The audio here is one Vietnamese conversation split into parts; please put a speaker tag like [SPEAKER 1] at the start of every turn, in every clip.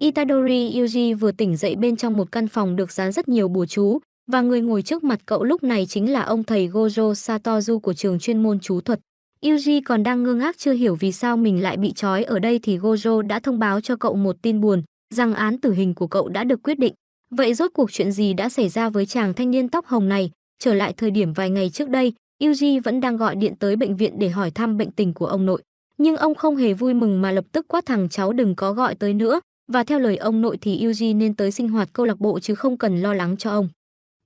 [SPEAKER 1] Itadori Yuji vừa tỉnh dậy bên trong một căn phòng được dán rất nhiều bùa chú, và người ngồi trước mặt cậu lúc này chính là ông thầy Gojo Satoru của trường chuyên môn chú thuật. Yuji còn đang ngơ ngác chưa hiểu vì sao mình lại bị trói ở đây thì Gojo đã thông báo cho cậu một tin buồn, rằng án tử hình của cậu đã được quyết định. Vậy rốt cuộc chuyện gì đã xảy ra với chàng thanh niên tóc hồng này? Trở lại thời điểm vài ngày trước đây, Yuji vẫn đang gọi điện tới bệnh viện để hỏi thăm bệnh tình của ông nội. Nhưng ông không hề vui mừng mà lập tức quát thằng cháu đừng có gọi tới nữa, và theo lời ông nội thì Yuji nên tới sinh hoạt câu lạc bộ chứ không cần lo lắng cho ông.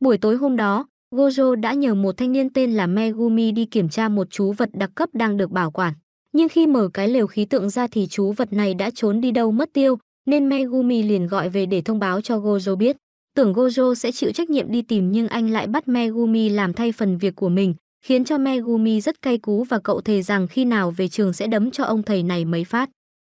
[SPEAKER 1] Buổi tối hôm đó, Gojo đã nhờ một thanh niên tên là Megumi đi kiểm tra một chú vật đặc cấp đang được bảo quản. Nhưng khi mở cái lều khí tượng ra thì chú vật này đã trốn đi đâu mất tiêu, nên Megumi liền gọi về để thông báo cho Gojo biết. Tưởng Gojo sẽ chịu trách nhiệm đi tìm nhưng anh lại bắt Megumi làm thay phần việc của mình, khiến cho Megumi rất cay cú và cậu thề rằng khi nào về trường sẽ đấm cho ông thầy này mấy phát.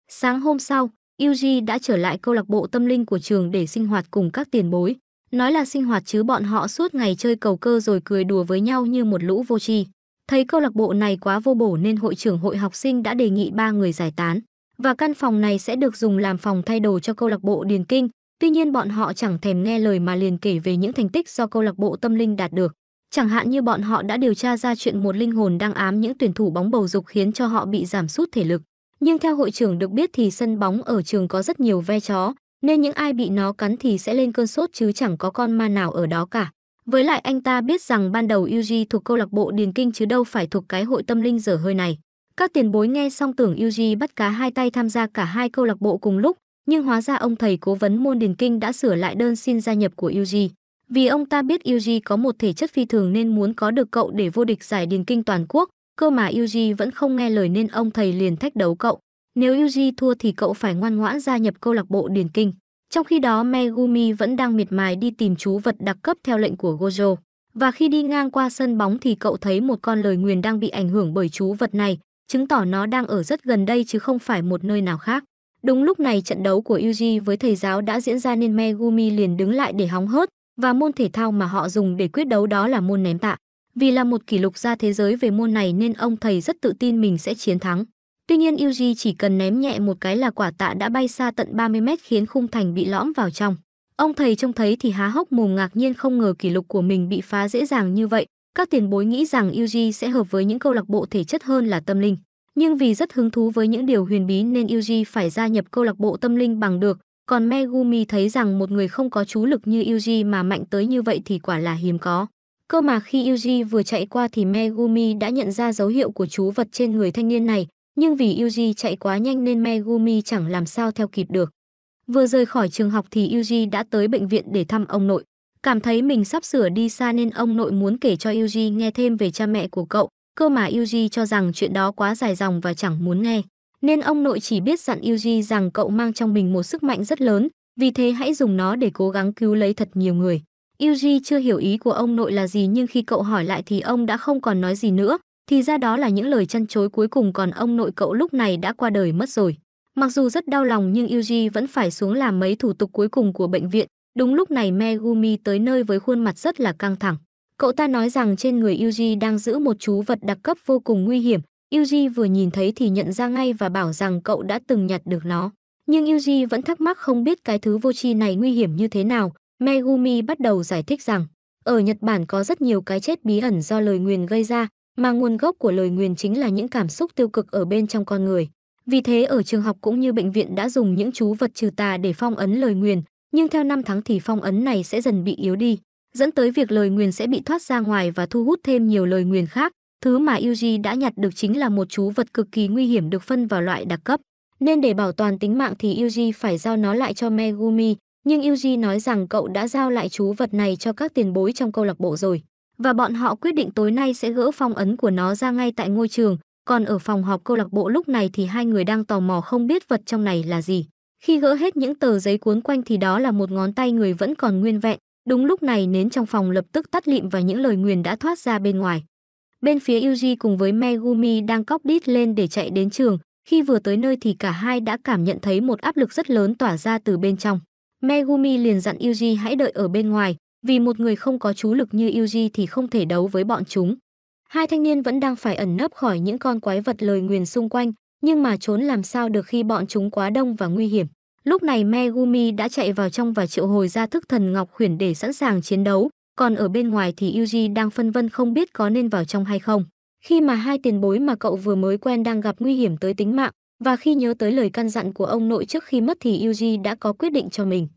[SPEAKER 1] Sáng hôm sau, Yuji đã trở lại câu lạc bộ tâm linh của trường để sinh hoạt cùng các tiền bối. Nói là sinh hoạt chứ bọn họ suốt ngày chơi cầu cơ rồi cười đùa với nhau như một lũ vô tri. Thấy câu lạc bộ này quá vô bổ nên hội trưởng hội học sinh đã đề nghị ba người giải tán và căn phòng này sẽ được dùng làm phòng thay đồ cho câu lạc bộ Điền Kinh. Tuy nhiên bọn họ chẳng thèm nghe lời mà liền kể về những thành tích do câu lạc bộ tâm linh đạt được. Chẳng hạn như bọn họ đã điều tra ra chuyện một linh hồn đang ám những tuyển thủ bóng bầu dục khiến cho họ bị giảm sút thể lực. Nhưng theo hội trưởng được biết thì sân bóng ở trường có rất nhiều ve chó, nên những ai bị nó cắn thì sẽ lên cơn sốt chứ chẳng có con ma nào ở đó cả. Với lại anh ta biết rằng ban đầu Yuji thuộc câu lạc bộ Điền Kinh chứ đâu phải thuộc cái hội tâm linh dở hơi này. Các tiền bối nghe xong tưởng Yuji bắt cá hai tay tham gia cả hai câu lạc bộ cùng lúc, nhưng hóa ra ông thầy cố vấn môn Điền Kinh đã sửa lại đơn xin gia nhập của Yuji. Vì ông ta biết Yuji có một thể chất phi thường nên muốn có được cậu để vô địch giải Điền Kinh toàn quốc, Cơ mà Yuji vẫn không nghe lời nên ông thầy liền thách đấu cậu. Nếu Yuji thua thì cậu phải ngoan ngoãn gia nhập câu lạc bộ điền kinh. Trong khi đó Megumi vẫn đang miệt mài đi tìm chú vật đặc cấp theo lệnh của Gojo. Và khi đi ngang qua sân bóng thì cậu thấy một con lời nguyền đang bị ảnh hưởng bởi chú vật này, chứng tỏ nó đang ở rất gần đây chứ không phải một nơi nào khác. Đúng lúc này trận đấu của Yuji với thầy giáo đã diễn ra nên Megumi liền đứng lại để hóng hớt, và môn thể thao mà họ dùng để quyết đấu đó là môn ném tạ. Vì là một kỷ lục ra thế giới về môn này nên ông thầy rất tự tin mình sẽ chiến thắng. Tuy nhiên Yuji chỉ cần ném nhẹ một cái là quả tạ đã bay xa tận 30 mét khiến khung thành bị lõm vào trong. Ông thầy trông thấy thì há hốc mồm ngạc nhiên không ngờ kỷ lục của mình bị phá dễ dàng như vậy. Các tiền bối nghĩ rằng Yuji sẽ hợp với những câu lạc bộ thể chất hơn là tâm linh. Nhưng vì rất hứng thú với những điều huyền bí nên Yuji phải gia nhập câu lạc bộ tâm linh bằng được. Còn Megumi thấy rằng một người không có chú lực như Yuji mà mạnh tới như vậy thì quả là hiếm có. Cơ mà khi Yuji vừa chạy qua thì Megumi đã nhận ra dấu hiệu của chú vật trên người thanh niên này, nhưng vì Yuji chạy quá nhanh nên Megumi chẳng làm sao theo kịp được. Vừa rời khỏi trường học thì Yuji đã tới bệnh viện để thăm ông nội. Cảm thấy mình sắp sửa đi xa nên ông nội muốn kể cho Yuji nghe thêm về cha mẹ của cậu, cơ mà Yuji cho rằng chuyện đó quá dài dòng và chẳng muốn nghe. Nên ông nội chỉ biết dặn Yuji rằng cậu mang trong mình một sức mạnh rất lớn, vì thế hãy dùng nó để cố gắng cứu lấy thật nhiều người. Yuji chưa hiểu ý của ông nội là gì nhưng khi cậu hỏi lại thì ông đã không còn nói gì nữa, thì ra đó là những lời chăn chối cuối cùng còn ông nội cậu lúc này đã qua đời mất rồi. Mặc dù rất đau lòng nhưng Yuji vẫn phải xuống làm mấy thủ tục cuối cùng của bệnh viện. Đúng lúc này Megumi tới nơi với khuôn mặt rất là căng thẳng. Cậu ta nói rằng trên người Yuji đang giữ một chú vật đặc cấp vô cùng nguy hiểm. Yuji vừa nhìn thấy thì nhận ra ngay và bảo rằng cậu đã từng nhặt được nó. Nhưng Yuji vẫn thắc mắc không biết cái thứ vô tri này nguy hiểm như thế nào, Megumi bắt đầu giải thích rằng, ở Nhật Bản có rất nhiều cái chết bí ẩn do lời nguyền gây ra, mà nguồn gốc của lời nguyền chính là những cảm xúc tiêu cực ở bên trong con người. Vì thế ở trường học cũng như bệnh viện đã dùng những chú vật trừ tà để phong ấn lời nguyền, nhưng theo năm tháng thì phong ấn này sẽ dần bị yếu đi, dẫn tới việc lời nguyền sẽ bị thoát ra ngoài và thu hút thêm nhiều lời nguyền khác. Thứ mà Yuji đã nhặt được chính là một chú vật cực kỳ nguy hiểm được phân vào loại đặc cấp, nên để bảo toàn tính mạng thì Yuji phải giao nó lại cho Megumi, nhưng Yuji nói rằng cậu đã giao lại chú vật này cho các tiền bối trong câu lạc bộ rồi và bọn họ quyết định tối nay sẽ gỡ phong ấn của nó ra ngay tại ngôi trường, còn ở phòng họp câu lạc bộ lúc này thì hai người đang tò mò không biết vật trong này là gì. Khi gỡ hết những tờ giấy cuốn quanh thì đó là một ngón tay người vẫn còn nguyên vẹn, đúng lúc này nến trong phòng lập tức tắt lịm và những lời nguyền đã thoát ra bên ngoài. Bên phía Yuji cùng với Megumi đang cóc đít lên để chạy đến trường, khi vừa tới nơi thì cả hai đã cảm nhận thấy một áp lực rất lớn tỏa ra từ bên trong. Megumi liền dặn Yuji hãy đợi ở bên ngoài, vì một người không có chú lực như Yuji thì không thể đấu với bọn chúng. Hai thanh niên vẫn đang phải ẩn nấp khỏi những con quái vật lời nguyền xung quanh, nhưng mà trốn làm sao được khi bọn chúng quá đông và nguy hiểm. Lúc này Megumi đã chạy vào trong và triệu hồi ra thức thần Ngọc Huyền để sẵn sàng chiến đấu, còn ở bên ngoài thì Yuji đang phân vân không biết có nên vào trong hay không. Khi mà hai tiền bối mà cậu vừa mới quen đang gặp nguy hiểm tới tính mạng, và khi nhớ tới lời căn dặn của ông nội trước khi mất thì Yuji đã có quyết định cho mình.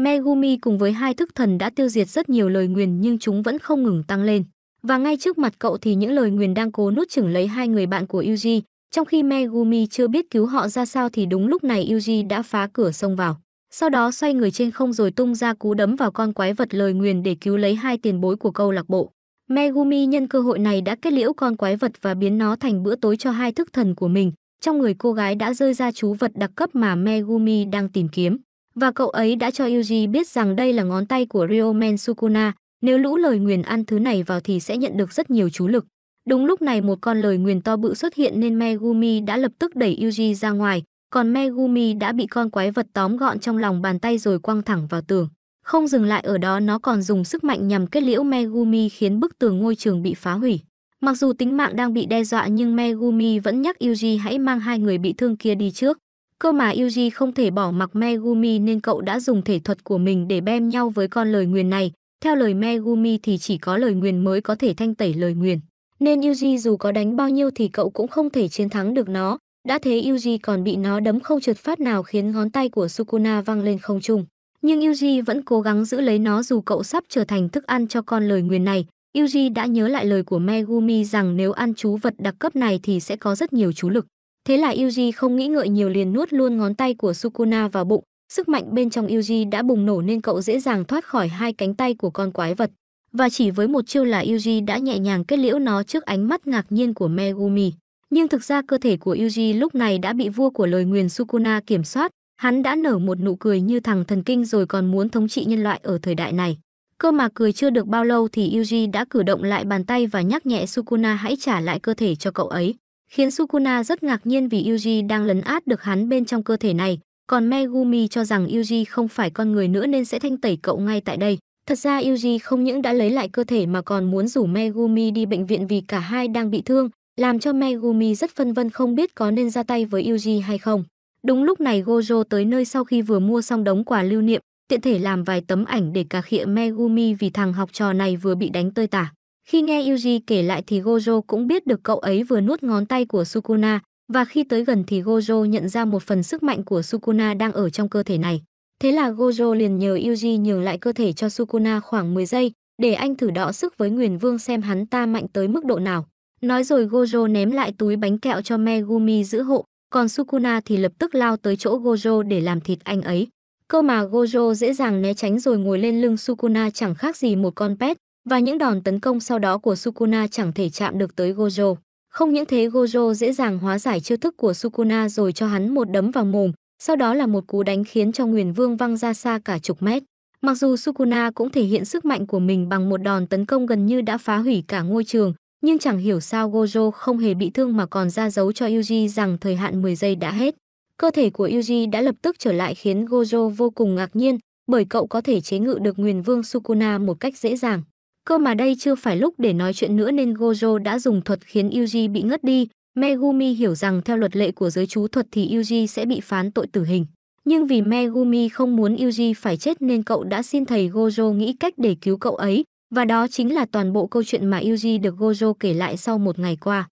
[SPEAKER 1] Megumi cùng với hai thức thần đã tiêu diệt rất nhiều lời nguyền nhưng chúng vẫn không ngừng tăng lên. Và ngay trước mặt cậu thì những lời nguyền đang cố nuốt chửng lấy hai người bạn của Yuji, trong khi Megumi chưa biết cứu họ ra sao thì đúng lúc này Yuji đã phá cửa xông vào. Sau đó xoay người trên không rồi tung ra cú đấm vào con quái vật lời nguyền để cứu lấy hai tiền bối của câu lạc bộ. Megumi nhân cơ hội này đã kết liễu con quái vật và biến nó thành bữa tối cho hai thức thần của mình. Trong người cô gái đã rơi ra chú vật đặc cấp mà Megumi đang tìm kiếm và cậu ấy đã cho Yuji biết rằng đây là ngón tay của Ryomen Sukuna, nếu lũ lời nguyền ăn thứ này vào thì sẽ nhận được rất nhiều chú lực. Đúng lúc này một con lời nguyền to bự xuất hiện nên Megumi đã lập tức đẩy Yuji ra ngoài, còn Megumi đã bị con quái vật tóm gọn trong lòng bàn tay rồi quăng thẳng vào tường. Không dừng lại ở đó nó còn dùng sức mạnh nhằm kết liễu Megumi khiến bức tường ngôi trường bị phá hủy. Mặc dù tính mạng đang bị đe dọa nhưng Megumi vẫn nhắc Yuji hãy mang hai người bị thương kia đi trước. Cơ mà Yuji không thể bỏ mặc Megumi nên cậu đã dùng thể thuật của mình để bem nhau với con lời nguyền này. Theo lời Megumi thì chỉ có lời nguyền mới có thể thanh tẩy lời nguyền. Nên Yuji dù có đánh bao nhiêu thì cậu cũng không thể chiến thắng được nó. Đã thế Yuji còn bị nó đấm không trượt phát nào khiến ngón tay của Sukuna văng lên không trung. Nhưng Yuji vẫn cố gắng giữ lấy nó dù cậu sắp trở thành thức ăn cho con lời nguyền này. Yuji đã nhớ lại lời của Megumi rằng nếu ăn chú vật đặc cấp này thì sẽ có rất nhiều chú lực. Thế là Yuji không nghĩ ngợi nhiều liền nuốt luôn ngón tay của Sukuna vào bụng, sức mạnh bên trong Yuji đã bùng nổ nên cậu dễ dàng thoát khỏi hai cánh tay của con quái vật. Và chỉ với một chiêu là Yuji đã nhẹ nhàng kết liễu nó trước ánh mắt ngạc nhiên của Megumi. Nhưng thực ra cơ thể của Yuji lúc này đã bị vua của lời nguyền Sukuna kiểm soát, hắn đã nở một nụ cười như thằng thần kinh rồi còn muốn thống trị nhân loại ở thời đại này. Cơ mà cười chưa được bao lâu thì Yuji đã cử động lại bàn tay và nhắc nhẹ Sukuna hãy trả lại cơ thể cho cậu ấy khiến Sukuna rất ngạc nhiên vì Yuji đang lấn át được hắn bên trong cơ thể này, còn Megumi cho rằng Yuji không phải con người nữa nên sẽ thanh tẩy cậu ngay tại đây. Thật ra Yuji không những đã lấy lại cơ thể mà còn muốn rủ Megumi đi bệnh viện vì cả hai đang bị thương, làm cho Megumi rất phân vân không biết có nên ra tay với Yuji hay không. Đúng lúc này Gojo tới nơi sau khi vừa mua xong đống quà lưu niệm, tiện thể làm vài tấm ảnh để cà khịa Megumi vì thằng học trò này vừa bị đánh tơi tả. Khi nghe Yuji kể lại thì Gojo cũng biết được cậu ấy vừa nuốt ngón tay của Sukuna, và khi tới gần thì Gojo nhận ra một phần sức mạnh của Sukuna đang ở trong cơ thể này. Thế là Gojo liền nhờ Yuji nhường lại cơ thể cho Sukuna khoảng 10 giây, để anh thử đọ sức với Nguyền Vương xem hắn ta mạnh tới mức độ nào. Nói rồi Gojo ném lại túi bánh kẹo cho Megumi giữ hộ, còn Sukuna thì lập tức lao tới chỗ Gojo để làm thịt anh ấy. Cơ mà Gojo dễ dàng né tránh rồi ngồi lên lưng Sukuna chẳng khác gì một con pet, và những đòn tấn công sau đó của Sukuna chẳng thể chạm được tới Gojo. Không những thế Gojo dễ dàng hóa giải chiêu thức của Sukuna rồi cho hắn một đấm vào mồm, sau đó là một cú đánh khiến cho Nguyền Vương văng ra xa cả chục mét. Mặc dù Sukuna cũng thể hiện sức mạnh của mình bằng một đòn tấn công gần như đã phá hủy cả ngôi trường, nhưng chẳng hiểu sao Gojo không hề bị thương mà còn ra dấu cho Yuji rằng thời hạn 10 giây đã hết. Cơ thể của Yuji đã lập tức trở lại khiến Gojo vô cùng ngạc nhiên, bởi cậu có thể chế ngự được Nguyền Vương Sukuna một cách dễ dàng. Cơ mà đây chưa phải lúc để nói chuyện nữa nên Gojo đã dùng thuật khiến Yuji bị ngất đi. Megumi hiểu rằng theo luật lệ của giới chú thuật thì Yuji sẽ bị phán tội tử hình. Nhưng vì Megumi không muốn Yuji phải chết nên cậu đã xin thầy Gojo nghĩ cách để cứu cậu ấy. Và đó chính là toàn bộ câu chuyện mà Yuji được Gojo kể lại sau một ngày qua.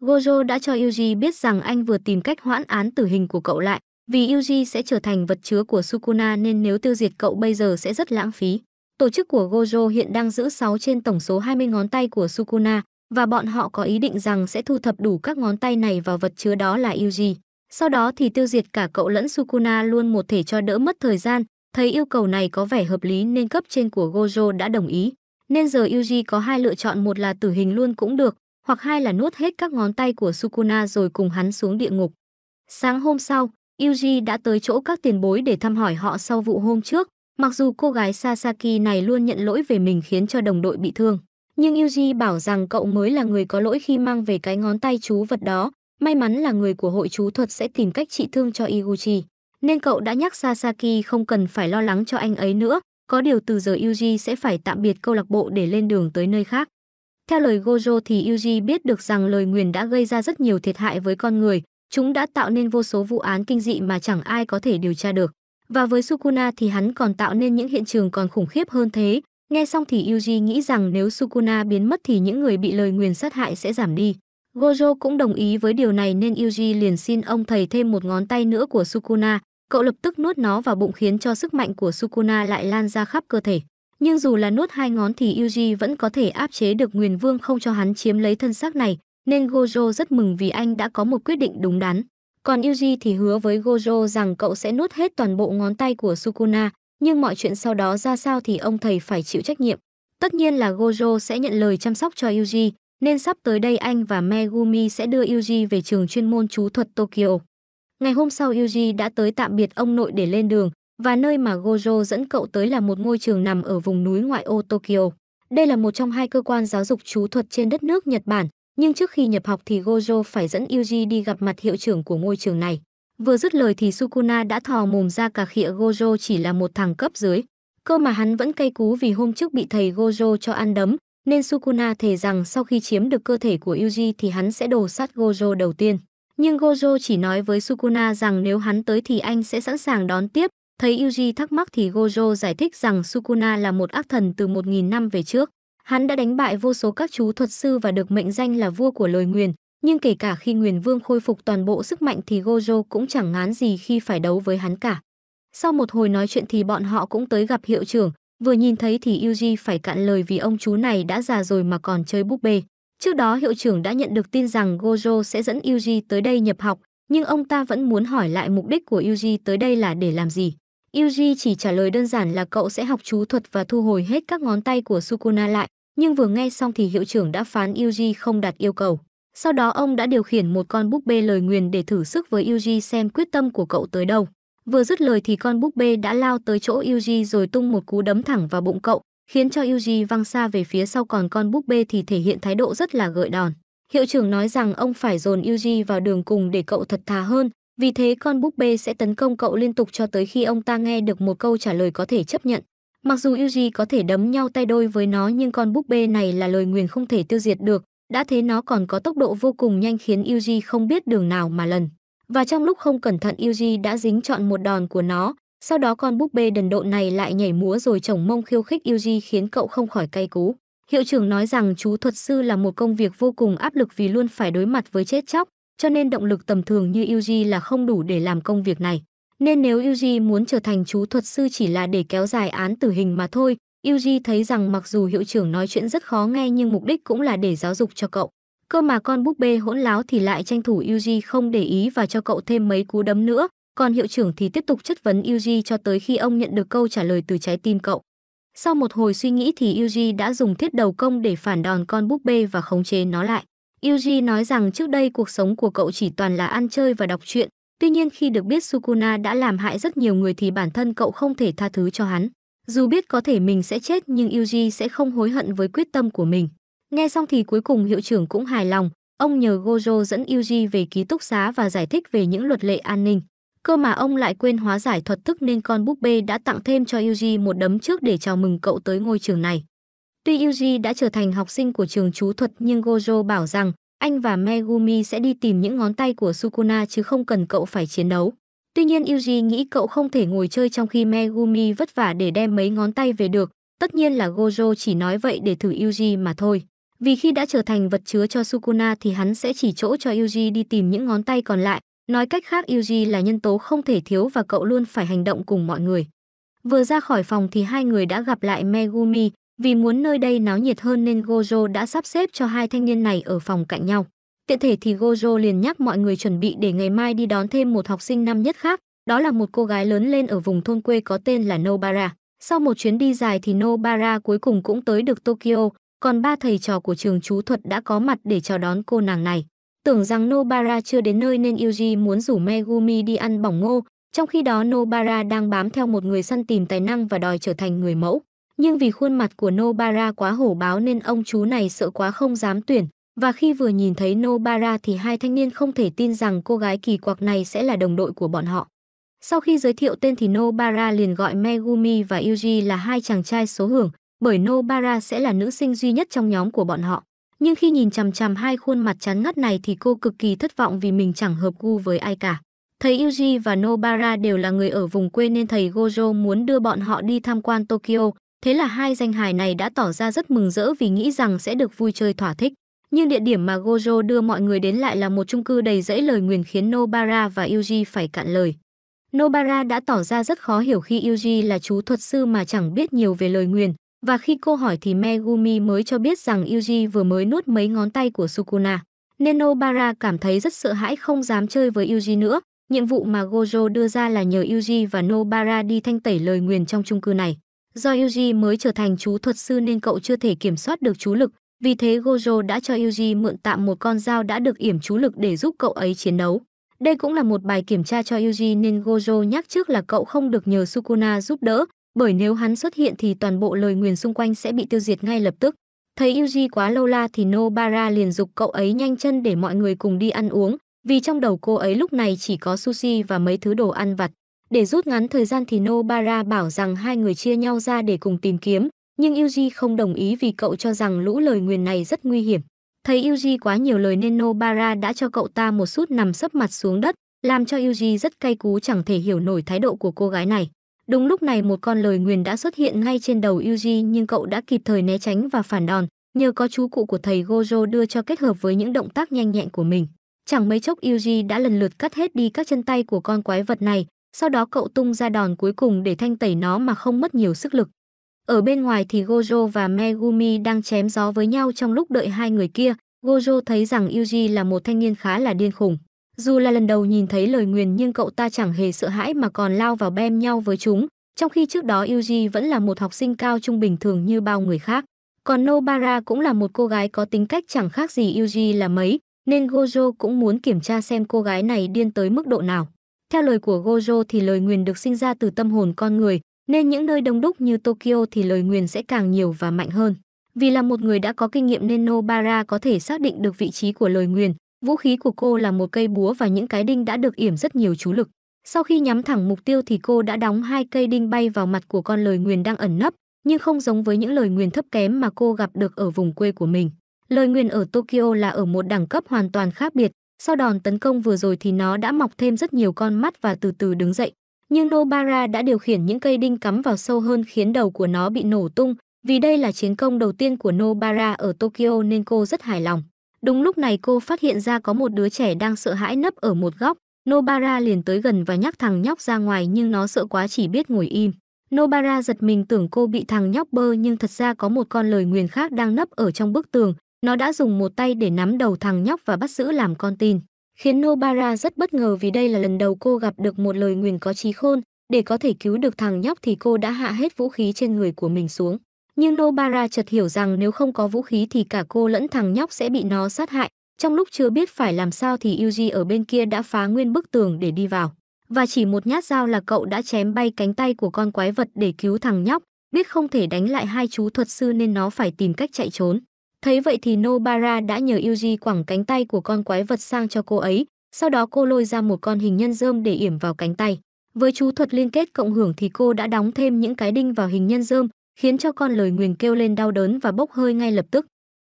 [SPEAKER 1] Gojo đã cho Yuji biết rằng anh vừa tìm cách hoãn án tử hình của cậu lại, vì Yuji sẽ trở thành vật chứa của Sukuna nên nếu tiêu diệt cậu bây giờ sẽ rất lãng phí. Tổ chức của Gojo hiện đang giữ 6 trên tổng số 20 ngón tay của Sukuna và bọn họ có ý định rằng sẽ thu thập đủ các ngón tay này vào vật chứa đó là Yuji. Sau đó thì tiêu diệt cả cậu lẫn Sukuna luôn một thể cho đỡ mất thời gian, thấy yêu cầu này có vẻ hợp lý nên cấp trên của Gojo đã đồng ý. Nên giờ Yuji có hai lựa chọn một là tử hình luôn cũng được, hoặc hai là nuốt hết các ngón tay của Sukuna rồi cùng hắn xuống địa ngục. Sáng hôm sau, Yuji đã tới chỗ các tiền bối để thăm hỏi họ sau vụ hôm trước, Mặc dù cô gái Sasaki này luôn nhận lỗi về mình khiến cho đồng đội bị thương, nhưng Yuji bảo rằng cậu mới là người có lỗi khi mang về cái ngón tay chú vật đó. May mắn là người của hội chú thuật sẽ tìm cách trị thương cho Iguchi, nên cậu đã nhắc Sasaki không cần phải lo lắng cho anh ấy nữa, có điều từ giờ Yuji sẽ phải tạm biệt câu lạc bộ để lên đường tới nơi khác. Theo lời Gojo thì Yuji biết được rằng lời nguyền đã gây ra rất nhiều thiệt hại với con người, chúng đã tạo nên vô số vụ án kinh dị mà chẳng ai có thể điều tra được. Và với Sukuna thì hắn còn tạo nên những hiện trường còn khủng khiếp hơn thế. Nghe xong thì Yuji nghĩ rằng nếu Sukuna biến mất thì những người bị lời nguyền sát hại sẽ giảm đi. Gojo cũng đồng ý với điều này nên Yuji liền xin ông thầy thêm một ngón tay nữa của Sukuna. Cậu lập tức nuốt nó vào bụng khiến cho sức mạnh của Sukuna lại lan ra khắp cơ thể. Nhưng dù là nuốt hai ngón thì Yuji vẫn có thể áp chế được Nguyền Vương không cho hắn chiếm lấy thân xác này, nên Gojo rất mừng vì anh đã có một quyết định đúng đắn. Còn Yuji thì hứa với Gojo rằng cậu sẽ nuốt hết toàn bộ ngón tay của Sukuna, nhưng mọi chuyện sau đó ra sao thì ông thầy phải chịu trách nhiệm. Tất nhiên là Gojo sẽ nhận lời chăm sóc cho Yuji, nên sắp tới đây anh và Megumi sẽ đưa Yuji về trường chuyên môn chú thuật Tokyo. Ngày hôm sau Yuji đã tới tạm biệt ông nội để lên đường, và nơi mà Gojo dẫn cậu tới là một ngôi trường nằm ở vùng núi ngoại ô Tokyo. Đây là một trong hai cơ quan giáo dục chú thuật trên đất nước Nhật Bản, nhưng trước khi nhập học thì Gojo phải dẫn Yuji đi gặp mặt hiệu trưởng của ngôi trường này. Vừa dứt lời thì Sukuna đã thò mồm ra cà khịa Gojo chỉ là một thằng cấp dưới. Cơ mà hắn vẫn cay cú vì hôm trước bị thầy Gojo cho ăn đấm, nên Sukuna thề rằng sau khi chiếm được cơ thể của Yuji thì hắn sẽ đổ sát Gojo đầu tiên. Nhưng Gojo chỉ nói với Sukuna rằng nếu hắn tới thì anh sẽ sẵn sàng đón tiếp. Thấy Yuji thắc mắc thì Gojo giải thích rằng Sukuna là một ác thần từ 1.000 năm về trước. Hắn đã đánh bại vô số các chú thuật sư và được mệnh danh là vua của lời nguyền, nhưng kể cả khi Nguyền Vương khôi phục toàn bộ sức mạnh thì Gojo cũng chẳng ngán gì khi phải đấu với hắn cả. Sau một hồi nói chuyện thì bọn họ cũng tới gặp hiệu trưởng, vừa nhìn thấy thì Yuji phải cạn lời vì ông chú này đã già rồi mà còn chơi búp bê. Trước đó hiệu trưởng đã nhận được tin rằng Gojo sẽ dẫn Yuji tới đây nhập học, nhưng ông ta vẫn muốn hỏi lại mục đích của Yuji tới đây là để làm gì. Yuji chỉ trả lời đơn giản là cậu sẽ học chú thuật và thu hồi hết các ngón tay của Sukuna lại, nhưng vừa nghe xong thì hiệu trưởng đã phán Yuji không đạt yêu cầu. Sau đó ông đã điều khiển một con búp bê lời nguyền để thử sức với Yuji xem quyết tâm của cậu tới đâu. Vừa dứt lời thì con búp bê đã lao tới chỗ Yuji rồi tung một cú đấm thẳng vào bụng cậu, khiến cho Yuji văng xa về phía sau còn con búp bê thì thể hiện thái độ rất là gợi đòn. Hiệu trưởng nói rằng ông phải dồn Yuji vào đường cùng để cậu thật thà hơn, vì thế con búp bê sẽ tấn công cậu liên tục cho tới khi ông ta nghe được một câu trả lời có thể chấp nhận. Mặc dù Yuji có thể đấm nhau tay đôi với nó nhưng con búp bê này là lời nguyền không thể tiêu diệt được, đã thế nó còn có tốc độ vô cùng nhanh khiến Yuji không biết đường nào mà lần. Và trong lúc không cẩn thận Yuji đã dính chọn một đòn của nó, sau đó con búp bê đần độn này lại nhảy múa rồi chồng mông khiêu khích Yuji khiến cậu không khỏi cay cú. Hiệu trưởng nói rằng chú thuật sư là một công việc vô cùng áp lực vì luôn phải đối mặt với chết chóc, cho nên động lực tầm thường như Yuji là không đủ để làm công việc này. Nên nếu Yuji muốn trở thành chú thuật sư chỉ là để kéo dài án tử hình mà thôi, Yuji thấy rằng mặc dù hiệu trưởng nói chuyện rất khó nghe nhưng mục đích cũng là để giáo dục cho cậu. Cơ mà con búp bê hỗn láo thì lại tranh thủ Yuji không để ý và cho cậu thêm mấy cú đấm nữa, còn hiệu trưởng thì tiếp tục chất vấn Yuji cho tới khi ông nhận được câu trả lời từ trái tim cậu. Sau một hồi suy nghĩ thì Yuji đã dùng thiết đầu công để phản đòn con búp bê và khống chế nó lại. Yuji nói rằng trước đây cuộc sống của cậu chỉ toàn là ăn chơi và đọc truyện, tuy nhiên khi được biết Sukuna đã làm hại rất nhiều người thì bản thân cậu không thể tha thứ cho hắn. Dù biết có thể mình sẽ chết nhưng Yuji sẽ không hối hận với quyết tâm của mình. Nghe xong thì cuối cùng hiệu trưởng cũng hài lòng, ông nhờ Gojo dẫn Yuji về ký túc xá và giải thích về những luật lệ an ninh. Cơ mà ông lại quên hóa giải thuật thức nên con búp bê đã tặng thêm cho Yuji một đấm trước để chào mừng cậu tới ngôi trường này. Tuy Yuji đã trở thành học sinh của trường chú thuật nhưng Gojo bảo rằng anh và Megumi sẽ đi tìm những ngón tay của Sukuna chứ không cần cậu phải chiến đấu. Tuy nhiên Yuji nghĩ cậu không thể ngồi chơi trong khi Megumi vất vả để đem mấy ngón tay về được. Tất nhiên là Gojo chỉ nói vậy để thử Yuji mà thôi. Vì khi đã trở thành vật chứa cho Sukuna thì hắn sẽ chỉ chỗ cho Yuji đi tìm những ngón tay còn lại. Nói cách khác Yuji là nhân tố không thể thiếu và cậu luôn phải hành động cùng mọi người. Vừa ra khỏi phòng thì hai người đã gặp lại Megumi, vì muốn nơi đây náo nhiệt hơn nên Gojo đã sắp xếp cho hai thanh niên này ở phòng cạnh nhau. Tiện thể thì Gojo liền nhắc mọi người chuẩn bị để ngày mai đi đón thêm một học sinh năm nhất khác, đó là một cô gái lớn lên ở vùng thôn quê có tên là Nobara. Sau một chuyến đi dài thì Nobara cuối cùng cũng tới được Tokyo, còn ba thầy trò của trường chú thuật đã có mặt để chào đón cô nàng này. Tưởng rằng Nobara chưa đến nơi nên Yuji muốn rủ Megumi đi ăn bỏng ngô, trong khi đó Nobara đang bám theo một người săn tìm tài năng và đòi trở thành người mẫu nhưng vì khuôn mặt của Nobara quá hổ báo nên ông chú này sợ quá không dám tuyển. Và khi vừa nhìn thấy Nobara thì hai thanh niên không thể tin rằng cô gái kỳ quặc này sẽ là đồng đội của bọn họ. Sau khi giới thiệu tên thì Nobara liền gọi Megumi và Yuji là hai chàng trai số hưởng, bởi Nobara sẽ là nữ sinh duy nhất trong nhóm của bọn họ. Nhưng khi nhìn chằm chằm hai khuôn mặt chán ngắt này thì cô cực kỳ thất vọng vì mình chẳng hợp gu với ai cả. Thầy Yuji và Nobara đều là người ở vùng quê nên thầy Gojo muốn đưa bọn họ đi tham quan Tokyo, Thế là hai danh hài này đã tỏ ra rất mừng rỡ vì nghĩ rằng sẽ được vui chơi thỏa thích. Nhưng địa điểm mà Gojo đưa mọi người đến lại là một chung cư đầy dẫy lời nguyền khiến Nobara và Yuji phải cạn lời. Nobara đã tỏ ra rất khó hiểu khi Yuji là chú thuật sư mà chẳng biết nhiều về lời nguyền, và khi cô hỏi thì Megumi mới cho biết rằng Yuji vừa mới nuốt mấy ngón tay của Sukuna. Nên Nobara cảm thấy rất sợ hãi không dám chơi với Yuji nữa. Nhiệm vụ mà Gojo đưa ra là nhờ Yuji và Nobara đi thanh tẩy lời nguyền trong chung cư này. Do Yuji mới trở thành chú thuật sư nên cậu chưa thể kiểm soát được chú lực, vì thế Gojo đã cho Yuji mượn tạm một con dao đã được yểm chú lực để giúp cậu ấy chiến đấu. Đây cũng là một bài kiểm tra cho Yuji nên Gojo nhắc trước là cậu không được nhờ Sukuna giúp đỡ, bởi nếu hắn xuất hiện thì toàn bộ lời nguyền xung quanh sẽ bị tiêu diệt ngay lập tức. Thấy Yuji quá lâu la thì Nobara liền dục cậu ấy nhanh chân để mọi người cùng đi ăn uống, vì trong đầu cô ấy lúc này chỉ có sushi và mấy thứ đồ ăn vặt. Để rút ngắn thời gian thì Nobara bảo rằng hai người chia nhau ra để cùng tìm kiếm, nhưng Yuji không đồng ý vì cậu cho rằng lũ lời nguyền này rất nguy hiểm. Thấy Yuji quá nhiều lời nên Nobara đã cho cậu ta một sút nằm sấp mặt xuống đất, làm cho Yuji rất cay cú chẳng thể hiểu nổi thái độ của cô gái này. Đúng lúc này một con lời nguyền đã xuất hiện ngay trên đầu Yuji nhưng cậu đã kịp thời né tránh và phản đòn, nhờ có chú cụ của thầy Gojo đưa cho kết hợp với những động tác nhanh nhẹn của mình. Chẳng mấy chốc Yuji đã lần lượt cắt hết đi các chân tay của con quái vật này, sau đó cậu tung ra đòn cuối cùng để thanh tẩy nó mà không mất nhiều sức lực. Ở bên ngoài thì Gojo và Megumi đang chém gió với nhau trong lúc đợi hai người kia, Gojo thấy rằng Yuji là một thanh niên khá là điên khủng. Dù là lần đầu nhìn thấy lời nguyền nhưng cậu ta chẳng hề sợ hãi mà còn lao vào bem nhau với chúng, trong khi trước đó Yuji vẫn là một học sinh cao trung bình thường như bao người khác. Còn Nobara cũng là một cô gái có tính cách chẳng khác gì Yuji là mấy, nên Gojo cũng muốn kiểm tra xem cô gái này điên tới mức độ nào. Theo lời của Gojo thì lời nguyền được sinh ra từ tâm hồn con người, nên những nơi đông đúc như Tokyo thì lời nguyền sẽ càng nhiều và mạnh hơn. Vì là một người đã có kinh nghiệm nên Nobara có thể xác định được vị trí của lời nguyền. Vũ khí của cô là một cây búa và những cái đinh đã được yểm rất nhiều chú lực. Sau khi nhắm thẳng mục tiêu thì cô đã đóng hai cây đinh bay vào mặt của con lời nguyền đang ẩn nấp, nhưng không giống với những lời nguyền thấp kém mà cô gặp được ở vùng quê của mình. Lời nguyền ở Tokyo là ở một đẳng cấp hoàn toàn khác biệt, sau đòn tấn công vừa rồi thì nó đã mọc thêm rất nhiều con mắt và từ từ đứng dậy. Nhưng Nobara đã điều khiển những cây đinh cắm vào sâu hơn khiến đầu của nó bị nổ tung. Vì đây là chiến công đầu tiên của Nobara ở Tokyo nên cô rất hài lòng. Đúng lúc này cô phát hiện ra có một đứa trẻ đang sợ hãi nấp ở một góc. Nobara liền tới gần và nhắc thằng nhóc ra ngoài nhưng nó sợ quá chỉ biết ngồi im. Nobara giật mình tưởng cô bị thằng nhóc bơ nhưng thật ra có một con lời nguyền khác đang nấp ở trong bức tường. Nó đã dùng một tay để nắm đầu thằng nhóc và bắt giữ làm con tin, khiến Nobara rất bất ngờ vì đây là lần đầu cô gặp được một lời nguyền có trí khôn, để có thể cứu được thằng nhóc thì cô đã hạ hết vũ khí trên người của mình xuống. Nhưng Nobara chợt hiểu rằng nếu không có vũ khí thì cả cô lẫn thằng nhóc sẽ bị nó sát hại. Trong lúc chưa biết phải làm sao thì Yuji ở bên kia đã phá nguyên bức tường để đi vào. Và chỉ một nhát dao là cậu đã chém bay cánh tay của con quái vật để cứu thằng nhóc. Biết không thể đánh lại hai chú thuật sư nên nó phải tìm cách chạy trốn. Thấy vậy thì Nobara đã nhờ Yuji quẳng cánh tay của con quái vật sang cho cô ấy, sau đó cô lôi ra một con hình nhân rơm để yểm vào cánh tay. Với chú thuật liên kết cộng hưởng thì cô đã đóng thêm những cái đinh vào hình nhân rơm, khiến cho con lời nguyền kêu lên đau đớn và bốc hơi ngay lập tức.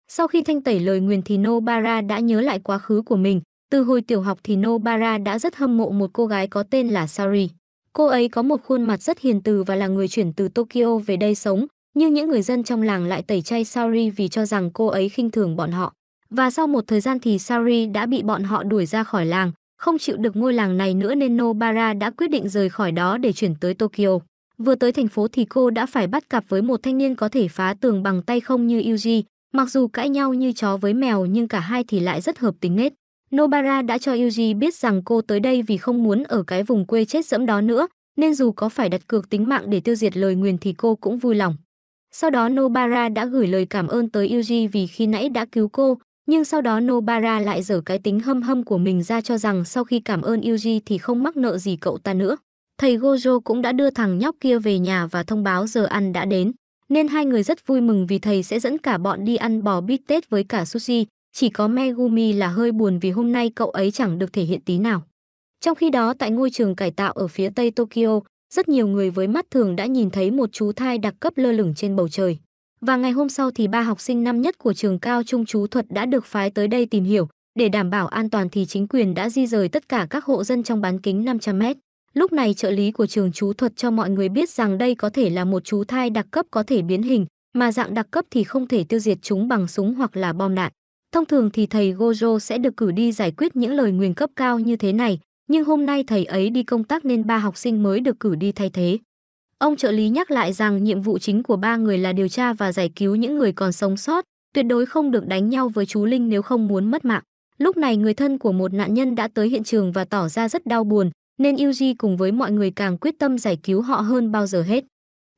[SPEAKER 1] Sau khi thanh tẩy lời nguyền thì Nobara đã nhớ lại quá khứ của mình. Từ hồi tiểu học thì Nobara đã rất hâm mộ một cô gái có tên là Sari. Cô ấy có một khuôn mặt rất hiền từ và là người chuyển từ Tokyo về đây sống, nhưng những người dân trong làng lại tẩy chay Sari vì cho rằng cô ấy khinh thường bọn họ. Và sau một thời gian thì Sari đã bị bọn họ đuổi ra khỏi làng, không chịu được ngôi làng này nữa nên Nobara đã quyết định rời khỏi đó để chuyển tới Tokyo. Vừa tới thành phố thì cô đã phải bắt cặp với một thanh niên có thể phá tường bằng tay không như Yuji. Mặc dù cãi nhau như chó với mèo nhưng cả hai thì lại rất hợp tính nết. Nobara đã cho Yuji biết rằng cô tới đây vì không muốn ở cái vùng quê chết dẫm đó nữa, nên dù có phải đặt cược tính mạng để tiêu diệt lời nguyền thì cô cũng vui lòng. Sau đó Nobara đã gửi lời cảm ơn tới Yuji vì khi nãy đã cứu cô, nhưng sau đó Nobara lại dở cái tính hâm hâm của mình ra cho rằng sau khi cảm ơn Yuji thì không mắc nợ gì cậu ta nữa. Thầy Gojo cũng đã đưa thằng nhóc kia về nhà và thông báo giờ ăn đã đến, nên hai người rất vui mừng vì thầy sẽ dẫn cả bọn đi ăn bò bít tết với cả sushi, chỉ có Megumi là hơi buồn vì hôm nay cậu ấy chẳng được thể hiện tí nào. Trong khi đó tại ngôi trường cải tạo ở phía tây Tokyo, rất nhiều người với mắt thường đã nhìn thấy một chú thai đặc cấp lơ lửng trên bầu trời. Và ngày hôm sau thì ba học sinh năm nhất của trường cao trung chú thuật đã được phái tới đây tìm hiểu, để đảm bảo an toàn thì chính quyền đã di rời tất cả các hộ dân trong bán kính 500 mét. Lúc này trợ lý của trường chú thuật cho mọi người biết rằng đây có thể là một chú thai đặc cấp có thể biến hình, mà dạng đặc cấp thì không thể tiêu diệt chúng bằng súng hoặc là bom đạn. Thông thường thì thầy Gojo sẽ được cử đi giải quyết những lời nguyền cấp cao như thế này, nhưng hôm nay thầy ấy đi công tác nên ba học sinh mới được cử đi thay thế. Ông trợ lý nhắc lại rằng nhiệm vụ chính của ba người là điều tra và giải cứu những người còn sống sót, tuyệt đối không được đánh nhau với chú Linh nếu không muốn mất mạng. Lúc này người thân của một nạn nhân đã tới hiện trường và tỏ ra rất đau buồn, nên Yuji cùng với mọi người càng quyết tâm giải cứu họ hơn bao giờ hết.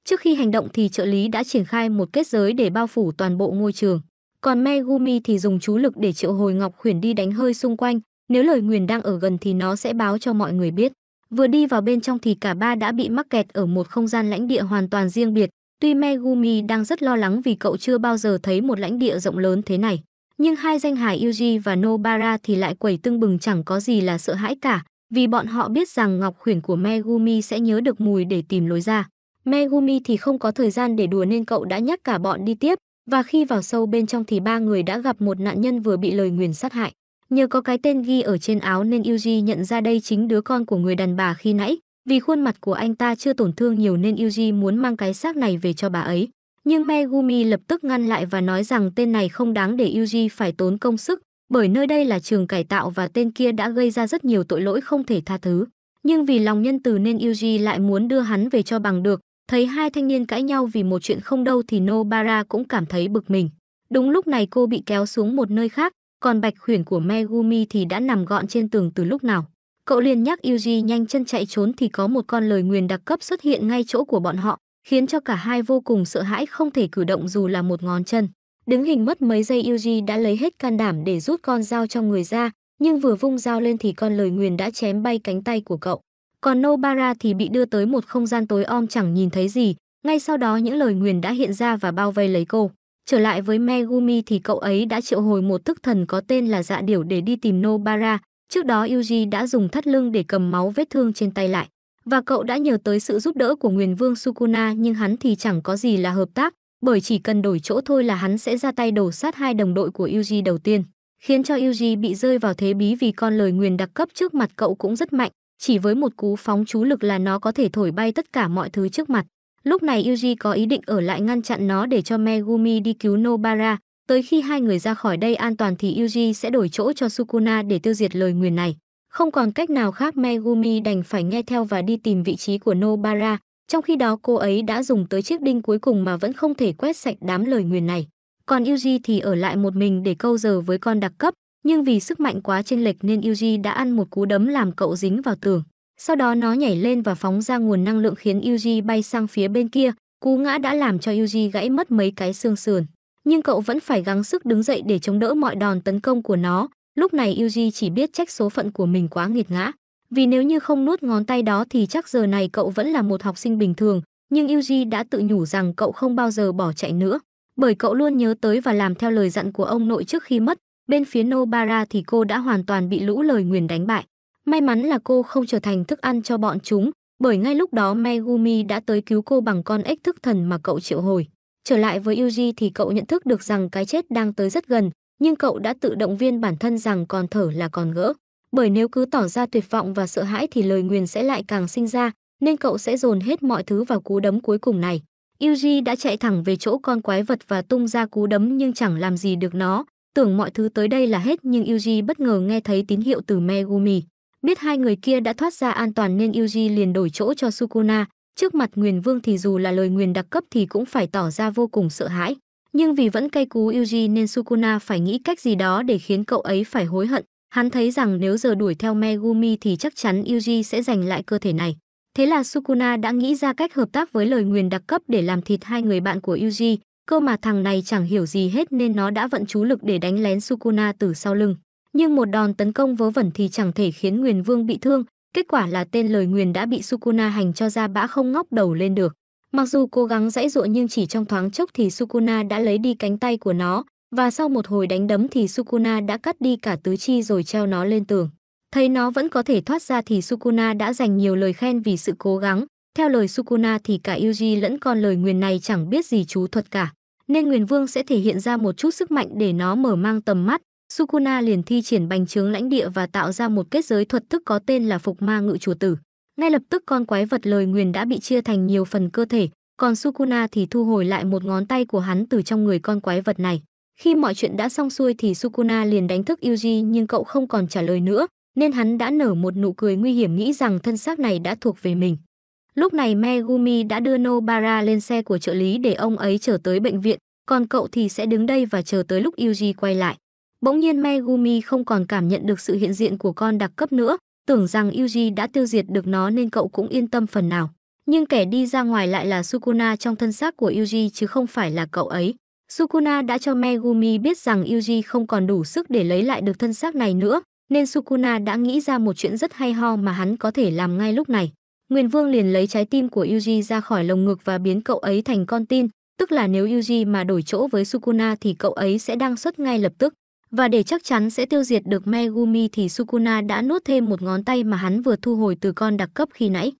[SPEAKER 1] Trước khi hành động thì trợ lý đã triển khai một kết giới để bao phủ toàn bộ ngôi trường. Còn Megumi thì dùng chú lực để triệu hồi Ngọc Khuyển đi đánh hơi xung quanh, nếu lời nguyền đang ở gần thì nó sẽ báo cho mọi người biết. Vừa đi vào bên trong thì cả ba đã bị mắc kẹt ở một không gian lãnh địa hoàn toàn riêng biệt. Tuy Megumi đang rất lo lắng vì cậu chưa bao giờ thấy một lãnh địa rộng lớn thế này. Nhưng hai danh hài Yuji và Nobara thì lại quẩy tưng bừng chẳng có gì là sợ hãi cả, vì bọn họ biết rằng ngọc khuyển của Megumi sẽ nhớ được mùi để tìm lối ra. Megumi thì không có thời gian để đùa nên cậu đã nhắc cả bọn đi tiếp, và khi vào sâu bên trong thì ba người đã gặp một nạn nhân vừa bị lời nguyền sát hại. Nhờ có cái tên ghi ở trên áo nên Yuji nhận ra đây chính đứa con của người đàn bà khi nãy. Vì khuôn mặt của anh ta chưa tổn thương nhiều nên Yuji muốn mang cái xác này về cho bà ấy. Nhưng Megumi lập tức ngăn lại và nói rằng tên này không đáng để Yuji phải tốn công sức, bởi nơi đây là trường cải tạo và tên kia đã gây ra rất nhiều tội lỗi không thể tha thứ. Nhưng vì lòng nhân từ nên Yuji lại muốn đưa hắn về cho bằng được. Thấy hai thanh niên cãi nhau vì một chuyện không đâu thì Nobara cũng cảm thấy bực mình. Đúng lúc này cô bị kéo xuống một nơi khác, còn bạch khuyển của Megumi thì đã nằm gọn trên tường từ lúc nào. Cậu liền nhắc Yuji nhanh chân chạy trốn thì có một con lời nguyền đặc cấp xuất hiện ngay chỗ của bọn họ, khiến cho cả hai vô cùng sợ hãi không thể cử động dù là một ngón chân. Đứng hình mất mấy giây Yuji đã lấy hết can đảm để rút con dao trong người ra, nhưng vừa vung dao lên thì con lời nguyền đã chém bay cánh tay của cậu. Còn Nobara thì bị đưa tới một không gian tối om chẳng nhìn thấy gì, ngay sau đó những lời nguyền đã hiện ra và bao vây lấy cô. Trở lại với Megumi thì cậu ấy đã triệu hồi một thức thần có tên là Dạ Điểu để đi tìm Nobara. Trước đó Yuji đã dùng thắt lưng để cầm máu vết thương trên tay lại. Và cậu đã nhờ tới sự giúp đỡ của Nguyền Vương Sukuna nhưng hắn thì chẳng có gì là hợp tác, bởi chỉ cần đổi chỗ thôi là hắn sẽ ra tay đổ sát hai đồng đội của Yuji đầu tiên, khiến cho Yuji bị rơi vào thế bí vì con lời nguyền đặc cấp trước mặt cậu cũng rất mạnh, chỉ với một cú phóng chú lực là nó có thể thổi bay tất cả mọi thứ trước mặt. Lúc này Yuji có ý định ở lại ngăn chặn nó để cho Megumi đi cứu Nobara, tới khi hai người ra khỏi đây an toàn thì Yuji sẽ đổi chỗ cho Sukuna để tiêu diệt lời nguyền này. Không còn cách nào khác Megumi đành phải nghe theo và đi tìm vị trí của Nobara, trong khi đó cô ấy đã dùng tới chiếc đinh cuối cùng mà vẫn không thể quét sạch đám lời nguyền này. Còn Yuji thì ở lại một mình để câu giờ với con đặc cấp, nhưng vì sức mạnh quá chênh lệch nên Yuji đã ăn một cú đấm làm cậu dính vào tường. Sau đó nó nhảy lên và phóng ra nguồn năng lượng khiến Yuji bay sang phía bên kia, cú ngã đã làm cho Yuji gãy mất mấy cái xương sườn. Nhưng cậu vẫn phải gắng sức đứng dậy để chống đỡ mọi đòn tấn công của nó. Lúc này Yuji chỉ biết trách số phận của mình quá nghiệt ngã. Vì nếu như không nuốt ngón tay đó thì chắc giờ này cậu vẫn là một học sinh bình thường, nhưng Yuji đã tự nhủ rằng cậu không bao giờ bỏ chạy nữa. Bởi cậu luôn nhớ tới và làm theo lời dặn của ông nội trước khi mất, bên phía Nobara thì cô đã hoàn toàn bị lũ lời nguyền đánh bại. May mắn là cô không trở thành thức ăn cho bọn chúng, bởi ngay lúc đó Megumi đã tới cứu cô bằng con ếch thức thần mà cậu triệu hồi. Trở lại với Yuji thì cậu nhận thức được rằng cái chết đang tới rất gần, nhưng cậu đã tự động viên bản thân rằng còn thở là còn gỡ. Bởi nếu cứ tỏ ra tuyệt vọng và sợ hãi thì lời nguyền sẽ lại càng sinh ra, nên cậu sẽ dồn hết mọi thứ vào cú đấm cuối cùng này. Yuji đã chạy thẳng về chỗ con quái vật và tung ra cú đấm nhưng chẳng làm gì được nó. Tưởng mọi thứ tới đây là hết nhưng Yuji bất ngờ nghe thấy tín hiệu từ Megumi biết hai người kia đã thoát ra an toàn nên Yuji liền đổi chỗ cho Sukuna, trước mặt Nguyền Vương thì dù là lời nguyền đặc cấp thì cũng phải tỏ ra vô cùng sợ hãi. Nhưng vì vẫn cay cú Yuji nên Sukuna phải nghĩ cách gì đó để khiến cậu ấy phải hối hận. Hắn thấy rằng nếu giờ đuổi theo Megumi thì chắc chắn Yuji sẽ giành lại cơ thể này. Thế là Sukuna đã nghĩ ra cách hợp tác với lời nguyền đặc cấp để làm thịt hai người bạn của Yuji, cơ mà thằng này chẳng hiểu gì hết nên nó đã vận chú lực để đánh lén Sukuna từ sau lưng nhưng một đòn tấn công vớ vẩn thì chẳng thể khiến Nguyền Vương bị thương, kết quả là tên lời Nguyền đã bị Sukuna hành cho ra bã không ngóc đầu lên được. Mặc dù cố gắng dãy dụa nhưng chỉ trong thoáng chốc thì Sukuna đã lấy đi cánh tay của nó, và sau một hồi đánh đấm thì Sukuna đã cắt đi cả tứ chi rồi treo nó lên tường. Thấy nó vẫn có thể thoát ra thì Sukuna đã dành nhiều lời khen vì sự cố gắng. Theo lời Sukuna thì cả Yuji lẫn con lời nguyền này chẳng biết gì chú thuật cả. Nên nguyền vương sẽ thể hiện ra một chút sức mạnh để nó mở mang tầm mắt, Sukuna liền thi triển bành trướng lãnh địa và tạo ra một kết giới thuật thức có tên là Phục Ma Ngự Chủ Tử. Ngay lập tức con quái vật lời nguyền đã bị chia thành nhiều phần cơ thể, còn Sukuna thì thu hồi lại một ngón tay của hắn từ trong người con quái vật này. Khi mọi chuyện đã xong xuôi thì Sukuna liền đánh thức Yuji nhưng cậu không còn trả lời nữa, nên hắn đã nở một nụ cười nguy hiểm nghĩ rằng thân xác này đã thuộc về mình. Lúc này Megumi đã đưa Nobara lên xe của trợ lý để ông ấy trở tới bệnh viện, còn cậu thì sẽ đứng đây và chờ tới lúc Yuji quay lại. Bỗng nhiên Megumi không còn cảm nhận được sự hiện diện của con đặc cấp nữa, tưởng rằng Yuji đã tiêu diệt được nó nên cậu cũng yên tâm phần nào. Nhưng kẻ đi ra ngoài lại là Sukuna trong thân xác của Yuji chứ không phải là cậu ấy. Sukuna đã cho Megumi biết rằng Yuji không còn đủ sức để lấy lại được thân xác này nữa, nên Sukuna đã nghĩ ra một chuyện rất hay ho mà hắn có thể làm ngay lúc này. Nguyên Vương liền lấy trái tim của Yuji ra khỏi lồng ngực và biến cậu ấy thành con tin, tức là nếu Yuji mà đổi chỗ với Sukuna thì cậu ấy sẽ đang xuất ngay lập tức. Và để chắc chắn sẽ tiêu diệt được Megumi thì Sukuna đã nuốt thêm một ngón tay mà hắn vừa thu hồi từ con đặc cấp khi nãy.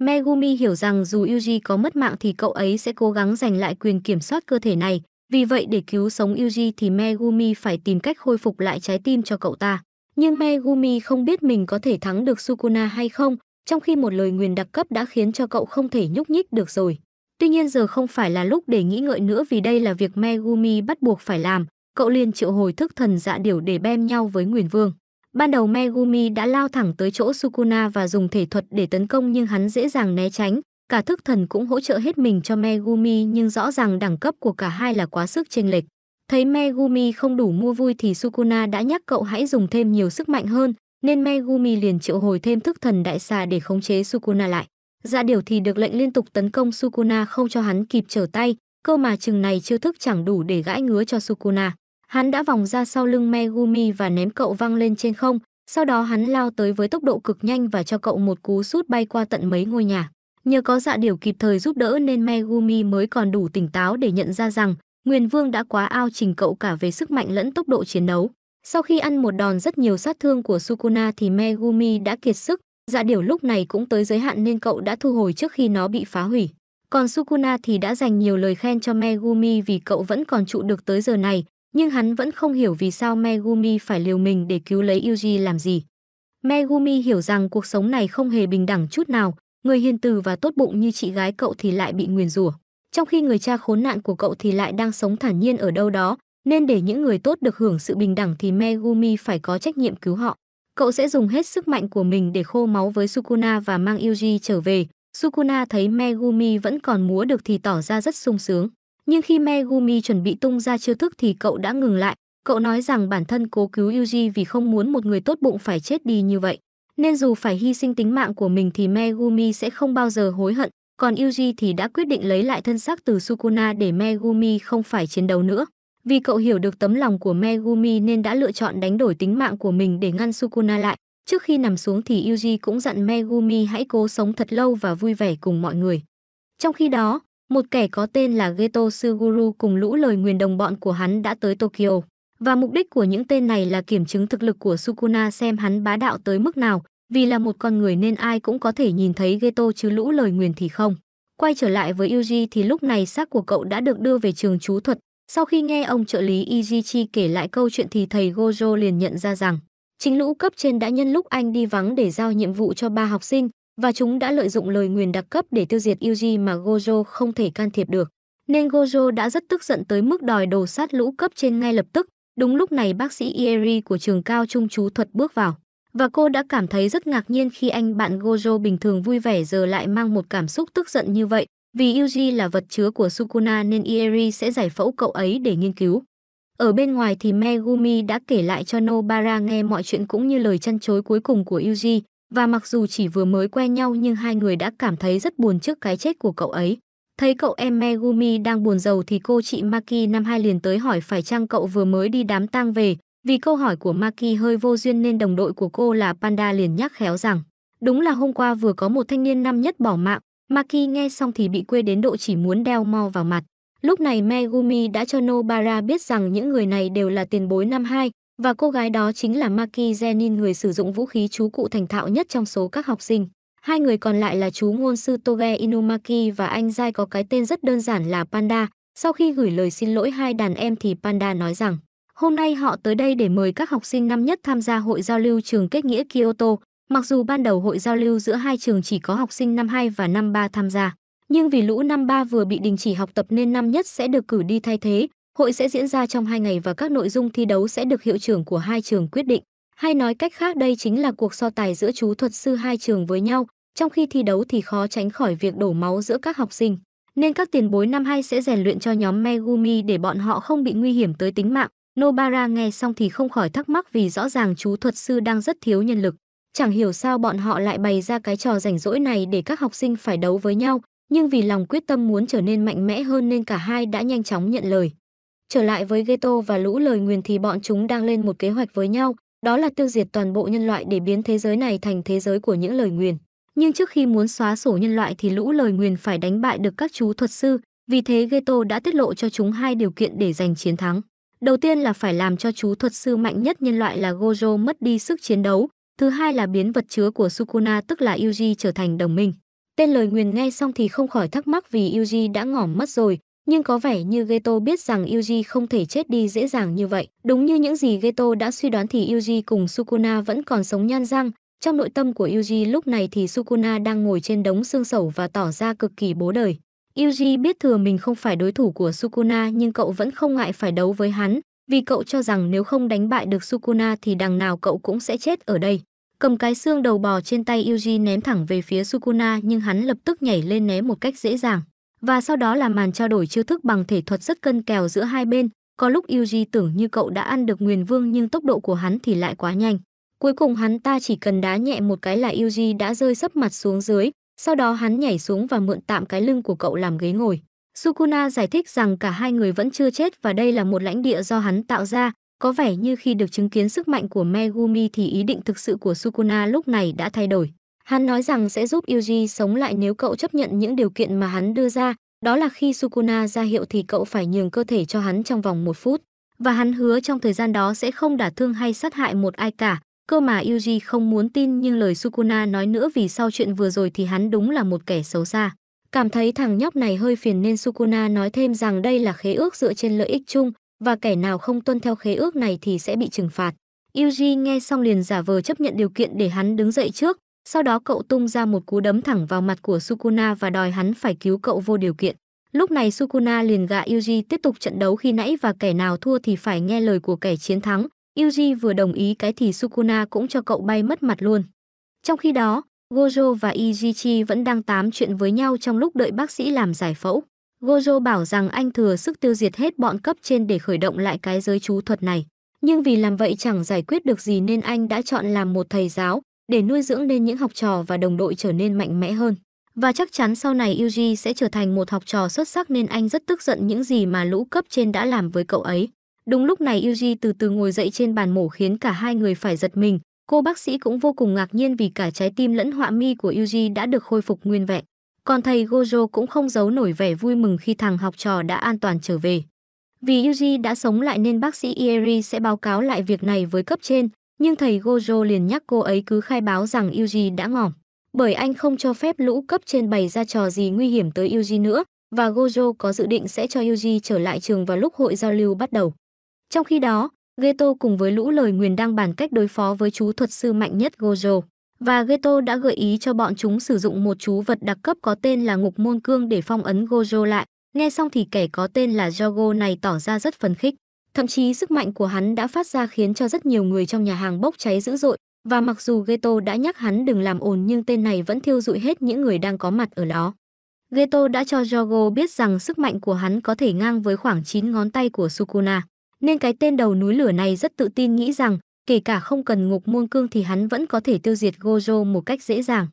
[SPEAKER 1] Megumi hiểu rằng dù Yuji có mất mạng thì cậu ấy sẽ cố gắng giành lại quyền kiểm soát cơ thể này. Vì vậy để cứu sống Yuji thì Megumi phải tìm cách khôi phục lại trái tim cho cậu ta. Nhưng Megumi không biết mình có thể thắng được Sukuna hay không, trong khi một lời nguyền đặc cấp đã khiến cho cậu không thể nhúc nhích được rồi. Tuy nhiên giờ không phải là lúc để nghĩ ngợi nữa vì đây là việc Megumi bắt buộc phải làm, cậu liền triệu hồi thức thần dạ điểu để bem nhau với Nguyền Vương. Ban đầu Megumi đã lao thẳng tới chỗ Sukuna và dùng thể thuật để tấn công nhưng hắn dễ dàng né tránh. Cả thức thần cũng hỗ trợ hết mình cho Megumi nhưng rõ ràng đẳng cấp của cả hai là quá sức chênh lệch. Thấy Megumi không đủ mua vui thì Sukuna đã nhắc cậu hãy dùng thêm nhiều sức mạnh hơn, nên Megumi liền triệu hồi thêm thức thần đại xà để khống chế Sukuna lại. Dạ điều thì được lệnh liên tục tấn công Sukuna không cho hắn kịp trở tay, cơ mà chừng này chiêu thức chẳng đủ để gãi ngứa cho Sukuna. Hắn đã vòng ra sau lưng Megumi và ném cậu văng lên trên không, sau đó hắn lao tới với tốc độ cực nhanh và cho cậu một cú sút bay qua tận mấy ngôi nhà. Nhờ có dạ Điểu kịp thời giúp đỡ nên Megumi mới còn đủ tỉnh táo để nhận ra rằng Nguyên Vương đã quá ao trình cậu cả về sức mạnh lẫn tốc độ chiến đấu. Sau khi ăn một đòn rất nhiều sát thương của Sukuna thì Megumi đã kiệt sức, dạ Điểu lúc này cũng tới giới hạn nên cậu đã thu hồi trước khi nó bị phá hủy. Còn Sukuna thì đã dành nhiều lời khen cho Megumi vì cậu vẫn còn trụ được tới giờ này, nhưng hắn vẫn không hiểu vì sao Megumi phải liều mình để cứu lấy Yuji làm gì. Megumi hiểu rằng cuộc sống này không hề bình đẳng chút nào, người hiền từ và tốt bụng như chị gái cậu thì lại bị nguyền rủa. Trong khi người cha khốn nạn của cậu thì lại đang sống thản nhiên ở đâu đó, nên để những người tốt được hưởng sự bình đẳng thì Megumi phải có trách nhiệm cứu họ. Cậu sẽ dùng hết sức mạnh của mình để khô máu với Sukuna và mang Yuji trở về. Sukuna thấy Megumi vẫn còn múa được thì tỏ ra rất sung sướng nhưng khi Megumi chuẩn bị tung ra chiêu thức thì cậu đã ngừng lại. Cậu nói rằng bản thân cố cứu Yuji vì không muốn một người tốt bụng phải chết đi như vậy. Nên dù phải hy sinh tính mạng của mình thì Megumi sẽ không bao giờ hối hận, còn Yuji thì đã quyết định lấy lại thân xác từ Sukuna để Megumi không phải chiến đấu nữa. Vì cậu hiểu được tấm lòng của Megumi nên đã lựa chọn đánh đổi tính mạng của mình để ngăn Sukuna lại. Trước khi nằm xuống thì Yuji cũng dặn Megumi hãy cố sống thật lâu và vui vẻ cùng mọi người. Trong khi đó, một kẻ có tên là Geto Suguru cùng lũ lời nguyền đồng bọn của hắn đã tới Tokyo. Và mục đích của những tên này là kiểm chứng thực lực của Sukuna xem hắn bá đạo tới mức nào, vì là một con người nên ai cũng có thể nhìn thấy Geto chứ lũ lời nguyền thì không. Quay trở lại với Yuji thì lúc này xác của cậu đã được đưa về trường chú thuật. Sau khi nghe ông trợ lý Ijichi kể lại câu chuyện thì thầy Gojo liền nhận ra rằng chính lũ cấp trên đã nhân lúc anh đi vắng để giao nhiệm vụ cho ba học sinh, và chúng đã lợi dụng lời nguyền đặc cấp để tiêu diệt Yuji mà Gojo không thể can thiệp được. Nên Gojo đã rất tức giận tới mức đòi đồ sát lũ cấp trên ngay lập tức. Đúng lúc này bác sĩ Ieri của trường cao trung chú thuật bước vào. Và cô đã cảm thấy rất ngạc nhiên khi anh bạn Gojo bình thường vui vẻ giờ lại mang một cảm xúc tức giận như vậy. Vì Yuji là vật chứa của Sukuna nên Ieri sẽ giải phẫu cậu ấy để nghiên cứu. Ở bên ngoài thì Megumi đã kể lại cho Nobara nghe mọi chuyện cũng như lời chăn chối cuối cùng của Yuji, và mặc dù chỉ vừa mới quen nhau nhưng hai người đã cảm thấy rất buồn trước cái chết của cậu ấy. Thấy cậu em Megumi đang buồn giàu thì cô chị Maki năm hai liền tới hỏi phải chăng cậu vừa mới đi đám tang về. Vì câu hỏi của Maki hơi vô duyên nên đồng đội của cô là Panda liền nhắc khéo rằng Đúng là hôm qua vừa có một thanh niên năm nhất bỏ mạng, Maki nghe xong thì bị quê đến độ chỉ muốn đeo mau vào mặt. Lúc này Megumi đã cho Nobara biết rằng những người này đều là tiền bối năm hai, và cô gái đó chính là Maki Zenin người sử dụng vũ khí chú cụ thành thạo nhất trong số các học sinh. Hai người còn lại là chú ngôn sư Toge Inumaki và anh Jai có cái tên rất đơn giản là Panda. Sau khi gửi lời xin lỗi hai đàn em thì Panda nói rằng hôm nay họ tới đây để mời các học sinh năm nhất tham gia hội giao lưu trường kết nghĩa Kyoto. Mặc dù ban đầu hội giao lưu giữa hai trường chỉ có học sinh năm 2 và năm 3 tham gia, nhưng vì lũ năm 3 vừa bị đình chỉ học tập nên năm nhất sẽ được cử đi thay thế, Hội sẽ diễn ra trong hai ngày và các nội dung thi đấu sẽ được hiệu trưởng của hai trường quyết định. Hay nói cách khác đây chính là cuộc so tài giữa chú thuật sư hai trường với nhau, trong khi thi đấu thì khó tránh khỏi việc đổ máu giữa các học sinh. Nên các tiền bối năm hai sẽ rèn luyện cho nhóm Megumi để bọn họ không bị nguy hiểm tới tính mạng. Nobara nghe xong thì không khỏi thắc mắc vì rõ ràng chú thuật sư đang rất thiếu nhân lực. Chẳng hiểu sao bọn họ lại bày ra cái trò rảnh rỗi này để các học sinh phải đấu với nhau, nhưng vì lòng quyết tâm muốn trở nên mạnh mẽ hơn nên cả hai đã nhanh chóng nhận lời. Trở lại với Geto và lũ lời nguyền thì bọn chúng đang lên một kế hoạch với nhau, đó là tiêu diệt toàn bộ nhân loại để biến thế giới này thành thế giới của những lời nguyền. Nhưng trước khi muốn xóa sổ nhân loại thì lũ lời nguyền phải đánh bại được các chú thuật sư, vì thế Geto đã tiết lộ cho chúng hai điều kiện để giành chiến thắng. Đầu tiên là phải làm cho chú thuật sư mạnh nhất nhân loại là Gojo mất đi sức chiến đấu, thứ hai là biến vật chứa của Sukuna tức là Yuji trở thành đồng minh. Tên lời nguyền nghe xong thì không khỏi thắc mắc vì Yuji đã ngỏm mất rồi, nhưng có vẻ như Geto biết rằng Yuji không thể chết đi dễ dàng như vậy. Đúng như những gì Geto đã suy đoán thì Yuji cùng Sukuna vẫn còn sống nhan răng. Trong nội tâm của Yuji lúc này thì Sukuna đang ngồi trên đống xương sầu và tỏ ra cực kỳ bố đời. Yuji biết thừa mình không phải đối thủ của Sukuna nhưng cậu vẫn không ngại phải đấu với hắn, vì cậu cho rằng nếu không đánh bại được Sukuna thì đằng nào cậu cũng sẽ chết ở đây. Cầm cái xương đầu bò trên tay Yuji ném thẳng về phía Sukuna nhưng hắn lập tức nhảy lên né một cách dễ dàng và sau đó là màn trao đổi chiêu thức bằng thể thuật rất cân kèo giữa hai bên. Có lúc Yuji tưởng như cậu đã ăn được Nguyền Vương nhưng tốc độ của hắn thì lại quá nhanh. Cuối cùng hắn ta chỉ cần đá nhẹ một cái là Yuji đã rơi sấp mặt xuống dưới, sau đó hắn nhảy xuống và mượn tạm cái lưng của cậu làm ghế ngồi. Sukuna giải thích rằng cả hai người vẫn chưa chết và đây là một lãnh địa do hắn tạo ra, có vẻ như khi được chứng kiến sức mạnh của Megumi thì ý định thực sự của Sukuna lúc này đã thay đổi. Hắn nói rằng sẽ giúp Yuji sống lại nếu cậu chấp nhận những điều kiện mà hắn đưa ra, đó là khi Sukuna ra hiệu thì cậu phải nhường cơ thể cho hắn trong vòng một phút. Và hắn hứa trong thời gian đó sẽ không đả thương hay sát hại một ai cả. Cơ mà Yuji không muốn tin nhưng lời Sukuna nói nữa vì sau chuyện vừa rồi thì hắn đúng là một kẻ xấu xa. Cảm thấy thằng nhóc này hơi phiền nên Sukuna nói thêm rằng đây là khế ước dựa trên lợi ích chung và kẻ nào không tuân theo khế ước này thì sẽ bị trừng phạt. Yuji nghe xong liền giả vờ chấp nhận điều kiện để hắn đứng dậy trước, sau đó cậu tung ra một cú đấm thẳng vào mặt của Sukuna và đòi hắn phải cứu cậu vô điều kiện. Lúc này Sukuna liền gạ Yuji tiếp tục trận đấu khi nãy và kẻ nào thua thì phải nghe lời của kẻ chiến thắng. Yuji vừa đồng ý cái thì Sukuna cũng cho cậu bay mất mặt luôn. Trong khi đó, Gojo và Ijichi vẫn đang tám chuyện với nhau trong lúc đợi bác sĩ làm giải phẫu. Gojo bảo rằng anh thừa sức tiêu diệt hết bọn cấp trên để khởi động lại cái giới chú thuật này. Nhưng vì làm vậy chẳng giải quyết được gì nên anh đã chọn làm một thầy giáo, để nuôi dưỡng nên những học trò và đồng đội trở nên mạnh mẽ hơn. Và chắc chắn sau này Yuji sẽ trở thành một học trò xuất sắc nên anh rất tức giận những gì mà lũ cấp trên đã làm với cậu ấy. Đúng lúc này Yuji từ từ ngồi dậy trên bàn mổ khiến cả hai người phải giật mình. Cô bác sĩ cũng vô cùng ngạc nhiên vì cả trái tim lẫn họa mi của Yuji đã được khôi phục nguyên vẹn. Còn thầy Gojo cũng không giấu nổi vẻ vui mừng khi thằng học trò đã an toàn trở về. Vì Yuji đã sống lại nên bác sĩ Ieri sẽ báo cáo lại việc này với cấp trên, nhưng thầy Gojo liền nhắc cô ấy cứ khai báo rằng Yuji đã ngỏm, bởi anh không cho phép lũ cấp trên bày ra trò gì nguy hiểm tới Yuji nữa, và Gojo có dự định sẽ cho Yuji trở lại trường vào lúc hội giao lưu bắt đầu. Trong khi đó, Geto cùng với lũ lời nguyền đang bàn cách đối phó với chú thuật sư mạnh nhất Gojo, và Geto đã gợi ý cho bọn chúng sử dụng một chú vật đặc cấp có tên là ngục môn cương để phong ấn Gojo lại. Nghe xong thì kẻ có tên là Jogo này tỏ ra rất phấn khích. Thậm chí sức mạnh của hắn đã phát ra khiến cho rất nhiều người trong nhà hàng bốc cháy dữ dội, và mặc dù Geto đã nhắc hắn đừng làm ồn nhưng tên này vẫn thiêu dụi hết những người đang có mặt ở đó. Geto đã cho Jogo biết rằng sức mạnh của hắn có thể ngang với khoảng 9 ngón tay của Sukuna, nên cái tên đầu núi lửa này rất tự tin nghĩ rằng kể cả không cần ngục muôn cương thì hắn vẫn có thể tiêu diệt Gojo một cách dễ dàng.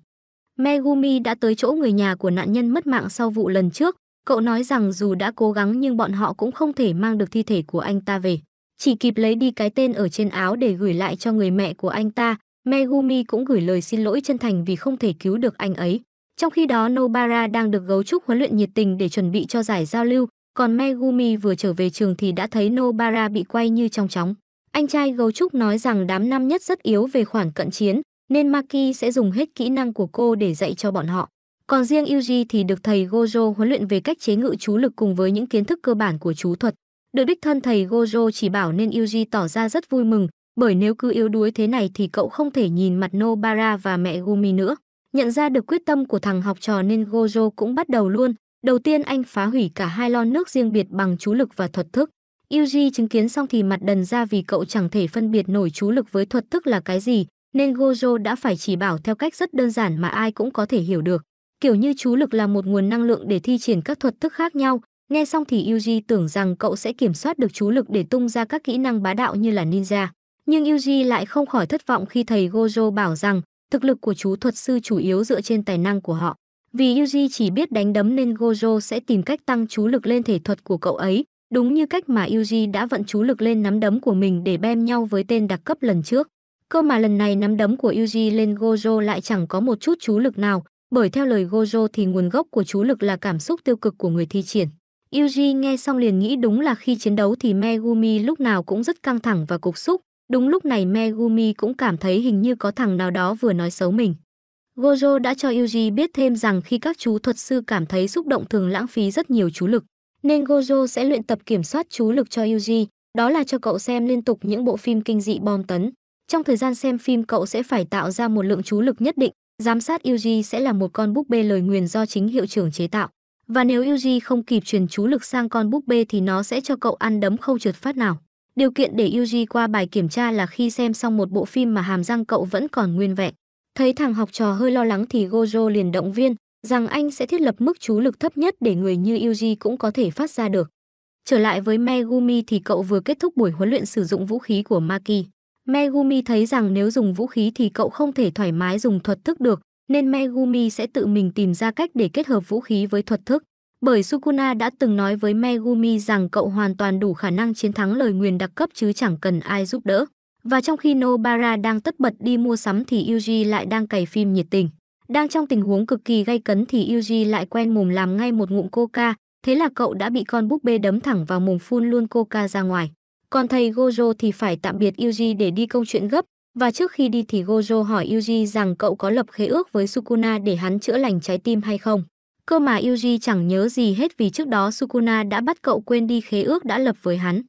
[SPEAKER 1] Megumi đã tới chỗ người nhà của nạn nhân mất mạng sau vụ lần trước, Cậu nói rằng dù đã cố gắng nhưng bọn họ cũng không thể mang được thi thể của anh ta về. Chỉ kịp lấy đi cái tên ở trên áo để gửi lại cho người mẹ của anh ta, Megumi cũng gửi lời xin lỗi chân thành vì không thể cứu được anh ấy. Trong khi đó Nobara đang được gấu trúc huấn luyện nhiệt tình để chuẩn bị cho giải giao lưu, còn Megumi vừa trở về trường thì đã thấy Nobara bị quay như trong chóng. Anh trai gấu trúc nói rằng đám năm nhất rất yếu về khoản cận chiến, nên Maki sẽ dùng hết kỹ năng của cô để dạy cho bọn họ. Còn riêng Yuji thì được thầy Gojo huấn luyện về cách chế ngự chú lực cùng với những kiến thức cơ bản của chú thuật. Được đích thân thầy Gojo chỉ bảo nên Yuji tỏ ra rất vui mừng, bởi nếu cứ yếu đuối thế này thì cậu không thể nhìn mặt Nobara và mẹ Gumi nữa. Nhận ra được quyết tâm của thằng học trò nên Gojo cũng bắt đầu luôn. Đầu tiên anh phá hủy cả hai lon nước riêng biệt bằng chú lực và thuật thức. Yuji chứng kiến xong thì mặt đần ra vì cậu chẳng thể phân biệt nổi chú lực với thuật thức là cái gì, nên Gojo đã phải chỉ bảo theo cách rất đơn giản mà ai cũng có thể hiểu được. Kiểu như chú lực là một nguồn năng lượng để thi triển các thuật thức khác nhau, nghe xong thì Yuji tưởng rằng cậu sẽ kiểm soát được chú lực để tung ra các kỹ năng bá đạo như là ninja. Nhưng Yuji lại không khỏi thất vọng khi thầy Gojo bảo rằng thực lực của chú thuật sư chủ yếu dựa trên tài năng của họ. Vì Yuji chỉ biết đánh đấm nên Gojo sẽ tìm cách tăng chú lực lên thể thuật của cậu ấy, đúng như cách mà Yuji đã vận chú lực lên nắm đấm của mình để bem nhau với tên đặc cấp lần trước. Cơ mà lần này nắm đấm của Yuji lên Gojo lại chẳng có một chút chú lực nào, bởi theo lời Gojo thì nguồn gốc của chú lực là cảm xúc tiêu cực của người thi triển. Yuji nghe xong liền nghĩ đúng là khi chiến đấu thì Megumi lúc nào cũng rất căng thẳng và cục xúc. Đúng lúc này Megumi cũng cảm thấy hình như có thằng nào đó vừa nói xấu mình. Gojo đã cho Yuji biết thêm rằng khi các chú thuật sư cảm thấy xúc động thường lãng phí rất nhiều chú lực, nên Gojo sẽ luyện tập kiểm soát chú lực cho Yuji, đó là cho cậu xem liên tục những bộ phim kinh dị bom tấn. Trong thời gian xem phim cậu sẽ phải tạo ra một lượng chú lực nhất định, giám sát Yuji sẽ là một con búp bê lời nguyền do chính hiệu trưởng chế tạo. Và nếu Yuji không kịp truyền chú lực sang con búp bê thì nó sẽ cho cậu ăn đấm không trượt phát nào. Điều kiện để Yuji qua bài kiểm tra là khi xem xong một bộ phim mà hàm răng cậu vẫn còn nguyên vẹn. Thấy thằng học trò hơi lo lắng thì Gojo liền động viên rằng anh sẽ thiết lập mức chú lực thấp nhất để người như Yuji cũng có thể phát ra được. Trở lại với Megumi thì cậu vừa kết thúc buổi huấn luyện sử dụng vũ khí của Maki. Megumi thấy rằng nếu dùng vũ khí thì cậu không thể thoải mái dùng thuật thức được, nên Megumi sẽ tự mình tìm ra cách để kết hợp vũ khí với thuật thức. Bởi Sukuna đã từng nói với Megumi rằng cậu hoàn toàn đủ khả năng chiến thắng lời nguyền đặc cấp chứ chẳng cần ai giúp đỡ. Và trong khi Nobara đang tất bật đi mua sắm thì Yuji lại đang cày phim nhiệt tình. Đang trong tình huống cực kỳ gay cấn thì Yuji lại quen mồm làm ngay một ngụm coca, thế là cậu đã bị con búp bê đấm thẳng vào mồm phun luôn coca ra ngoài. Còn thầy Gojo thì phải tạm biệt Yuji để đi công chuyện gấp, và trước khi đi thì Gojo hỏi Yuji rằng cậu có lập khế ước với Sukuna để hắn chữa lành trái tim hay không. Cơ mà Yuji chẳng nhớ gì hết vì trước đó Sukuna đã bắt cậu quên đi khế ước đã lập với hắn.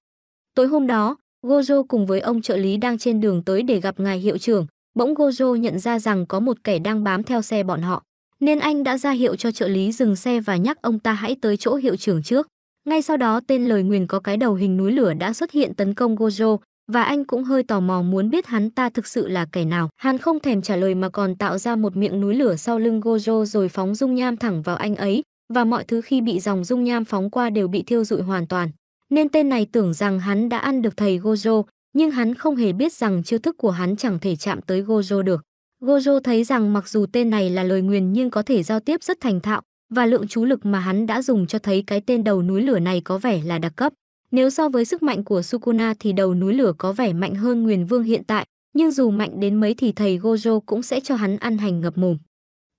[SPEAKER 1] Tối hôm đó, Gojo cùng với ông trợ lý đang trên đường tới để gặp ngài hiệu trưởng, bỗng Gojo nhận ra rằng có một kẻ đang bám theo xe bọn họ, nên anh đã ra hiệu cho trợ lý dừng xe và nhắc ông ta hãy tới chỗ hiệu trưởng trước. Ngay sau đó tên lời nguyền có cái đầu hình núi lửa đã xuất hiện tấn công Gojo, và anh cũng hơi tò mò muốn biết hắn ta thực sự là kẻ nào. Hắn không thèm trả lời mà còn tạo ra một miệng núi lửa sau lưng Gojo rồi phóng dung nham thẳng vào anh ấy, và mọi thứ khi bị dòng dung nham phóng qua đều bị thiêu rụi hoàn toàn. Nên tên này tưởng rằng hắn đã ăn được thầy Gojo, nhưng hắn không hề biết rằng chiêu thức của hắn chẳng thể chạm tới Gojo được. Gojo thấy rằng mặc dù tên này là lời nguyền nhưng có thể giao tiếp rất thành thạo, và lượng chú lực mà hắn đã dùng cho thấy cái tên đầu núi lửa này có vẻ là đặc cấp. Nếu so với sức mạnh của Sukuna thì đầu núi lửa có vẻ mạnh hơn Nguyên Vương hiện tại, nhưng dù mạnh đến mấy thì thầy Gojo cũng sẽ cho hắn ăn hành ngập mồm.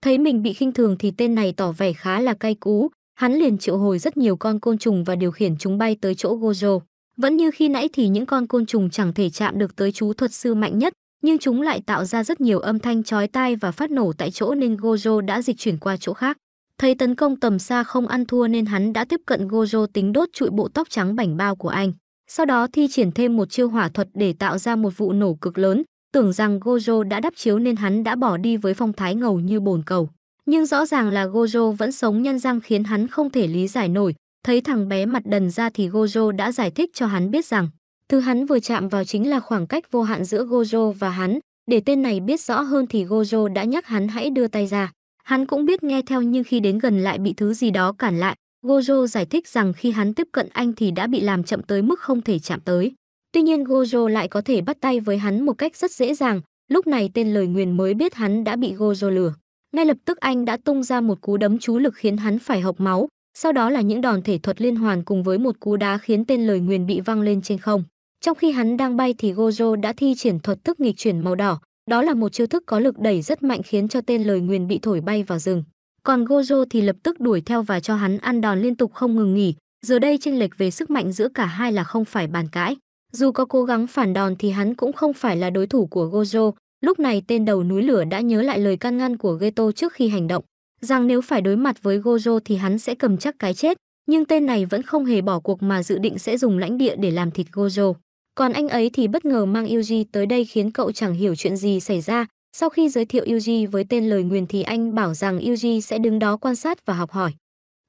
[SPEAKER 1] Thấy mình bị khinh thường thì tên này tỏ vẻ khá là cay cú, hắn liền triệu hồi rất nhiều con côn trùng và điều khiển chúng bay tới chỗ Gojo. Vẫn như khi nãy thì những con côn trùng chẳng thể chạm được tới chú thuật sư mạnh nhất, nhưng chúng lại tạo ra rất nhiều âm thanh chói tai và phát nổ tại chỗ nên Gojo đã dịch chuyển qua chỗ khác. Thấy tấn công tầm xa không ăn thua nên hắn đã tiếp cận Gojo tính đốt trụi bộ tóc trắng bảnh bao của anh. Sau đó thi triển thêm một chiêu hỏa thuật để tạo ra một vụ nổ cực lớn, tưởng rằng Gojo đã đắp chiếu nên hắn đã bỏ đi với phong thái ngầu như bồn cầu. Nhưng rõ ràng là Gojo vẫn sống nhân răng khiến hắn không thể lý giải nổi, thấy thằng bé mặt đần ra thì Gojo đã giải thích cho hắn biết rằng thứ hắn vừa chạm vào chính là khoảng cách vô hạn giữa Gojo và hắn, để tên này biết rõ hơn thì Gojo đã nhắc hắn hãy đưa tay ra. Hắn cũng biết nghe theo nhưng khi đến gần lại bị thứ gì đó cản lại, Gojo giải thích rằng khi hắn tiếp cận anh thì đã bị làm chậm tới mức không thể chạm tới. Tuy nhiên Gojo lại có thể bắt tay với hắn một cách rất dễ dàng, lúc này tên lời nguyền mới biết hắn đã bị Gojo lừa. Ngay lập tức anh đã tung ra một cú đấm chú lực khiến hắn phải hộc máu, sau đó là những đòn thể thuật liên hoàn cùng với một cú đá khiến tên lời nguyền bị văng lên trên không. Trong khi hắn đang bay thì Gojo đã thi triển thuật thức nghịch chuyển màu đỏ, đó là một chiêu thức có lực đẩy rất mạnh khiến cho tên lời nguyền bị thổi bay vào rừng. Còn Gojo thì lập tức đuổi theo và cho hắn ăn đòn liên tục không ngừng nghỉ. Giờ đây chênh lệch về sức mạnh giữa cả hai là không phải bàn cãi. Dù có cố gắng phản đòn thì hắn cũng không phải là đối thủ của Gojo. Lúc này tên đầu núi lửa đã nhớ lại lời can ngăn của Geto trước khi hành động, rằng nếu phải đối mặt với Gojo thì hắn sẽ cầm chắc cái chết, nhưng tên này vẫn không hề bỏ cuộc mà dự định sẽ dùng lãnh địa để làm thịt Gojo. Còn anh ấy thì bất ngờ mang Yuji tới đây khiến cậu chẳng hiểu chuyện gì xảy ra. Sau khi giới thiệu Yuji với tên lời nguyền thì anh bảo rằng Yuji sẽ đứng đó quan sát và học hỏi.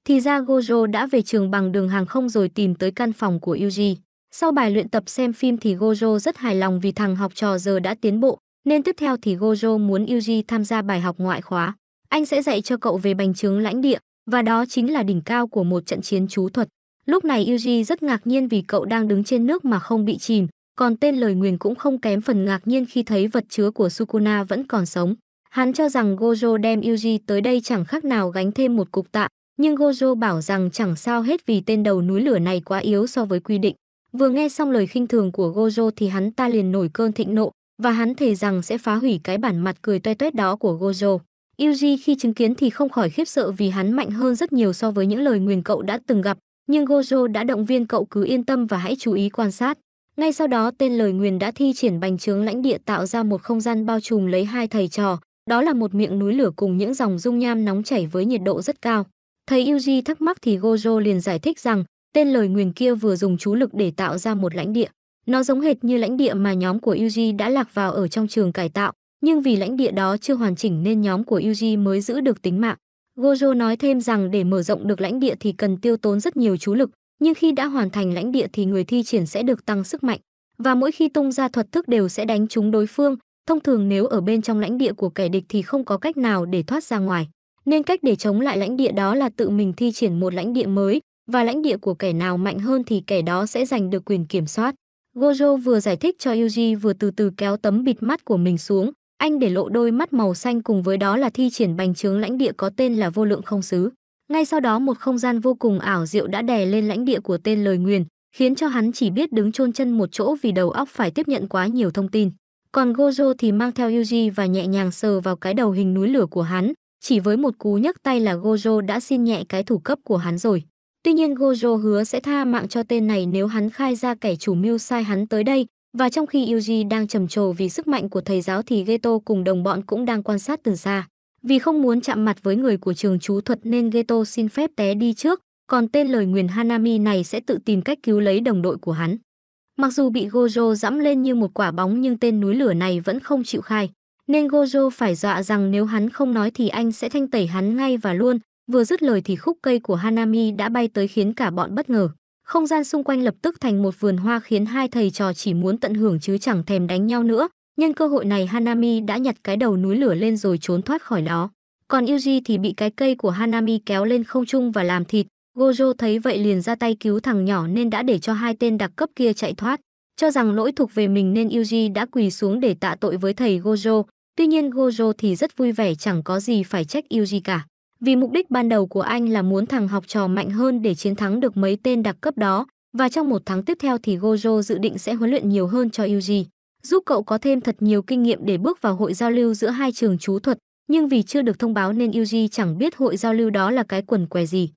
[SPEAKER 1] Thì ra Gojo đã về trường bằng đường hàng không rồi tìm tới căn phòng của Yuji. Sau bài luyện tập xem phim thì Gojo rất hài lòng vì thằng học trò giờ đã tiến bộ, nên tiếp theo thì Gojo muốn Yuji tham gia bài học ngoại khóa. Anh sẽ dạy cho cậu về bành trướng lãnh địa, và đó chính là đỉnh cao của một trận chiến chú thuật. Lúc này Yuji rất ngạc nhiên vì cậu đang đứng trên nước mà không bị chìm, còn tên lời nguyền cũng không kém phần ngạc nhiên khi thấy vật chứa của Sukuna vẫn còn sống. Hắn cho rằng Gojo đem Yuji tới đây chẳng khác nào gánh thêm một cục tạ, nhưng Gojo bảo rằng chẳng sao hết vì tên đầu núi lửa này quá yếu so với quy định. Vừa nghe xong lời khinh thường của Gojo thì hắn ta liền nổi cơn thịnh nộ, và hắn thề rằng sẽ phá hủy cái bản mặt cười toe toét đó của Gojo. Yuji khi chứng kiến thì không khỏi khiếp sợ vì hắn mạnh hơn rất nhiều so với những lời nguyền cậu đã từng gặp, nhưng Gojo đã động viên cậu cứ yên tâm và hãy chú ý quan sát. Ngay sau đó tên lời nguyền đã thi triển bành trướng lãnh địa tạo ra một không gian bao trùm lấy hai thầy trò, đó là một miệng núi lửa cùng những dòng dung nham nóng chảy với nhiệt độ rất cao. Thầy Yuji thắc mắc thì Gojo liền giải thích rằng tên lời nguyền kia vừa dùng chú lực để tạo ra một lãnh địa. Nó giống hệt như lãnh địa mà nhóm của Yuji đã lạc vào ở trong trường cải tạo, nhưng vì lãnh địa đó chưa hoàn chỉnh nên nhóm của Yuji mới giữ được tính mạng. Gojo nói thêm rằng để mở rộng được lãnh địa thì cần tiêu tốn rất nhiều chú lực, nhưng khi đã hoàn thành lãnh địa thì người thi triển sẽ được tăng sức mạnh, và mỗi khi tung ra thuật thức đều sẽ đánh trúng đối phương, thông thường nếu ở bên trong lãnh địa của kẻ địch thì không có cách nào để thoát ra ngoài. Nên cách để chống lại lãnh địa đó là tự mình thi triển một lãnh địa mới, và lãnh địa của kẻ nào mạnh hơn thì kẻ đó sẽ giành được quyền kiểm soát. Gojo vừa giải thích cho Yuji vừa từ từ kéo tấm bịt mắt của mình xuống, anh để lộ đôi mắt màu xanh cùng với đó là thi triển bành trướng lãnh địa có tên là vô lượng không xứ. Ngay sau đó một không gian vô cùng ảo diệu đã đè lên lãnh địa của tên lời nguyền, khiến cho hắn chỉ biết đứng chôn chân một chỗ vì đầu óc phải tiếp nhận quá nhiều thông tin. Còn Gojo thì mang theo Yuji và nhẹ nhàng sờ vào cái đầu hình núi lửa của hắn, chỉ với một cú nhấc tay là Gojo đã xin nhẹ cái thủ cấp của hắn rồi. Tuy nhiên Gojo hứa sẽ tha mạng cho tên này nếu hắn khai ra kẻ chủ mưu sai hắn tới đây, và trong khi Yuji đang trầm trồ vì sức mạnh của thầy giáo thì Geto cùng đồng bọn cũng đang quan sát từ xa. Vì không muốn chạm mặt với người của trường chú thuật nên Geto xin phép té đi trước, còn tên lời nguyền Hanami này sẽ tự tìm cách cứu lấy đồng đội của hắn. Mặc dù bị Gojo dẫm lên như một quả bóng nhưng tên núi lửa này vẫn không chịu khai, nên Gojo phải dọa rằng nếu hắn không nói thì anh sẽ thanh tẩy hắn ngay và luôn, vừa dứt lời thì khúc cây của Hanami đã bay tới khiến cả bọn bất ngờ. Không gian xung quanh lập tức thành một vườn hoa khiến hai thầy trò chỉ muốn tận hưởng chứ chẳng thèm đánh nhau nữa. Nhân cơ hội này Hanami đã nhặt cái đầu núi lửa lên rồi trốn thoát khỏi đó. Còn Yuji thì bị cái cây của Hanami kéo lên không trung và làm thịt. Gojo thấy vậy liền ra tay cứu thằng nhỏ nên đã để cho hai tên đặc cấp kia chạy thoát. Cho rằng lỗi thuộc về mình nên Yuji đã quỳ xuống để tạ tội với thầy Gojo. Tuy nhiên Gojo thì rất vui vẻ chẳng có gì phải trách Yuji cả vì mục đích ban đầu của anh là muốn thằng học trò mạnh hơn để chiến thắng được mấy tên đặc cấp đó, và trong một tháng tiếp theo thì Gojo dự định sẽ huấn luyện nhiều hơn cho Yuji, giúp cậu có thêm thật nhiều kinh nghiệm để bước vào hội giao lưu giữa hai trường chú thuật, nhưng vì chưa được thông báo nên Yuji chẳng biết hội giao lưu đó là cái quần què gì.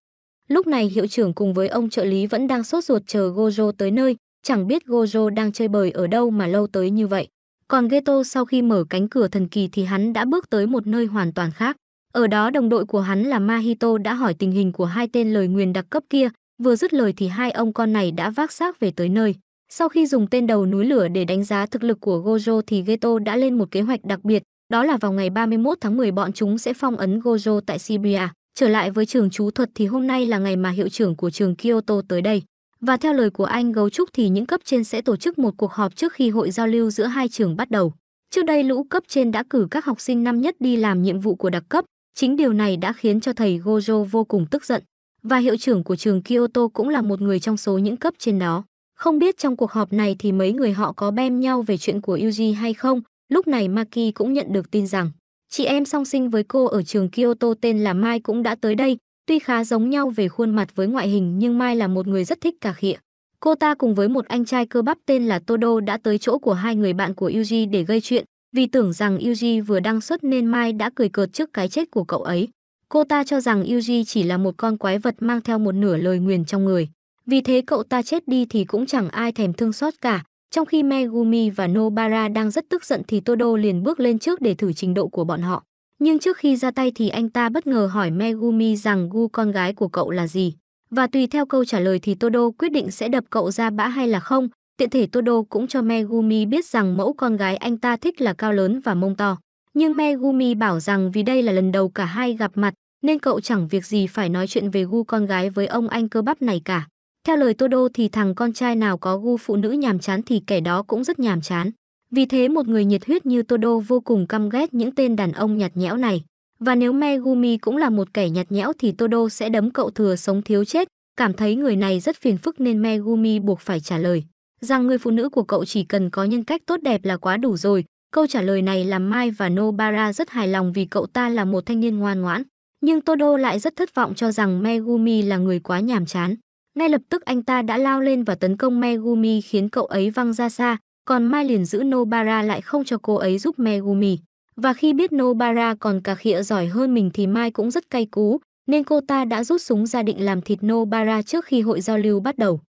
[SPEAKER 1] Lúc này hiệu trưởng cùng với ông trợ lý vẫn đang sốt ruột chờ Gojo tới nơi, chẳng biết Gojo đang chơi bời ở đâu mà lâu tới như vậy. Còn Geto sau khi mở cánh cửa thần kỳ thì hắn đã bước tới một nơi hoàn toàn khác. Ở đó đồng đội của hắn là Mahito đã hỏi tình hình của hai tên lời nguyền đặc cấp kia, vừa dứt lời thì hai ông con này đã vác xác về tới nơi. Sau khi dùng tên đầu núi lửa để đánh giá thực lực của Gojo thì Geto đã lên một kế hoạch đặc biệt, đó là vào ngày 31 tháng 10 bọn chúng sẽ phong ấn Gojo tại Shibuya. Trở lại với trường chú thuật thì hôm nay là ngày mà hiệu trưởng của trường Kyoto tới đây. Và theo lời của anh Gấu Trúc thì những cấp trên sẽ tổ chức một cuộc họp trước khi hội giao lưu giữa hai trường bắt đầu. Trước đây lũ cấp trên đã cử các học sinh năm nhất đi làm nhiệm vụ của đặc cấp, Chính điều này đã khiến cho thầy Gojo vô cùng tức giận, và hiệu trưởng của trường Kyoto cũng là một người trong số những cấp trên đó. Không biết trong cuộc họp này thì mấy người họ có bem nhau về chuyện của Yuji hay không, lúc này Maki cũng nhận được tin rằng chị em song sinh với cô ở trường Kyoto tên là Mai cũng đã tới đây, tuy khá giống nhau về khuôn mặt với ngoại hình nhưng Mai là một người rất thích cà khịa. Cô ta cùng với một anh trai cơ bắp tên là Todo đã tới chỗ của hai người bạn của Yuji để gây chuyện, vì tưởng rằng Yuji vừa đăng xuất nên Mai đã cười cợt trước cái chết của cậu ấy. Cô ta cho rằng Yuji chỉ là một con quái vật mang theo một nửa lời nguyền trong người. Vì thế cậu ta chết đi thì cũng chẳng ai thèm thương xót cả. Trong khi Megumi và Nobara đang rất tức giận thì Todo liền bước lên trước để thử trình độ của bọn họ. Nhưng trước khi ra tay thì anh ta bất ngờ hỏi Megumi rằng gu con gái của cậu là gì. Và tùy theo câu trả lời thì Todo quyết định sẽ đập cậu ra bã hay là không, Tiện thể Todo cũng cho Megumi biết rằng mẫu con gái anh ta thích là cao lớn và mông to. Nhưng Megumi bảo rằng vì đây là lần đầu cả hai gặp mặt, nên cậu chẳng việc gì phải nói chuyện về gu con gái với ông anh cơ bắp này cả. Theo lời Todo thì thằng con trai nào có gu phụ nữ nhàm chán thì kẻ đó cũng rất nhàm chán. Vì thế một người nhiệt huyết như Todo vô cùng căm ghét những tên đàn ông nhạt nhẽo này. Và nếu Megumi cũng là một kẻ nhạt nhẽo thì Todo sẽ đấm cậu thừa sống thiếu chết, cảm thấy người này rất phiền phức nên Megumi buộc phải trả lời rằng người phụ nữ của cậu chỉ cần có nhân cách tốt đẹp là quá đủ rồi. Câu trả lời này làm Mai và Nobara rất hài lòng vì cậu ta là một thanh niên ngoan ngoãn. Nhưng Todo lại rất thất vọng cho rằng Megumi là người quá nhàm chán. Ngay lập tức anh ta đã lao lên và tấn công Megumi khiến cậu ấy văng ra xa, còn Mai liền giữ Nobara lại không cho cô ấy giúp Megumi. Và khi biết Nobara còn cà khịa giỏi hơn mình thì Mai cũng rất cay cú, nên cô ta đã rút súng ra định làm thịt Nobara trước khi hội giao lưu bắt đầu.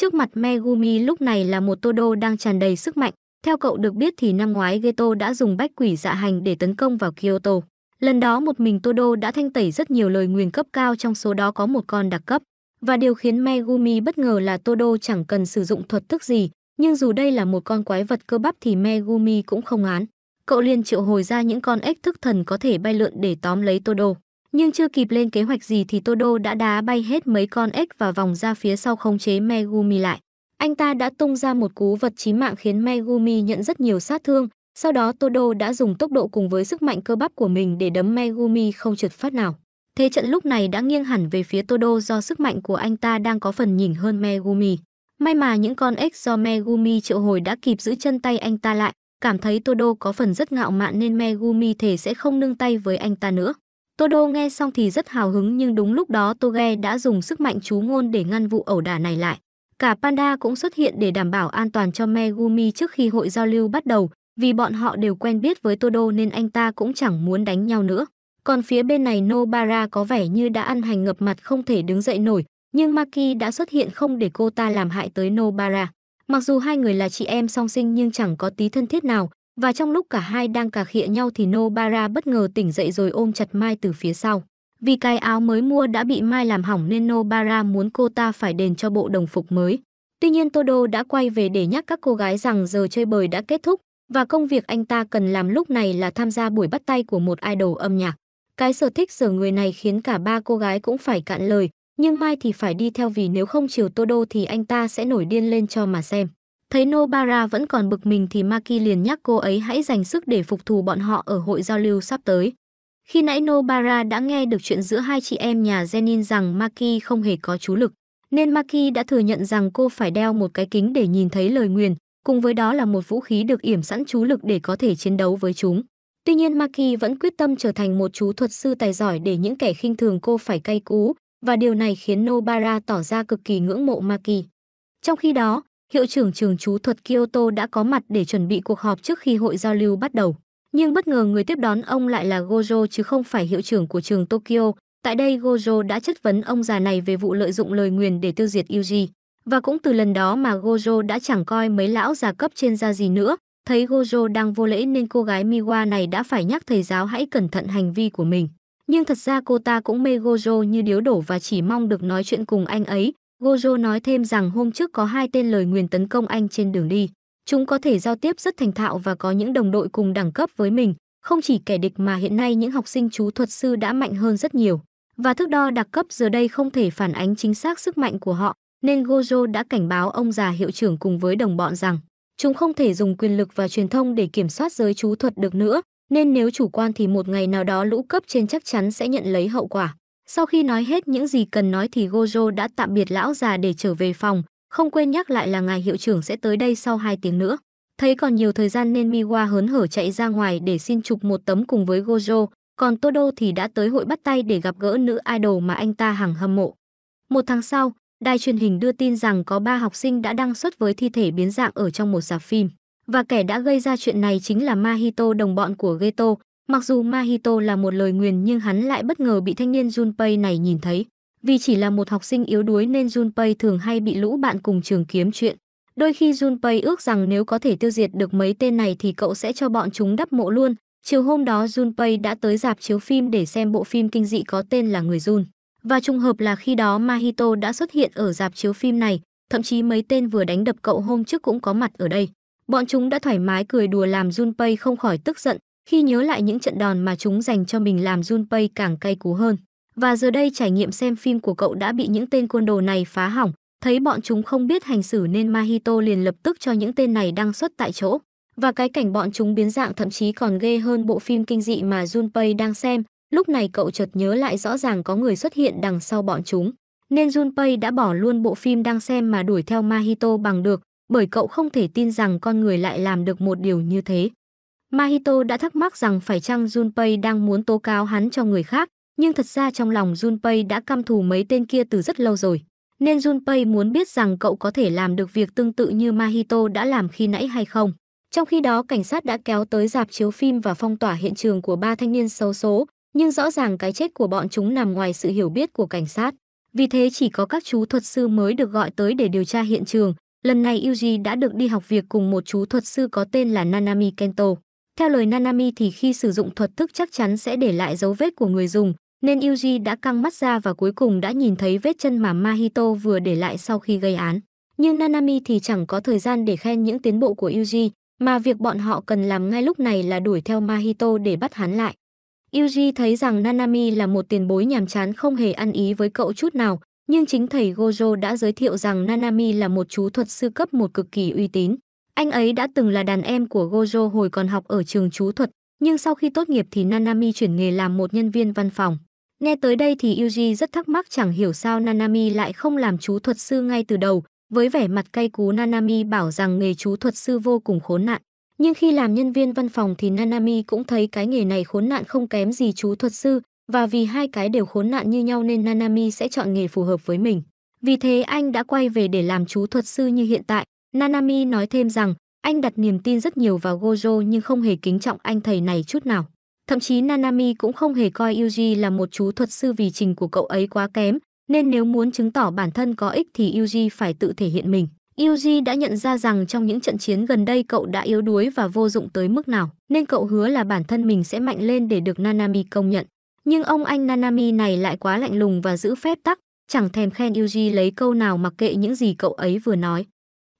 [SPEAKER 1] Trước mặt Megumi lúc này là một Tô đang tràn đầy sức mạnh. Theo cậu được biết thì năm ngoái Geto đã dùng bách quỷ dạ hành để tấn công vào Kyoto. Lần đó một mình Tô đã thanh tẩy rất nhiều lời nguyền cấp cao trong số đó có một con đặc cấp. Và điều khiến Megumi bất ngờ là Tô chẳng cần sử dụng thuật thức gì, nhưng dù đây là một con quái vật cơ bắp thì Megumi cũng không án. Cậu liền triệu hồi ra những con ếch thức thần có thể bay lượn để tóm lấy Tô nhưng chưa kịp lên kế hoạch gì thì Todo đã đá bay hết mấy con ếch và vòng ra phía sau khống chế Megumi lại. Anh ta đã tung ra một cú vật chí mạng khiến Megumi nhận rất nhiều sát thương, sau đó Todo đã dùng tốc độ cùng với sức mạnh cơ bắp của mình để đấm Megumi không trượt phát nào. Thế trận lúc này đã nghiêng hẳn về phía Todo do sức mạnh của anh ta đang có phần nhỉnh hơn Megumi. May mà những con ếch do Megumi triệu hồi đã kịp giữ chân tay anh ta lại, cảm thấy Todo có phần rất ngạo mạn nên Megumi thể sẽ không nương tay với anh ta nữa. Tô đô nghe xong thì rất hào hứng nhưng đúng lúc đó Toge đã dùng sức mạnh chú ngôn để ngăn vụ ẩu đả này lại. Cả Panda cũng xuất hiện để đảm bảo an toàn cho Megumi trước khi hội giao lưu bắt đầu, vì bọn họ đều quen biết với Tô đô nên anh ta cũng chẳng muốn đánh nhau nữa. Còn phía bên này Nobara có vẻ như đã ăn hành ngập mặt không thể đứng dậy nổi, nhưng Maki đã xuất hiện không để cô ta làm hại tới Nobara. Mặc dù hai người là chị em song sinh nhưng chẳng có tí thân thiết nào, và trong lúc cả hai đang cà khịa nhau thì Nobara bất ngờ tỉnh dậy rồi ôm chặt Mai từ phía sau. Vì cái áo mới mua đã bị Mai làm hỏng nên Nobara muốn cô ta phải đền cho bộ đồng phục mới. Tuy nhiên Todo đã quay về để nhắc các cô gái rằng giờ chơi bời đã kết thúc và công việc anh ta cần làm lúc này là tham gia buổi bắt tay của một idol âm nhạc. Cái sở thích sở người này khiến cả ba cô gái cũng phải cạn lời, nhưng Mai thì phải đi theo vì nếu không chiều Todo thì anh ta sẽ nổi điên lên cho mà xem. Thấy Nobara vẫn còn bực mình thì Maki liền nhắc cô ấy hãy dành sức để phục thù bọn họ ở hội giao lưu sắp tới. Khi nãy Nobara đã nghe được chuyện giữa hai chị em nhà Zenin rằng Maki không hề có chú lực, nên Maki đã thừa nhận rằng cô phải đeo một cái kính để nhìn thấy lời nguyền, cùng với đó là một vũ khí được yểm sẵn chú lực để có thể chiến đấu với chúng. Tuy nhiên Maki vẫn quyết tâm trở thành một chú thuật sư tài giỏi để những kẻ khinh thường cô phải cay cú, và điều này khiến Nobara tỏ ra cực kỳ ngưỡng mộ Maki. Trong khi đó, hiệu trưởng trường chú thuật Kyoto đã có mặt để chuẩn bị cuộc họp trước khi hội giao lưu bắt đầu. Nhưng bất ngờ người tiếp đón ông lại là Gojo chứ không phải hiệu trưởng của trường Tokyo. Tại đây Gojo đã chất vấn ông già này về vụ lợi dụng lời nguyền để tiêu diệt Yuji. Và cũng từ lần đó mà Gojo đã chẳng coi mấy lão già cấp trên ra gì nữa. Thấy Gojo đang vô lễ nên cô gái Miwa này đã phải nhắc thầy giáo hãy cẩn thận hành vi của mình. Nhưng thật ra cô ta cũng mê Gojo như điếu đổ và chỉ mong được nói chuyện cùng anh ấy, Gojo nói thêm rằng hôm trước có hai tên lời nguyền tấn công anh trên đường đi. Chúng có thể giao tiếp rất thành thạo và có những đồng đội cùng đẳng cấp với mình, không chỉ kẻ địch mà hiện nay những học sinh chú thuật sư đã mạnh hơn rất nhiều. Và thước đo đặc cấp giờ đây không thể phản ánh chính xác sức mạnh của họ, nên Gojo đã cảnh báo ông già hiệu trưởng cùng với đồng bọn rằng chúng không thể dùng quyền lực và truyền thông để kiểm soát giới chú thuật được nữa, nên nếu chủ quan thì một ngày nào đó lũ cấp trên chắc chắn sẽ nhận lấy hậu quả. Sau khi nói hết những gì cần nói thì Gojo đã tạm biệt lão già để trở về phòng, không quên nhắc lại là ngài hiệu trưởng sẽ tới đây sau 2 tiếng nữa. Thấy còn nhiều thời gian nên Miwa hớn hở chạy ra ngoài để xin chụp một tấm cùng với Gojo, còn Todo thì đã tới hội bắt tay để gặp gỡ nữ idol mà anh ta hằng hâm mộ. Một tháng sau, đài truyền hình đưa tin rằng có ba học sinh đã đăng xuất với thi thể biến dạng ở trong một rạp phim. Và kẻ đã gây ra chuyện này chính là Mahito đồng bọn của Geto, Mặc dù Mahito là một lời nguyền nhưng hắn lại bất ngờ bị thanh niên Junpei này nhìn thấy. Vì chỉ là một học sinh yếu đuối nên Junpei thường hay bị lũ bạn cùng trường kiếm chuyện. Đôi khi Junpei ước rằng nếu có thể tiêu diệt được mấy tên này thì cậu sẽ cho bọn chúng đắp mộ luôn. Chiều hôm đó Junpei đã tới dạp chiếu phim để xem bộ phim kinh dị có tên là Người Jun. Và trùng hợp là khi đó Mahito đã xuất hiện ở dạp chiếu phim này, thậm chí mấy tên vừa đánh đập cậu hôm trước cũng có mặt ở đây. Bọn chúng đã thoải mái cười đùa làm Junpei không khỏi tức giận, khi nhớ lại những trận đòn mà chúng dành cho mình làm Junpei càng cay cú hơn. Và giờ đây trải nghiệm xem phim của cậu đã bị những tên côn đồ này phá hỏng, thấy bọn chúng không biết hành xử nên Mahito liền lập tức cho những tên này đăng xuất tại chỗ. Và cái cảnh bọn chúng biến dạng thậm chí còn ghê hơn bộ phim kinh dị mà Junpei đang xem, lúc này cậu chợt nhớ lại rõ ràng có người xuất hiện đằng sau bọn chúng. Nên Junpei đã bỏ luôn bộ phim đang xem mà đuổi theo Mahito bằng được, bởi cậu không thể tin rằng con người lại làm được một điều như thế. Mahito đã thắc mắc rằng phải chăng Junpei đang muốn tố cáo hắn cho người khác, nhưng thật ra trong lòng Junpei đã căm thù mấy tên kia từ rất lâu rồi. Nên Junpei muốn biết rằng cậu có thể làm được việc tương tự như Mahito đã làm khi nãy hay không. Trong khi đó cảnh sát đã kéo tới dạp chiếu phim và phong tỏa hiện trường của ba thanh niên xấu số, nhưng rõ ràng cái chết của bọn chúng nằm ngoài sự hiểu biết của cảnh sát. Vì thế chỉ có các chú thuật sư mới được gọi tới để điều tra hiện trường. Lần này Yuji đã được đi học việc cùng một chú thuật sư có tên là Nanami Kento. Theo lời Nanami thì khi sử dụng thuật thức chắc chắn sẽ để lại dấu vết của người dùng, nên Yuji đã căng mắt ra và cuối cùng đã nhìn thấy vết chân mà Mahito vừa để lại sau khi gây án. Nhưng Nanami thì chẳng có thời gian để khen những tiến bộ của Yuji, mà việc bọn họ cần làm ngay lúc này là đuổi theo Mahito để bắt hắn lại. Yuji thấy rằng Nanami là một tiền bối nhàm chán không hề ăn ý với cậu chút nào, nhưng chính thầy Gojo đã giới thiệu rằng Nanami là một chú thuật sư cấp một cực kỳ uy tín. Anh ấy đã từng là đàn em của Gojo hồi còn học ở trường chú thuật, nhưng sau khi tốt nghiệp thì Nanami chuyển nghề làm một nhân viên văn phòng. Nghe tới đây thì Yuji rất thắc mắc chẳng hiểu sao Nanami lại không làm chú thuật sư ngay từ đầu. Với vẻ mặt cay cú Nanami bảo rằng nghề chú thuật sư vô cùng khốn nạn. Nhưng khi làm nhân viên văn phòng thì Nanami cũng thấy cái nghề này khốn nạn không kém gì chú thuật sư và vì hai cái đều khốn nạn như nhau nên Nanami sẽ chọn nghề phù hợp với mình. Vì thế anh đã quay về để làm chú thuật sư như hiện tại, Nanami nói thêm rằng, anh đặt niềm tin rất nhiều vào Gojo nhưng không hề kính trọng anh thầy này chút nào. Thậm chí Nanami cũng không hề coi Yuji là một chú thuật sư vì trình của cậu ấy quá kém, nên nếu muốn chứng tỏ bản thân có ích thì Yuji phải tự thể hiện mình. Yuji đã nhận ra rằng trong những trận chiến gần đây cậu đã yếu đuối và vô dụng tới mức nào, nên cậu hứa là bản thân mình sẽ mạnh lên để được Nanami công nhận. Nhưng ông anh Nanami này lại quá lạnh lùng và giữ phép tắc, chẳng thèm khen Yuji lấy câu nào mặc kệ những gì cậu ấy vừa nói.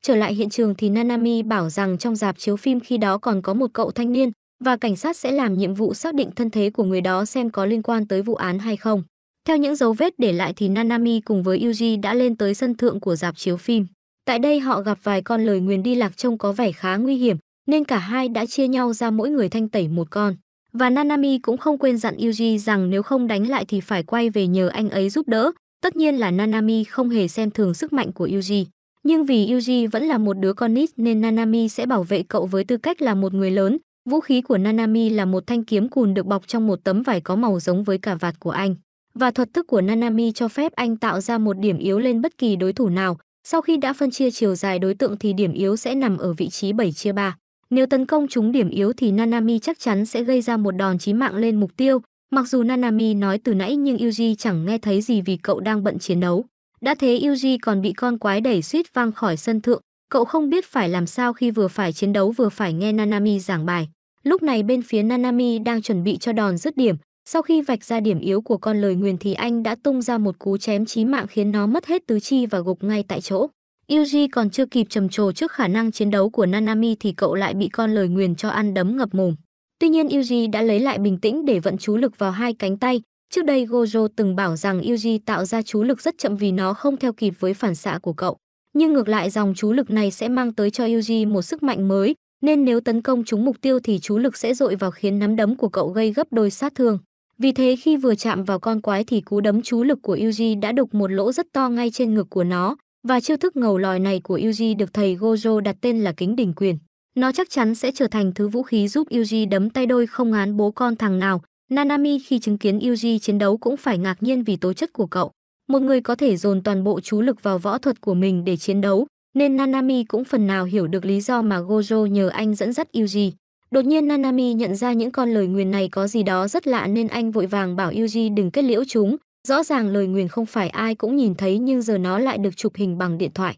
[SPEAKER 1] Trở lại hiện trường thì Nanami bảo rằng trong dạp chiếu phim khi đó còn có một cậu thanh niên và cảnh sát sẽ làm nhiệm vụ xác định thân thế của người đó xem có liên quan tới vụ án hay không. Theo những dấu vết để lại thì Nanami cùng với Yuji đã lên tới sân thượng của dạp chiếu phim. Tại đây họ gặp vài con lời nguyền đi lạc trông có vẻ khá nguy hiểm, nên cả hai đã chia nhau ra mỗi người thanh tẩy một con. Và Nanami cũng không quên dặn Yuji rằng nếu không đánh lại thì phải quay về nhờ anh ấy giúp đỡ. Tất nhiên là Nanami không hề xem thường sức mạnh của Yuji. Nhưng vì Yuji vẫn là một đứa con nít nên Nanami sẽ bảo vệ cậu với tư cách là một người lớn. Vũ khí của Nanami là một thanh kiếm cùn được bọc trong một tấm vải có màu giống với cả vạt của anh. Và thuật thức của Nanami cho phép anh tạo ra một điểm yếu lên bất kỳ đối thủ nào. Sau khi đã phân chia chiều dài đối tượng thì điểm yếu sẽ nằm ở vị trí 7 chia 3. Nếu tấn công chúng điểm yếu thì Nanami chắc chắn sẽ gây ra một đòn chí mạng lên mục tiêu. Mặc dù Nanami nói từ nãy nhưng Yuji chẳng nghe thấy gì vì cậu đang bận chiến đấu. Đã thế Yuji còn bị con quái đẩy suýt văng khỏi sân thượng, cậu không biết phải làm sao khi vừa phải chiến đấu vừa phải nghe Nanami giảng bài. Lúc này bên phía Nanami đang chuẩn bị cho đòn dứt điểm, sau khi vạch ra điểm yếu của con lời nguyền thì anh đã tung ra một cú chém chí mạng khiến nó mất hết tứ chi và gục ngay tại chỗ. Yuji còn chưa kịp trầm trồ trước khả năng chiến đấu của Nanami thì cậu lại bị con lời nguyền cho ăn đấm ngập mồm. Tuy nhiên Yuji đã lấy lại bình tĩnh để vận chú lực vào hai cánh tay, Trước đây Gojo từng bảo rằng Yuji tạo ra chú lực rất chậm vì nó không theo kịp với phản xạ của cậu. Nhưng ngược lại dòng chú lực này sẽ mang tới cho Yuji một sức mạnh mới, nên nếu tấn công chúng mục tiêu thì chú lực sẽ dội vào khiến nắm đấm của cậu gây gấp đôi sát thương. Vì thế khi vừa chạm vào con quái thì cú đấm chú lực của Yuji đã đục một lỗ rất to ngay trên ngực của nó, và chiêu thức ngầu lòi này của Yuji được thầy Gojo đặt tên là kính đỉnh quyền. Nó chắc chắn sẽ trở thành thứ vũ khí giúp Yuji đấm tay đôi không ngán bố con thằng nào, Nanami khi chứng kiến Yuji chiến đấu cũng phải ngạc nhiên vì tố chất của cậu. Một người có thể dồn toàn bộ chú lực vào võ thuật của mình để chiến đấu, nên Nanami cũng phần nào hiểu được lý do mà Gojo nhờ anh dẫn dắt Yuji. Đột nhiên Nanami nhận ra những con lời nguyền này có gì đó rất lạ nên anh vội vàng bảo Yuji đừng kết liễu chúng. Rõ ràng lời nguyền không phải ai cũng nhìn thấy nhưng giờ nó lại được chụp hình bằng điện thoại.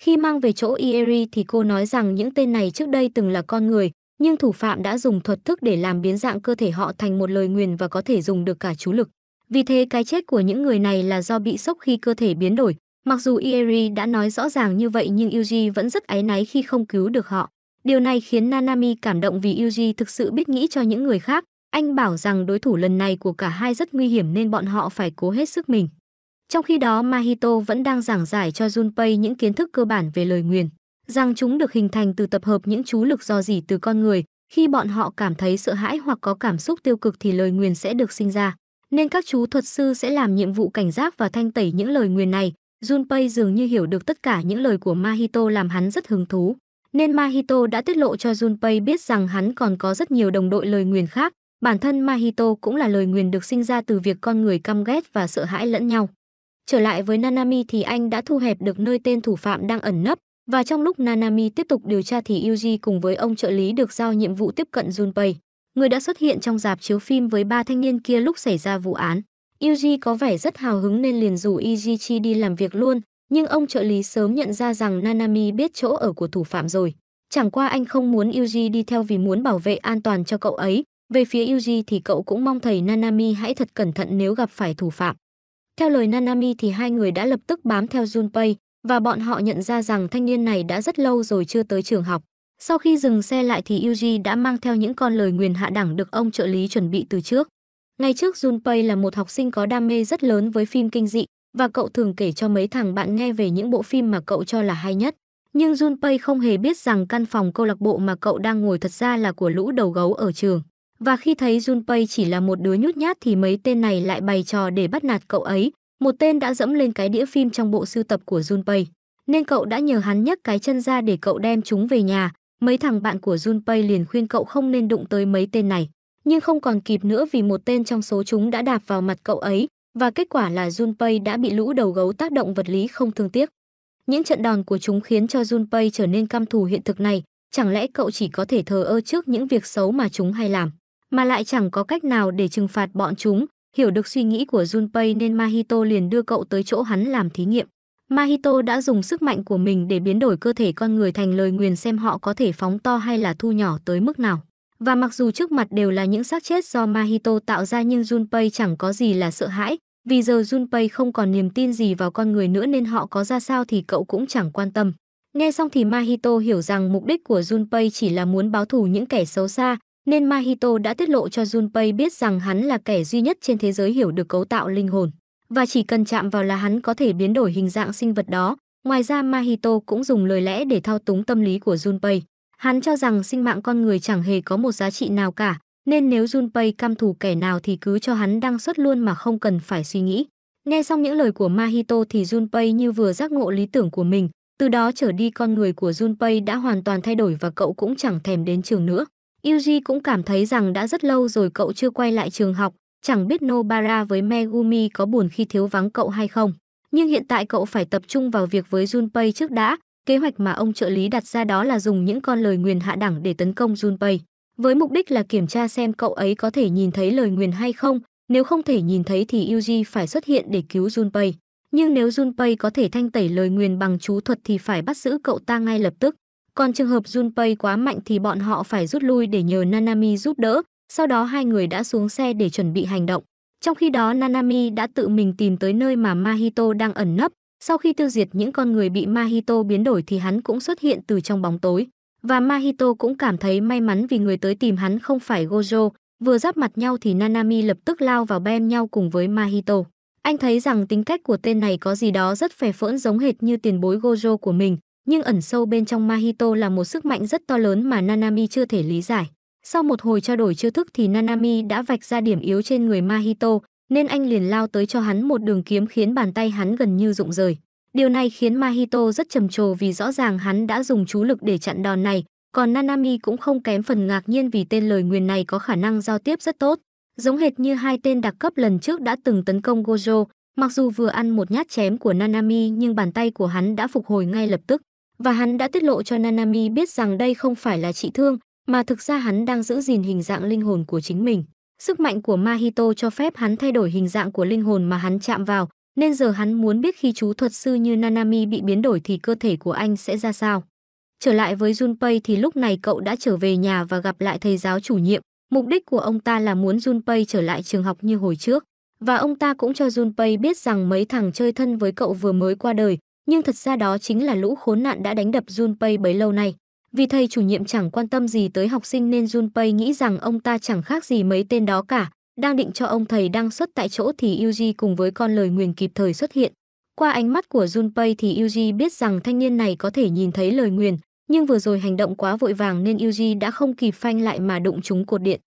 [SPEAKER 1] Khi mang về chỗ Ieri thì cô nói rằng những tên này trước đây từng là con người, nhưng thủ phạm đã dùng thuật thức để làm biến dạng cơ thể họ thành một lời nguyền và có thể dùng được cả chú lực. Vì thế cái chết của những người này là do bị sốc khi cơ thể biến đổi. Mặc dù Ieri đã nói rõ ràng như vậy nhưng Yuji vẫn rất áy náy khi không cứu được họ. Điều này khiến Nanami cảm động vì Yuji thực sự biết nghĩ cho những người khác. Anh bảo rằng đối thủ lần này của cả hai rất nguy hiểm nên bọn họ phải cố hết sức mình. Trong khi đó Mahito vẫn đang giảng giải cho Junpei những kiến thức cơ bản về lời nguyền rằng chúng được hình thành từ tập hợp những chú lực do dỉ từ con người. Khi bọn họ cảm thấy sợ hãi hoặc có cảm xúc tiêu cực thì lời nguyền sẽ được sinh ra. Nên các chú thuật sư sẽ làm nhiệm vụ cảnh giác và thanh tẩy những lời nguyền này. Junpei dường như hiểu được tất cả những lời của Mahito làm hắn rất hứng thú. Nên Mahito đã tiết lộ cho Junpei biết rằng hắn còn có rất nhiều đồng đội lời nguyền khác. Bản thân Mahito cũng là lời nguyền được sinh ra từ việc con người căm ghét và sợ hãi lẫn nhau. Trở lại với Nanami thì anh đã thu hẹp được nơi tên thủ phạm đang ẩn nấp, và trong lúc Nanami tiếp tục điều tra thì Yuji cùng với ông trợ lý được giao nhiệm vụ tiếp cận Junpei, người đã xuất hiện trong dạp chiếu phim với ba thanh niên kia lúc xảy ra vụ án. Yuji có vẻ rất hào hứng nên liền rủ Ijichi đi làm việc luôn, nhưng ông trợ lý sớm nhận ra rằng Nanami biết chỗ ở của thủ phạm rồi. Chẳng qua anh không muốn Yuji đi theo vì muốn bảo vệ an toàn cho cậu ấy. Về phía Yuji thì cậu cũng mong thầy Nanami hãy thật cẩn thận nếu gặp phải thủ phạm. Theo lời Nanami thì hai người đã lập tức bám theo Junpei, và bọn họ nhận ra rằng thanh niên này đã rất lâu rồi chưa tới trường học. Sau khi dừng xe lại thì Yuji đã mang theo những con lời nguyền hạ đẳng được ông trợ lý chuẩn bị từ trước. Ngày trước Junpei là một học sinh có đam mê rất lớn với phim kinh dị và cậu thường kể cho mấy thằng bạn nghe về những bộ phim mà cậu cho là hay nhất. Nhưng Junpei không hề biết rằng căn phòng câu lạc bộ mà cậu đang ngồi thật ra là của lũ đầu gấu ở trường. Và khi thấy Junpei chỉ là một đứa nhút nhát thì mấy tên này lại bày trò để bắt nạt cậu ấy, một tên đã dẫm lên cái đĩa phim trong bộ sưu tập của Junpei, nên cậu đã nhờ hắn nhấc cái chân ra để cậu đem chúng về nhà. Mấy thằng bạn của Junpei liền khuyên cậu không nên đụng tới mấy tên này, nhưng không còn kịp nữa vì một tên trong số chúng đã đạp vào mặt cậu ấy và kết quả là Junpei đã bị lũ đầu gấu tác động vật lý không thương tiếc. Những trận đòn của chúng khiến cho Junpei trở nên căm thù hiện thực này, chẳng lẽ cậu chỉ có thể thờ ơ trước những việc xấu mà chúng hay làm, mà lại chẳng có cách nào để trừng phạt bọn chúng, Hiểu được suy nghĩ của Junpei nên Mahito liền đưa cậu tới chỗ hắn làm thí nghiệm. Mahito đã dùng sức mạnh của mình để biến đổi cơ thể con người thành lời nguyền xem họ có thể phóng to hay là thu nhỏ tới mức nào. Và mặc dù trước mặt đều là những xác chết do Mahito tạo ra nhưng Junpei chẳng có gì là sợ hãi, vì giờ Junpei không còn niềm tin gì vào con người nữa nên họ có ra sao thì cậu cũng chẳng quan tâm. Nghe xong thì Mahito hiểu rằng mục đích của Junpei chỉ là muốn báo thù những kẻ xấu xa, nên Mahito đã tiết lộ cho Junpei biết rằng hắn là kẻ duy nhất trên thế giới hiểu được cấu tạo linh hồn, và chỉ cần chạm vào là hắn có thể biến đổi hình dạng sinh vật đó. Ngoài ra Mahito cũng dùng lời lẽ để thao túng tâm lý của Junpei. Hắn cho rằng sinh mạng con người chẳng hề có một giá trị nào cả, nên nếu Junpei cam thù kẻ nào thì cứ cho hắn đăng xuất luôn mà không cần phải suy nghĩ. Nghe xong những lời của Mahito thì Junpei như vừa giác ngộ lý tưởng của mình, từ đó trở đi con người của Junpei đã hoàn toàn thay đổi và cậu cũng chẳng thèm đến trường nữa. Yuji cũng cảm thấy rằng đã rất lâu rồi cậu chưa quay lại trường học, chẳng biết Nobara với Megumi có buồn khi thiếu vắng cậu hay không. Nhưng hiện tại cậu phải tập trung vào việc với Junpei trước đã, kế hoạch mà ông trợ lý đặt ra đó là dùng những con lời nguyền hạ đẳng để tấn công Junpei. Với mục đích là kiểm tra xem cậu ấy có thể nhìn thấy lời nguyền hay không, nếu không thể nhìn thấy thì Yuji phải xuất hiện để cứu Junpei. Nhưng nếu Junpei có thể thanh tẩy lời nguyền bằng chú thuật thì phải bắt giữ cậu ta ngay lập tức. Còn trường hợp Junpei quá mạnh thì bọn họ phải rút lui để nhờ Nanami giúp đỡ, sau đó hai người đã xuống xe để chuẩn bị hành động. Trong khi đó Nanami đã tự mình tìm tới nơi mà Mahito đang ẩn nấp, sau khi tiêu diệt những con người bị Mahito biến đổi thì hắn cũng xuất hiện từ trong bóng tối. Và Mahito cũng cảm thấy may mắn vì người tới tìm hắn không phải Gojo, vừa giáp mặt nhau thì Nanami lập tức lao vào bem nhau cùng với Mahito. Anh thấy rằng tính cách của tên này có gì đó rất phè phỡn giống hệt như tiền bối Gojo của mình, nhưng ẩn sâu bên trong Mahito là một sức mạnh rất to lớn mà Nanami chưa thể lý giải. Sau một hồi trao đổi chiêu thức thì Nanami đã vạch ra điểm yếu trên người Mahito, nên anh liền lao tới cho hắn một đường kiếm khiến bàn tay hắn gần như rụng rời. Điều này khiến Mahito rất trầm trồ vì rõ ràng hắn đã dùng chú lực để chặn đòn này, còn Nanami cũng không kém phần ngạc nhiên vì tên lời nguyền này có khả năng giao tiếp rất tốt. Giống hệt như hai tên đặc cấp lần trước đã từng tấn công Gojo, mặc dù vừa ăn một nhát chém của Nanami nhưng bàn tay của hắn đã phục hồi ngay lập tức và hắn đã tiết lộ cho Nanami biết rằng đây không phải là trị thương, mà thực ra hắn đang giữ gìn hình dạng linh hồn của chính mình. Sức mạnh của Mahito cho phép hắn thay đổi hình dạng của linh hồn mà hắn chạm vào, nên giờ hắn muốn biết khi chú thuật sư như Nanami bị biến đổi thì cơ thể của anh sẽ ra sao. Trở lại với Junpei thì lúc này cậu đã trở về nhà và gặp lại thầy giáo chủ nhiệm. Mục đích của ông ta là muốn Junpei trở lại trường học như hồi trước. Và ông ta cũng cho Junpei biết rằng mấy thằng chơi thân với cậu vừa mới qua đời, nhưng thật ra đó chính là lũ khốn nạn đã đánh đập Junpei bấy lâu nay. Vì thầy chủ nhiệm chẳng quan tâm gì tới học sinh nên Junpei nghĩ rằng ông ta chẳng khác gì mấy tên đó cả, đang định cho ông thầy đang xuất tại chỗ thì Yuji cùng với con lời nguyền kịp thời xuất hiện. Qua ánh mắt của Junpei thì Yuji biết rằng thanh niên này có thể nhìn thấy lời nguyền, nhưng vừa rồi hành động quá vội vàng nên Yuji đã không kịp phanh lại mà đụng trúng cột điện.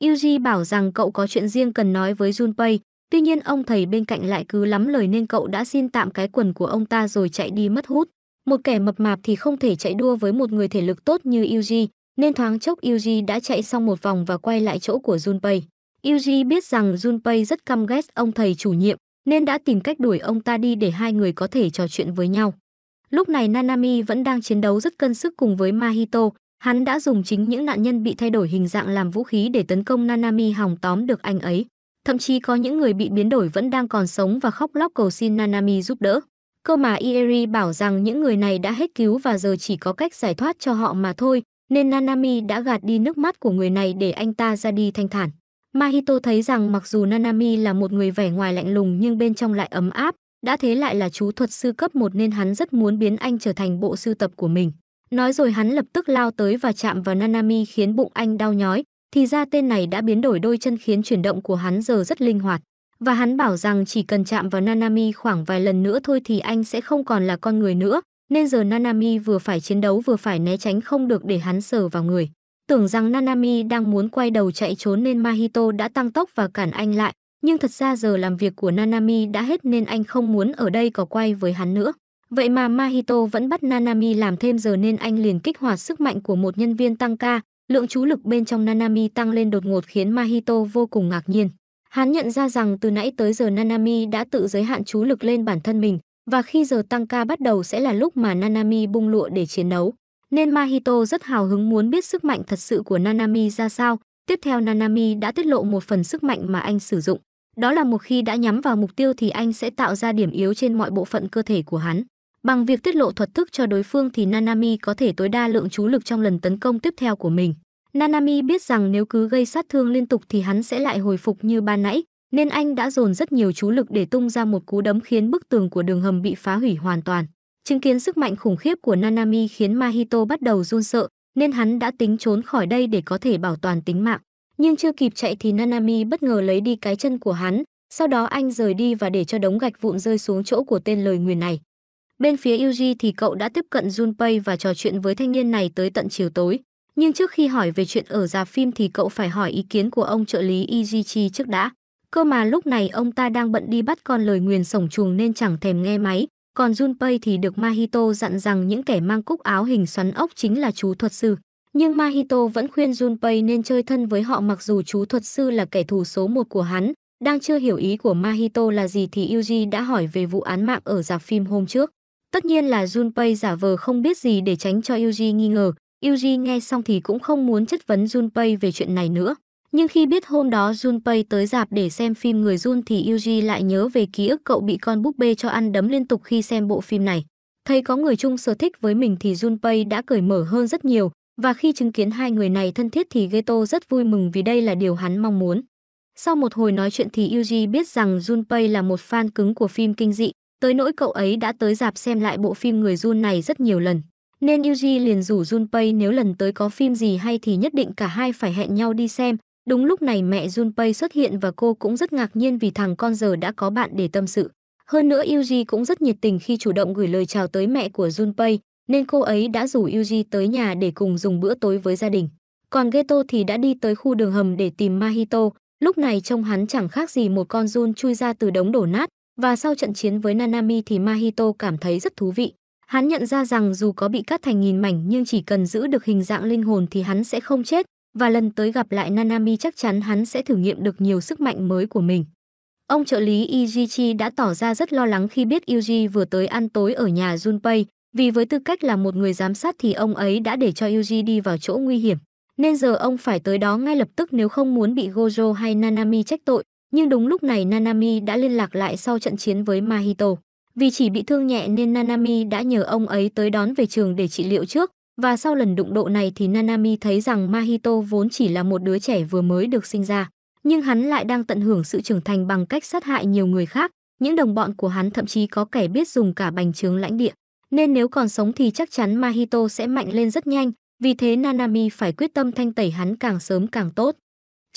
[SPEAKER 1] Yuji bảo rằng cậu có chuyện riêng cần nói với Junpei, Tuy nhiên ông thầy bên cạnh lại cứ lắm lời nên cậu đã xin tạm cái quần của ông ta rồi chạy đi mất hút. Một kẻ mập mạp thì không thể chạy đua với một người thể lực tốt như Yuji, nên thoáng chốc Yuji đã chạy xong một vòng và quay lại chỗ của Junpei. Yuji biết rằng Junpei rất căm ghét ông thầy chủ nhiệm, nên đã tìm cách đuổi ông ta đi để hai người có thể trò chuyện với nhau. Lúc này Nanami vẫn đang chiến đấu rất cân sức cùng với Mahito, hắn đã dùng chính những nạn nhân bị thay đổi hình dạng làm vũ khí để tấn công Nanami hòng tóm được anh ấy. Thậm chí có những người bị biến đổi vẫn đang còn sống và khóc lóc cầu xin Nanami giúp đỡ. Cơ mà Ieri bảo rằng những người này đã hết cứu và giờ chỉ có cách giải thoát cho họ mà thôi, nên Nanami đã gạt đi nước mắt của người này để anh ta ra đi thanh thản. Mahito thấy rằng mặc dù Nanami là một người vẻ ngoài lạnh lùng nhưng bên trong lại ấm áp, đã thế lại là chú thuật sư cấp 1 nên hắn rất muốn biến anh trở thành bộ sưu tập của mình. Nói rồi hắn lập tức lao tới và chạm vào Nanami khiến bụng anh đau nhói, thì ra tên này đã biến đổi đôi chân khiến chuyển động của hắn giờ rất linh hoạt và hắn bảo rằng chỉ cần chạm vào Nanami khoảng vài lần nữa thôi thì anh sẽ không còn là con người nữa, nên giờ Nanami vừa phải chiến đấu vừa phải né tránh không được để hắn sờ vào người. Tưởng rằng Nanami đang muốn quay đầu chạy trốn nên Mahito đã tăng tốc và cản anh lại, nhưng thật ra giờ làm việc của Nanami đã hết nên anh không muốn ở đây có quay với hắn nữa. Vậy mà Mahito vẫn bắt Nanami làm thêm giờ nên anh liền kích hoạt sức mạnh của một nhân viên tăng ca, Lượng chú lực bên trong Nanami tăng lên đột ngột khiến Mahito vô cùng ngạc nhiên. Hắn nhận ra rằng từ nãy tới giờ Nanami đã tự giới hạn chú lực lên bản thân mình, và khi giờ tăng ca bắt đầu sẽ là lúc mà Nanami bung lụa để chiến đấu. Nên Mahito rất hào hứng muốn biết sức mạnh thật sự của Nanami ra sao. Tiếp theo Nanami đã tiết lộ một phần sức mạnh mà anh sử dụng. Đó là một khi đã nhắm vào mục tiêu thì anh sẽ tạo ra điểm yếu trên mọi bộ phận cơ thể của hắn. Bằng việc tiết lộ thuật thức cho đối phương thì Nanami có thể tối đa lượng chú lực trong lần tấn công tiếp theo của mình. Nanami biết rằng nếu cứ gây sát thương liên tục thì hắn sẽ lại hồi phục như ban nãy, nên anh đã dồn rất nhiều chú lực để tung ra một cú đấm khiến bức tường của đường hầm bị phá hủy hoàn toàn. Chứng kiến sức mạnh khủng khiếp của Nanami khiến Mahito bắt đầu run sợ, nên hắn đã tính trốn khỏi đây để có thể bảo toàn tính mạng. Nhưng chưa kịp chạy thì Nanami bất ngờ lấy đi cái chân của hắn, sau đó anh rời đi và để cho đống gạch vụn rơi xuống chỗ của tên lời nguyền này. Bên phía Yuji thì cậu đã tiếp cận Junpei và trò chuyện với thanh niên này tới tận chiều tối. Nhưng trước khi hỏi về chuyện ở dạp phim thì cậu phải hỏi ý kiến của ông trợ lý Ijichi trước đã. Cơ mà lúc này ông ta đang bận đi bắt con lời nguyền sổng chuồng nên chẳng thèm nghe máy. Còn Junpei thì được Mahito dặn rằng những kẻ mang cúc áo hình xoắn ốc chính là chú thuật sư. Nhưng Mahito vẫn khuyên Junpei nên chơi thân với họ mặc dù chú thuật sư là kẻ thù số một của hắn. Đang chưa hiểu ý của Mahito là gì thì Yuji đã hỏi về vụ án mạng ở dạp phim hôm trước. Tất nhiên là Junpei giả vờ không biết gì để tránh cho Yuji nghi ngờ. Yuji nghe xong thì cũng không muốn chất vấn Junpei về chuyện này nữa. Nhưng khi biết hôm đó Junpei tới dạp để xem phim người Jun thì Yuji lại nhớ về ký ức cậu bị con búp bê cho ăn đấm liên tục khi xem bộ phim này. Thấy có người chung sở thích với mình thì Junpei đã cởi mở hơn rất nhiều, và khi chứng kiến hai người này thân thiết thì Geto rất vui mừng vì đây là điều hắn mong muốn. Sau một hồi nói chuyện thì Yuji biết rằng Junpei là một fan cứng của phim kinh dị, Tới nỗi cậu ấy đã tới dạp xem lại bộ phim Người Jun này rất nhiều lần. Nên Yuji liền rủ Junpei nếu lần tới có phim gì hay thì nhất định cả hai phải hẹn nhau đi xem. Đúng lúc này mẹ Junpei xuất hiện và cô cũng rất ngạc nhiên vì thằng con giờ đã có bạn để tâm sự. Hơn nữa Yuji cũng rất nhiệt tình khi chủ động gửi lời chào tới mẹ của Junpei, nên cô ấy đã rủ Yuji tới nhà để cùng dùng bữa tối với gia đình. Còn Geto thì đã đi tới khu đường hầm để tìm Mahito, lúc này trông hắn chẳng khác gì một con Jun chui ra từ đống đổ nát, và sau trận chiến với Nanami thì Mahito cảm thấy rất thú vị. Hắn nhận ra rằng dù có bị cắt thành nghìn mảnh nhưng chỉ cần giữ được hình dạng linh hồn thì hắn sẽ không chết, và lần tới gặp lại Nanami chắc chắn hắn sẽ thử nghiệm được nhiều sức mạnh mới của mình. Ông trợ lý Ijichi đã tỏ ra rất lo lắng khi biết Yuji vừa tới ăn tối ở nhà Junpei, vì với tư cách là một người giám sát thì ông ấy đã để cho Yuji đi vào chỗ nguy hiểm, nên giờ ông phải tới đó ngay lập tức nếu không muốn bị Gojo hay Nanami trách tội, nhưng đúng lúc này Nanami đã liên lạc lại sau trận chiến với Mahito. Vì chỉ bị thương nhẹ nên Nanami đã nhờ ông ấy tới đón về trường để trị liệu trước. Và sau lần đụng độ này thì Nanami thấy rằng Mahito vốn chỉ là một đứa trẻ vừa mới được sinh ra. Nhưng hắn lại đang tận hưởng sự trưởng thành bằng cách sát hại nhiều người khác. Những đồng bọn của hắn thậm chí có kẻ biết dùng cả bành trướng lãnh địa. Nên nếu còn sống thì chắc chắn Mahito sẽ mạnh lên rất nhanh. Vì thế Nanami phải quyết tâm thanh tẩy hắn càng sớm càng tốt.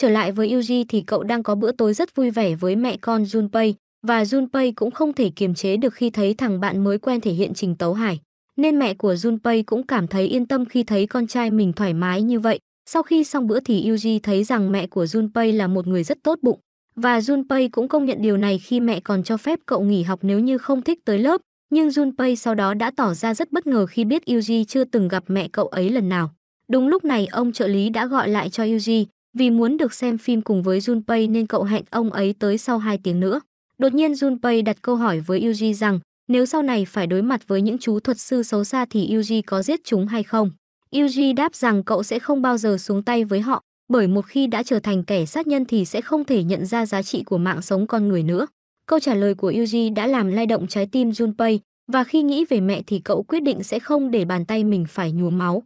[SPEAKER 1] Trở lại với Yuji thì cậu đang có bữa tối rất vui vẻ với mẹ con Junpei, và Junpei cũng không thể kiềm chế được khi thấy thằng bạn mới quen thể hiện trình tấu hải. Nên mẹ của Junpei cũng cảm thấy yên tâm khi thấy con trai mình thoải mái như vậy. Sau khi xong bữa thì Yuji thấy rằng mẹ của Junpei là một người rất tốt bụng. Và Junpei cũng công nhận điều này khi mẹ còn cho phép cậu nghỉ học nếu như không thích tới lớp. Nhưng Junpei sau đó đã tỏ ra rất bất ngờ khi biết Yuji chưa từng gặp mẹ cậu ấy lần nào. Đúng lúc này ông trợ lý đã gọi lại cho Yuji, vì muốn được xem phim cùng với Junpei nên cậu hẹn ông ấy tới sau 2 tiếng nữa. Đột nhiên Junpei đặt câu hỏi với Yuji rằng nếu sau này phải đối mặt với những chú thuật sư xấu xa thì Yuji có giết chúng hay không. Yuji đáp rằng cậu sẽ không bao giờ xuống tay với họ, bởi một khi đã trở thành kẻ sát nhân thì sẽ không thể nhận ra giá trị của mạng sống con người nữa. Câu trả lời của Yuji đã làm lay động trái tim Junpei, và khi nghĩ về mẹ thì cậu quyết định sẽ không để bàn tay mình phải nhuốm máu.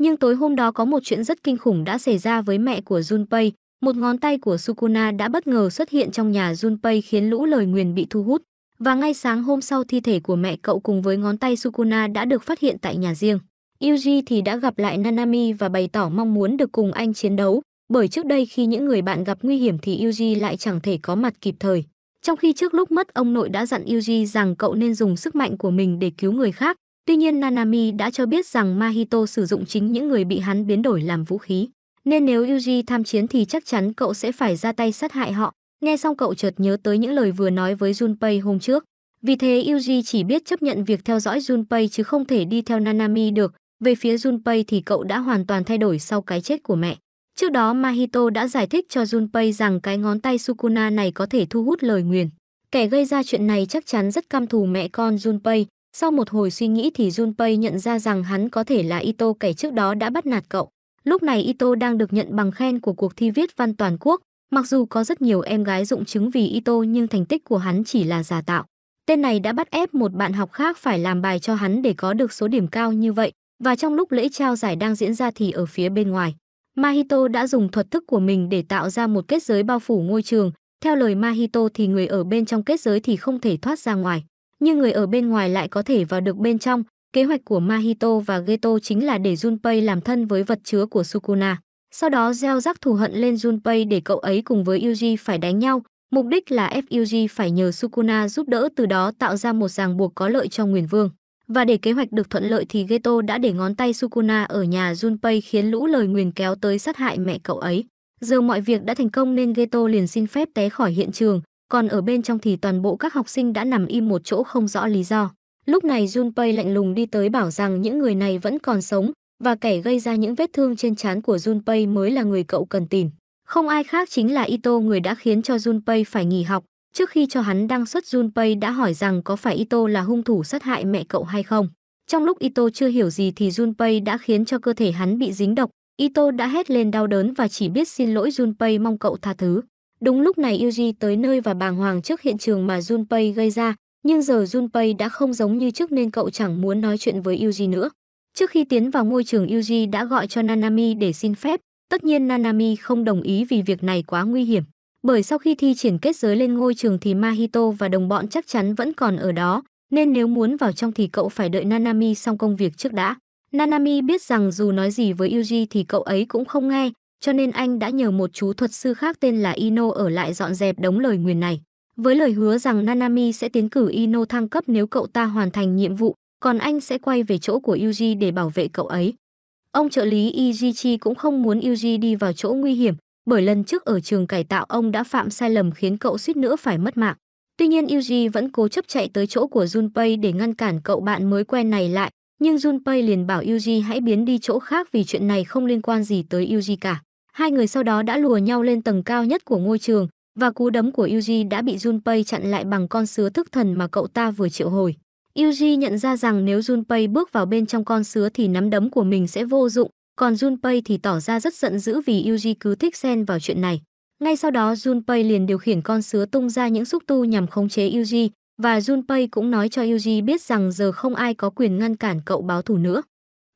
[SPEAKER 1] Nhưng tối hôm đó có một chuyện rất kinh khủng đã xảy ra với mẹ của Junpei, một ngón tay của Sukuna đã bất ngờ xuất hiện trong nhà Junpei khiến lũ lời nguyền bị thu hút. Và ngay sáng hôm sau thi thể của mẹ cậu cùng với ngón tay Sukuna đã được phát hiện tại nhà riêng. Yuji thì đã gặp lại Nanami và bày tỏ mong muốn được cùng anh chiến đấu, bởi trước đây khi những người bạn gặp nguy hiểm thì Yuji lại chẳng thể có mặt kịp thời. Trong khi trước lúc mất ông nội đã dặn Yuji rằng cậu nên dùng sức mạnh của mình để cứu người khác, Tuy nhiên Nanami đã cho biết rằng Mahito sử dụng chính những người bị hắn biến đổi làm vũ khí, nên nếu Yuji tham chiến thì chắc chắn cậu sẽ phải ra tay sát hại họ. Nghe xong cậu chợt nhớ tới những lời vừa nói với Junpei hôm trước. Vì thế Yuji chỉ biết chấp nhận việc theo dõi Junpei chứ không thể đi theo Nanami được. Về phía Junpei thì cậu đã hoàn toàn thay đổi sau cái chết của mẹ. Trước đó Mahito đã giải thích cho Junpei rằng cái ngón tay Sukuna này có thể thu hút lời nguyền. Kẻ gây ra chuyện này chắc chắn rất căm thù mẹ con Junpei, sau một hồi suy nghĩ thì Junpei nhận ra rằng hắn có thể là Ito kẻ trước đó đã bắt nạt cậu. Lúc này Ito đang được nhận bằng khen của cuộc thi viết văn toàn quốc. Mặc dù có rất nhiều em gái dụng chứng vì Ito nhưng thành tích của hắn chỉ là giả tạo. Tên này đã bắt ép một bạn học khác phải làm bài cho hắn để có được số điểm cao như vậy. Và trong lúc lễ trao giải đang diễn ra thì ở phía bên ngoài, Mahito đã dùng thuật thức của mình để tạo ra một kết giới bao phủ ngôi trường. Theo lời Mahito thì người ở bên trong kết giới thì không thể thoát ra ngoài nhưng người ở bên ngoài lại có thể vào được bên trong. Kế hoạch của Mahito và Geto chính là để Junpei làm thân với vật chứa của Sukuna. Sau đó gieo rắc thù hận lên Junpei để cậu ấy cùng với Yuji phải đánh nhau. Mục đích là ép Yuji phải nhờ Sukuna giúp đỡ từ đó tạo ra một ràng buộc có lợi cho Nguyền Vương. Và để kế hoạch được thuận lợi thì Geto đã để ngón tay Sukuna ở nhà Junpei khiến lũ lời nguyền kéo tới sát hại mẹ cậu ấy. Giờ mọi việc đã thành công nên Geto liền xin phép té khỏi hiện trường, còn ở bên trong thì toàn bộ các học sinh đã nằm im một chỗ không rõ lý do. Lúc này Junpei lạnh lùng đi tới bảo rằng những người này vẫn còn sống và kẻ gây ra những vết thương trên trán của Junpei mới là người cậu cần tìm. Không ai khác chính là Ito người đã khiến cho Junpei phải nghỉ học. Trước khi cho hắn đăng xuất Junpei đã hỏi rằng có phải Ito là hung thủ sát hại mẹ cậu hay không. Trong lúc Ito chưa hiểu gì thì Junpei đã khiến cho cơ thể hắn bị dính độc. Ito đã hét lên đau đớn và chỉ biết xin lỗi Junpei mong cậu tha thứ. Đúng lúc này Yuji tới nơi và bàng hoàng trước hiện trường mà Junpei gây ra, nhưng giờ Junpei đã không giống như trước nên cậu chẳng muốn nói chuyện với Yuji nữa. Trước khi tiến vào ngôi trường Yuji đã gọi cho Nanami để xin phép, tất nhiên Nanami không đồng ý vì việc này quá nguy hiểm. Bởi sau khi thi triển kết giới lên ngôi trường thì Mahito và đồng bọn chắc chắn vẫn còn ở đó, nên nếu muốn vào trong thì cậu phải đợi Nanami xong công việc trước đã. Nanami biết rằng dù nói gì với Yuji thì cậu ấy cũng không nghe, cho nên anh đã nhờ một chú thuật sư khác tên là Ino ở lại dọn dẹp đống lời nguyền này. Với lời hứa rằng Nanami sẽ tiến cử Ino thăng cấp nếu cậu ta hoàn thành nhiệm vụ, còn anh sẽ quay về chỗ của Yuji để bảo vệ cậu ấy. Ông trợ lý Ijichi cũng không muốn Yuji đi vào chỗ nguy hiểm, bởi lần trước ở trường cải tạo ông đã phạm sai lầm khiến cậu suýt nữa phải mất mạng. Tuy nhiên Yuji vẫn cố chấp chạy tới chỗ của Junpei để ngăn cản cậu bạn mới quen này lại, nhưng Junpei liền bảo Yuji hãy biến đi chỗ khác vì chuyện này không liên quan gì tới Yuji cả. Hai người sau đó đã lùa nhau lên tầng cao nhất của ngôi trường và cú đấm của Yuji đã bị Junpei chặn lại bằng con sứa thức thần mà cậu ta vừa triệu hồi. Yuji nhận ra rằng nếu Junpei bước vào bên trong con sứa thì nắm đấm của mình sẽ vô dụng, còn Junpei thì tỏ ra rất giận dữ vì Yuji cứ thích xen vào chuyện này. Ngay sau đó Junpei liền điều khiển con sứa tung ra những xúc tu nhằm khống chế Yuji, và Junpei cũng nói cho Yuji biết rằng giờ không ai có quyền ngăn cản cậu báo thù nữa.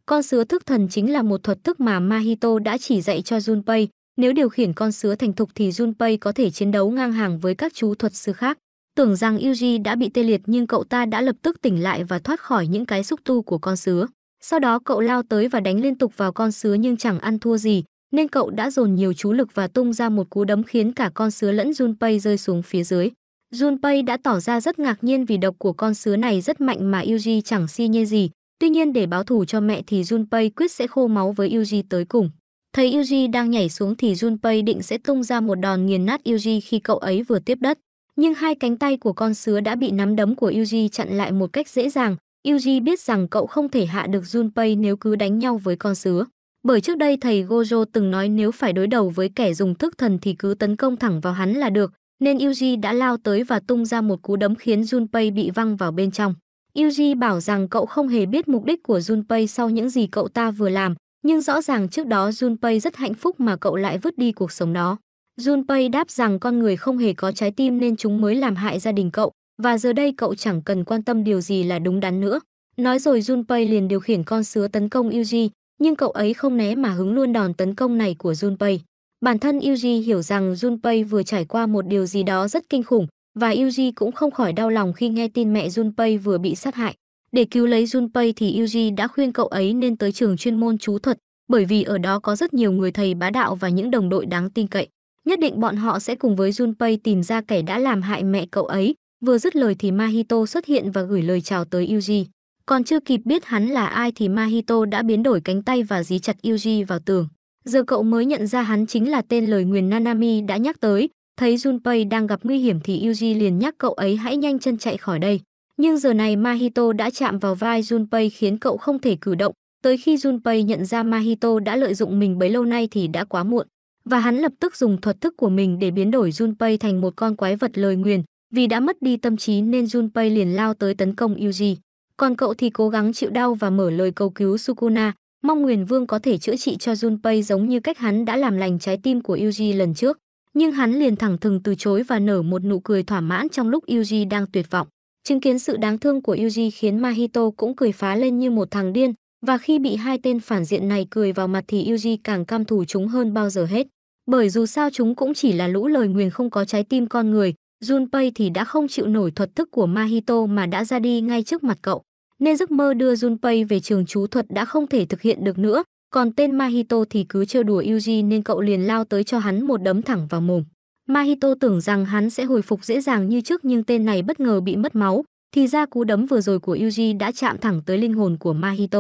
[SPEAKER 1] Con sứa thức thần chính là một thuật thức mà Mahito đã chỉ dạy cho Junpei. Nếu điều khiển con sứa thành thục thì Junpei có thể chiến đấu ngang hàng với các chú thuật sư khác. Tưởng rằng Yuji đã bị tê liệt nhưng cậu ta đã lập tức tỉnh lại và thoát khỏi những cái xúc tu của con sứa. Sau đó cậu lao tới và đánh liên tục vào con sứa nhưng chẳng ăn thua gì, nên cậu đã dồn nhiều chú lực và tung ra một cú đấm khiến cả con sứa lẫn Junpei rơi xuống phía dưới. Junpei đã tỏ ra rất ngạc nhiên vì độc của con sứa này rất mạnh mà Yuji chẳng si nhê gì, Tuy nhiên để báo thù cho mẹ thì Junpei quyết sẽ khô máu với Yuji tới cùng. Thấy Yuji đang nhảy xuống thì Junpei định sẽ tung ra một đòn nghiền nát Yuji khi cậu ấy vừa tiếp đất. Nhưng hai cánh tay của con sứa đã bị nắm đấm của Yuji chặn lại một cách dễ dàng. Yuji biết rằng cậu không thể hạ được Junpei nếu cứ đánh nhau với con sứa. Bởi trước đây thầy Gojo từng nói nếu phải đối đầu với kẻ dùng thức thần thì cứ tấn công thẳng vào hắn là được, nên Yuji đã lao tới và tung ra một cú đấm khiến Junpei bị văng vào bên trong. Yuji bảo rằng cậu không hề biết mục đích của Junpei sau những gì cậu ta vừa làm, nhưng rõ ràng trước đó Junpei rất hạnh phúc mà cậu lại vứt đi cuộc sống đó. Junpei đáp rằng con người không hề có trái tim nên chúng mới làm hại gia đình cậu, và giờ đây cậu chẳng cần quan tâm điều gì là đúng đắn nữa. Nói rồi Junpei liền điều khiển con sứa tấn công Yuji, nhưng cậu ấy không né mà hứng luôn đòn tấn công này của Junpei. Bản thân Yuji hiểu rằng Junpei vừa trải qua một điều gì đó rất kinh khủng, và Yuji cũng không khỏi đau lòng khi nghe tin mẹ Junpei vừa bị sát hại. Để cứu lấy Junpei thì Yuji đã khuyên cậu ấy nên tới trường chuyên môn chú thuật, bởi vì ở đó có rất nhiều người thầy bá đạo và những đồng đội đáng tin cậy. Nhất định bọn họ sẽ cùng với Junpei tìm ra kẻ đã làm hại mẹ cậu ấy. Vừa dứt lời thì Mahito xuất hiện và gửi lời chào tới Yuji. Còn chưa kịp biết hắn là ai thì Mahito đã biến đổi cánh tay và dí chặt Yuji vào tường. Giờ cậu mới nhận ra hắn chính là tên lời nguyền Nanami đã nhắc tới, Thấy Junpei đang gặp nguy hiểm thì Yuji liền nhắc cậu ấy hãy nhanh chân chạy khỏi đây. Nhưng giờ này Mahito đã chạm vào vai Junpei khiến cậu không thể cử động. Tới khi Junpei nhận ra Mahito đã lợi dụng mình bấy lâu nay thì đã quá muộn. Và hắn lập tức dùng thuật thức của mình để biến đổi Junpei thành một con quái vật lời nguyền. Vì đã mất đi tâm trí nên Junpei liền lao tới tấn công Yuji. Còn cậu thì cố gắng chịu đau và mở lời cầu cứu Sukuna, mong Nguyền Vương có thể chữa trị cho Junpei giống như cách hắn đã làm lành trái tim của Yuji lần trước nhưng hắn liền thẳng thừng từ chối và nở một nụ cười thỏa mãn trong lúc Yuji đang tuyệt vọng. Chứng kiến sự đáng thương của Yuji khiến Mahito cũng cười phá lên như một thằng điên, và khi bị hai tên phản diện này cười vào mặt thì Yuji càng cam thù chúng hơn bao giờ hết. Bởi dù sao chúng cũng chỉ là lũ lời nguyền không có trái tim con người, Junpei thì đã không chịu nổi thuật thức của Mahito mà đã ra đi ngay trước mặt cậu. Nên giấc mơ đưa Junpei về trường chú thuật đã không thể thực hiện được nữa, còn tên Mahito thì cứ chơi đùa Yuji nên cậu liền lao tới cho hắn một đấm thẳng vào mồm. Mahito tưởng rằng hắn sẽ hồi phục dễ dàng như trước nhưng tên này bất ngờ bị mất máu, thì ra cú đấm vừa rồi của Yuji đã chạm thẳng tới linh hồn của Mahito.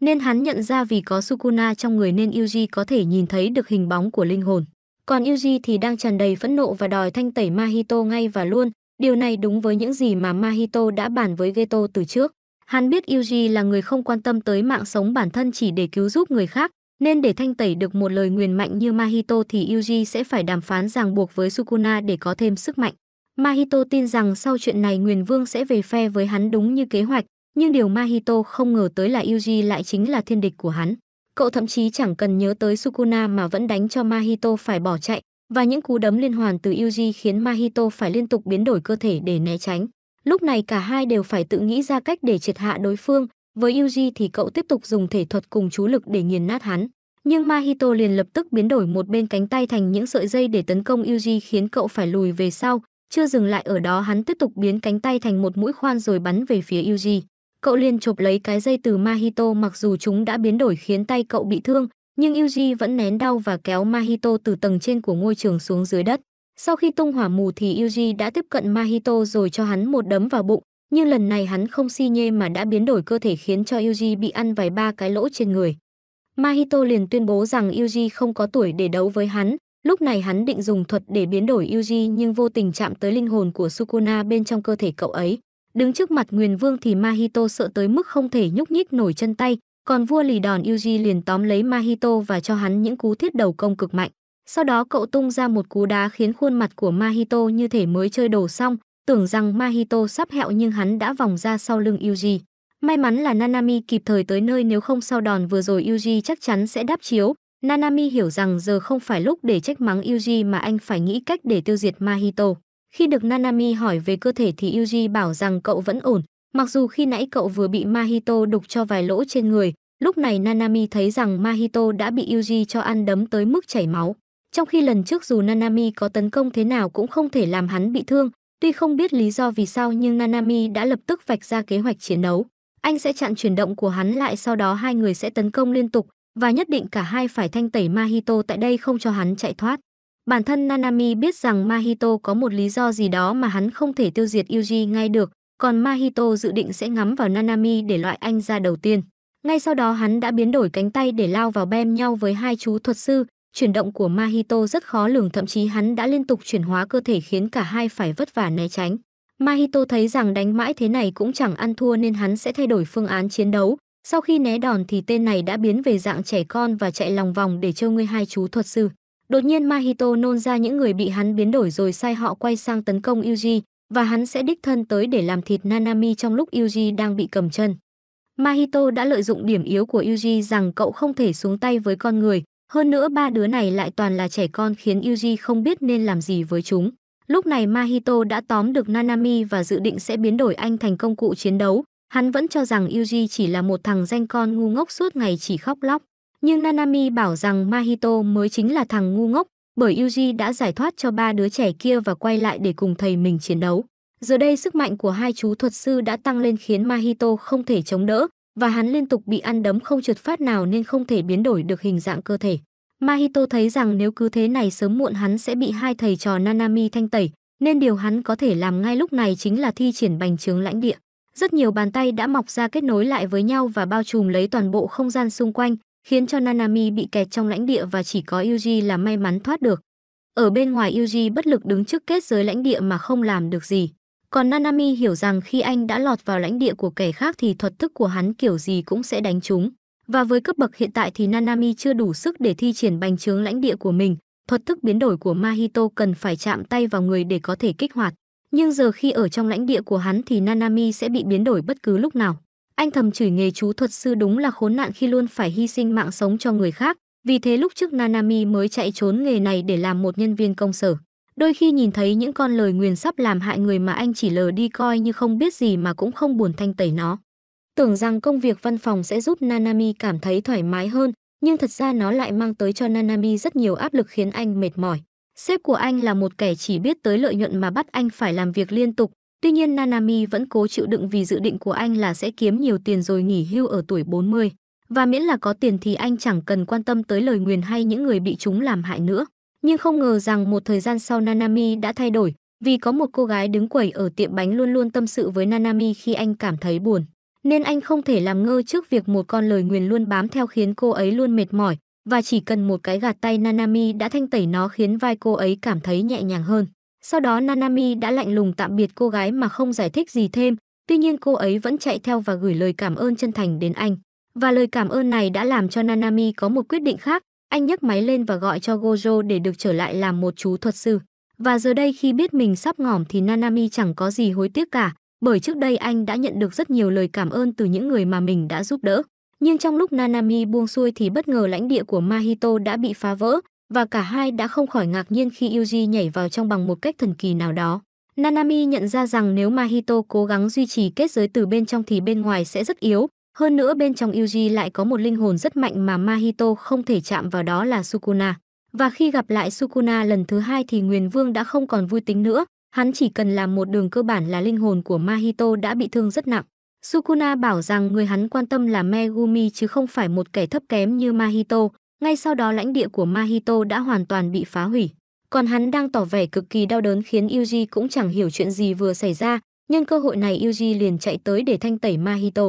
[SPEAKER 1] Nên hắn nhận ra vì có Sukuna trong người nên Yuji có thể nhìn thấy được hình bóng của linh hồn. Còn Yuji thì đang tràn đầy phẫn nộ và đòi thanh tẩy Mahito ngay và luôn. Điều này đúng với những gì mà Mahito đã bàn với Geto từ trước. Hắn biết Yuji là người không quan tâm tới mạng sống bản thân chỉ để cứu giúp người khác, nên để thanh tẩy được một lời nguyền mạnh như Mahito thì Yuji sẽ phải đàm phán ràng buộc với Sukuna để có thêm sức mạnh. Mahito tin rằng sau chuyện này Nguyền Vương sẽ về phe với hắn đúng như kế hoạch, nhưng điều Mahito không ngờ tới là Yuji lại chính là thiên địch của hắn. Cậu thậm chí chẳng cần nhớ tới Sukuna mà vẫn đánh cho Mahito phải bỏ chạy, và những cú đấm liên hoàn từ Yuji khiến Mahito phải liên tục biến đổi cơ thể để né tránh. Lúc này cả hai đều phải tự nghĩ ra cách để triệt hạ đối phương, với Yuji thì cậu tiếp tục dùng thể thuật cùng chú lực để nghiền nát hắn. Nhưng Mahito liền lập tức biến đổi một bên cánh tay thành những sợi dây để tấn công Yuji khiến cậu phải lùi về sau. Chưa dừng lại ở đó hắn tiếp tục biến cánh tay thành một mũi khoan rồi bắn về phía Yuji. Cậu liền chộp lấy cái dây từ Mahito mặc dù chúng đã biến đổi khiến tay cậu bị thương, nhưng Yuji vẫn nén đau và kéo Mahito từ tầng trên của ngôi trường xuống dưới đất. Sau khi tung hỏa mù thì Yuji đã tiếp cận Mahito rồi cho hắn một đấm vào bụng, nhưng lần này hắn không si nhê mà đã biến đổi cơ thể khiến cho Yuji bị ăn vài ba cái lỗ trên người. Mahito liền tuyên bố rằng Yuji không có tuổi để đấu với hắn, lúc này hắn định dùng thuật để biến đổi Yuji nhưng vô tình chạm tới linh hồn của Sukuna bên trong cơ thể cậu ấy. Đứng trước mặt Nguyên Vương thì Mahito sợ tới mức không thể nhúc nhích nổi chân tay, còn vua lì đòn Yuji liền tóm lấy Mahito và cho hắn những cú thiết đầu công cực mạnh. Sau đó cậu tung ra một cú đá khiến khuôn mặt của Mahito như thể mới chơi đồ xong, tưởng rằng Mahito sắp hẹo nhưng hắn đã vòng ra sau lưng Yuji. May mắn là Nanami kịp thời tới nơi nếu không sau đòn vừa rồi Yuji chắc chắn sẽ đáp chiếu. Nanami hiểu rằng giờ không phải lúc để trách mắng Yuji mà anh phải nghĩ cách để tiêu diệt Mahito. Khi được Nanami hỏi về cơ thể thì Yuji bảo rằng cậu vẫn ổn, mặc dù khi nãy cậu vừa bị Mahito đục cho vài lỗ trên người, lúc này Nanami thấy rằng Mahito đã bị Yuji cho ăn đấm tới mức chảy máu. Trong khi lần trước dù Nanami có tấn công thế nào cũng không thể làm hắn bị thương, tuy không biết lý do vì sao nhưng Nanami đã lập tức vạch ra kế hoạch chiến đấu. Anh sẽ chặn chuyển động của hắn lại sau đó hai người sẽ tấn công liên tục và nhất định cả hai phải thanh tẩy Mahito tại đây không cho hắn chạy thoát. Bản thân Nanami biết rằng Mahito có một lý do gì đó mà hắn không thể tiêu diệt Yuji ngay được, còn Mahito dự định sẽ ngắm vào Nanami để loại anh ra đầu tiên. Ngay sau đó hắn đã biến đổi cánh tay để lao vào bem nhau với hai chú thuật sư, chuyển động của Mahito rất khó lường thậm chí hắn đã liên tục chuyển hóa cơ thể khiến cả hai phải vất vả né tránh. Mahito thấy rằng đánh mãi thế này cũng chẳng ăn thua nên hắn sẽ thay đổi phương án chiến đấu. Sau khi né đòn thì tên này đã biến về dạng trẻ con và chạy lòng vòng để trêu ngươi hai chú thuật sư. Đột nhiên Mahito nôn ra những người bị hắn biến đổi rồi sai họ quay sang tấn công Yuji và hắn sẽ đích thân tới để làm thịt Nanami trong lúc Yuji đang bị cầm chân. Mahito đã lợi dụng điểm yếu của Yuji rằng cậu không thể xuống tay với con người, hơn nữa ba đứa này lại toàn là trẻ con khiến Yuji không biết nên làm gì với chúng. Lúc này Mahito đã tóm được Nanami và dự định sẽ biến đổi anh thành công cụ chiến đấu. Hắn vẫn cho rằng Yuji chỉ là một thằng danh con ngu ngốc suốt ngày chỉ khóc lóc. Nhưng Nanami bảo rằng Mahito mới chính là thằng ngu ngốc, bởi Yuji đã giải thoát cho ba đứa trẻ kia và quay lại để cùng thầy mình chiến đấu. Giờ đây sức mạnh của hai chú thuật sư đã tăng lên khiến Mahito không thể chống đỡ, và hắn liên tục bị ăn đấm không trượt phát nào nên không thể biến đổi được hình dạng cơ thể. Mahito thấy rằng nếu cứ thế này sớm muộn hắn sẽ bị hai thầy trò Nanami thanh tẩy, nên điều hắn có thể làm ngay lúc này chính là thi triển bành trướng lãnh địa. Rất nhiều bàn tay đã mọc ra kết nối lại với nhau và bao trùm lấy toàn bộ không gian xung quanh, khiến cho Nanami bị kẹt trong lãnh địa và chỉ có Yuji là may mắn thoát được. Ở bên ngoài Yuji bất lực đứng trước kết giới lãnh địa mà không làm được gì. Còn Nanami hiểu rằng khi anh đã lọt vào lãnh địa của kẻ khác thì thuật thức của hắn kiểu gì cũng sẽ đánh chúng. Và với cấp bậc hiện tại thì Nanami chưa đủ sức để thi triển bành trướng lãnh địa của mình. Thuật thức biến đổi của Mahito cần phải chạm tay vào người để có thể kích hoạt. Nhưng giờ khi ở trong lãnh địa của hắn thì Nanami sẽ bị biến đổi bất cứ lúc nào. Anh thầm chửi nghề chú thuật sư đúng là khốn nạn khi luôn phải hy sinh mạng sống cho người khác. Vì thế lúc trước Nanami mới chạy trốn nghề này để làm một nhân viên công sở. Đôi khi nhìn thấy những con lời nguyền sắp làm hại người mà anh chỉ lờ đi coi như không biết gì mà cũng không buồn thanh tẩy nó. Tưởng rằng công việc văn phòng sẽ giúp Nanami cảm thấy thoải mái hơn, nhưng thật ra nó lại mang tới cho Nanami rất nhiều áp lực khiến anh mệt mỏi. Sếp của anh là một kẻ chỉ biết tới lợi nhuận mà bắt anh phải làm việc liên tục, tuy nhiên Nanami vẫn cố chịu đựng vì dự định của anh là sẽ kiếm nhiều tiền rồi nghỉ hưu ở tuổi 40. Và miễn là có tiền thì anh chẳng cần quan tâm tới lời nguyền hay những người bị chúng làm hại nữa nhưng không ngờ rằng một thời gian sau Nanami đã thay đổi, vì có một cô gái đứng quẩy ở tiệm bánh luôn luôn tâm sự với Nanami khi anh cảm thấy buồn. Nên anh không thể làm ngơ trước việc một con lời nguyền luôn bám theo khiến cô ấy luôn mệt mỏi, và chỉ cần một cái gạt tay Nanami đã thanh tẩy nó khiến vai cô ấy cảm thấy nhẹ nhàng hơn. Sau đó Nanami đã lạnh lùng tạm biệt cô gái mà không giải thích gì thêm, tuy nhiên cô ấy vẫn chạy theo và gửi lời cảm ơn chân thành đến anh. Và lời cảm ơn này đã làm cho Nanami có một quyết định khác, anh nhấc máy lên và gọi cho Gojo để được trở lại làm một chú thuật sư. Và giờ đây khi biết mình sắp ngỏm thì Nanami chẳng có gì hối tiếc cả, bởi trước đây anh đã nhận được rất nhiều lời cảm ơn từ những người mà mình đã giúp đỡ. Nhưng trong lúc Nanami buông xuôi thì bất ngờ lãnh địa của Mahito đã bị phá vỡ, và cả hai đã không khỏi ngạc nhiên khi Yuji nhảy vào trong bằng một cách thần kỳ nào đó. Nanami nhận ra rằng nếu Mahito cố gắng duy trì kết giới từ bên trong thì bên ngoài sẽ rất yếu, hơn nữa bên trong Yuji lại có một linh hồn rất mạnh mà Mahito không thể chạm vào đó là Sukuna. Và khi gặp lại Sukuna lần thứ hai thì Nguyên Vương đã không còn vui tính nữa, hắn chỉ cần làm một đường cơ bản là linh hồn của Mahito đã bị thương rất nặng. Sukuna bảo rằng người hắn quan tâm là Megumi chứ không phải một kẻ thấp kém như Mahito, ngay sau đó lãnh địa của Mahito đã hoàn toàn bị phá hủy. Còn hắn đang tỏ vẻ cực kỳ đau đớn khiến Yuji cũng chẳng hiểu chuyện gì vừa xảy ra, nhân cơ hội này Yuji liền chạy tới để thanh tẩy Mahito.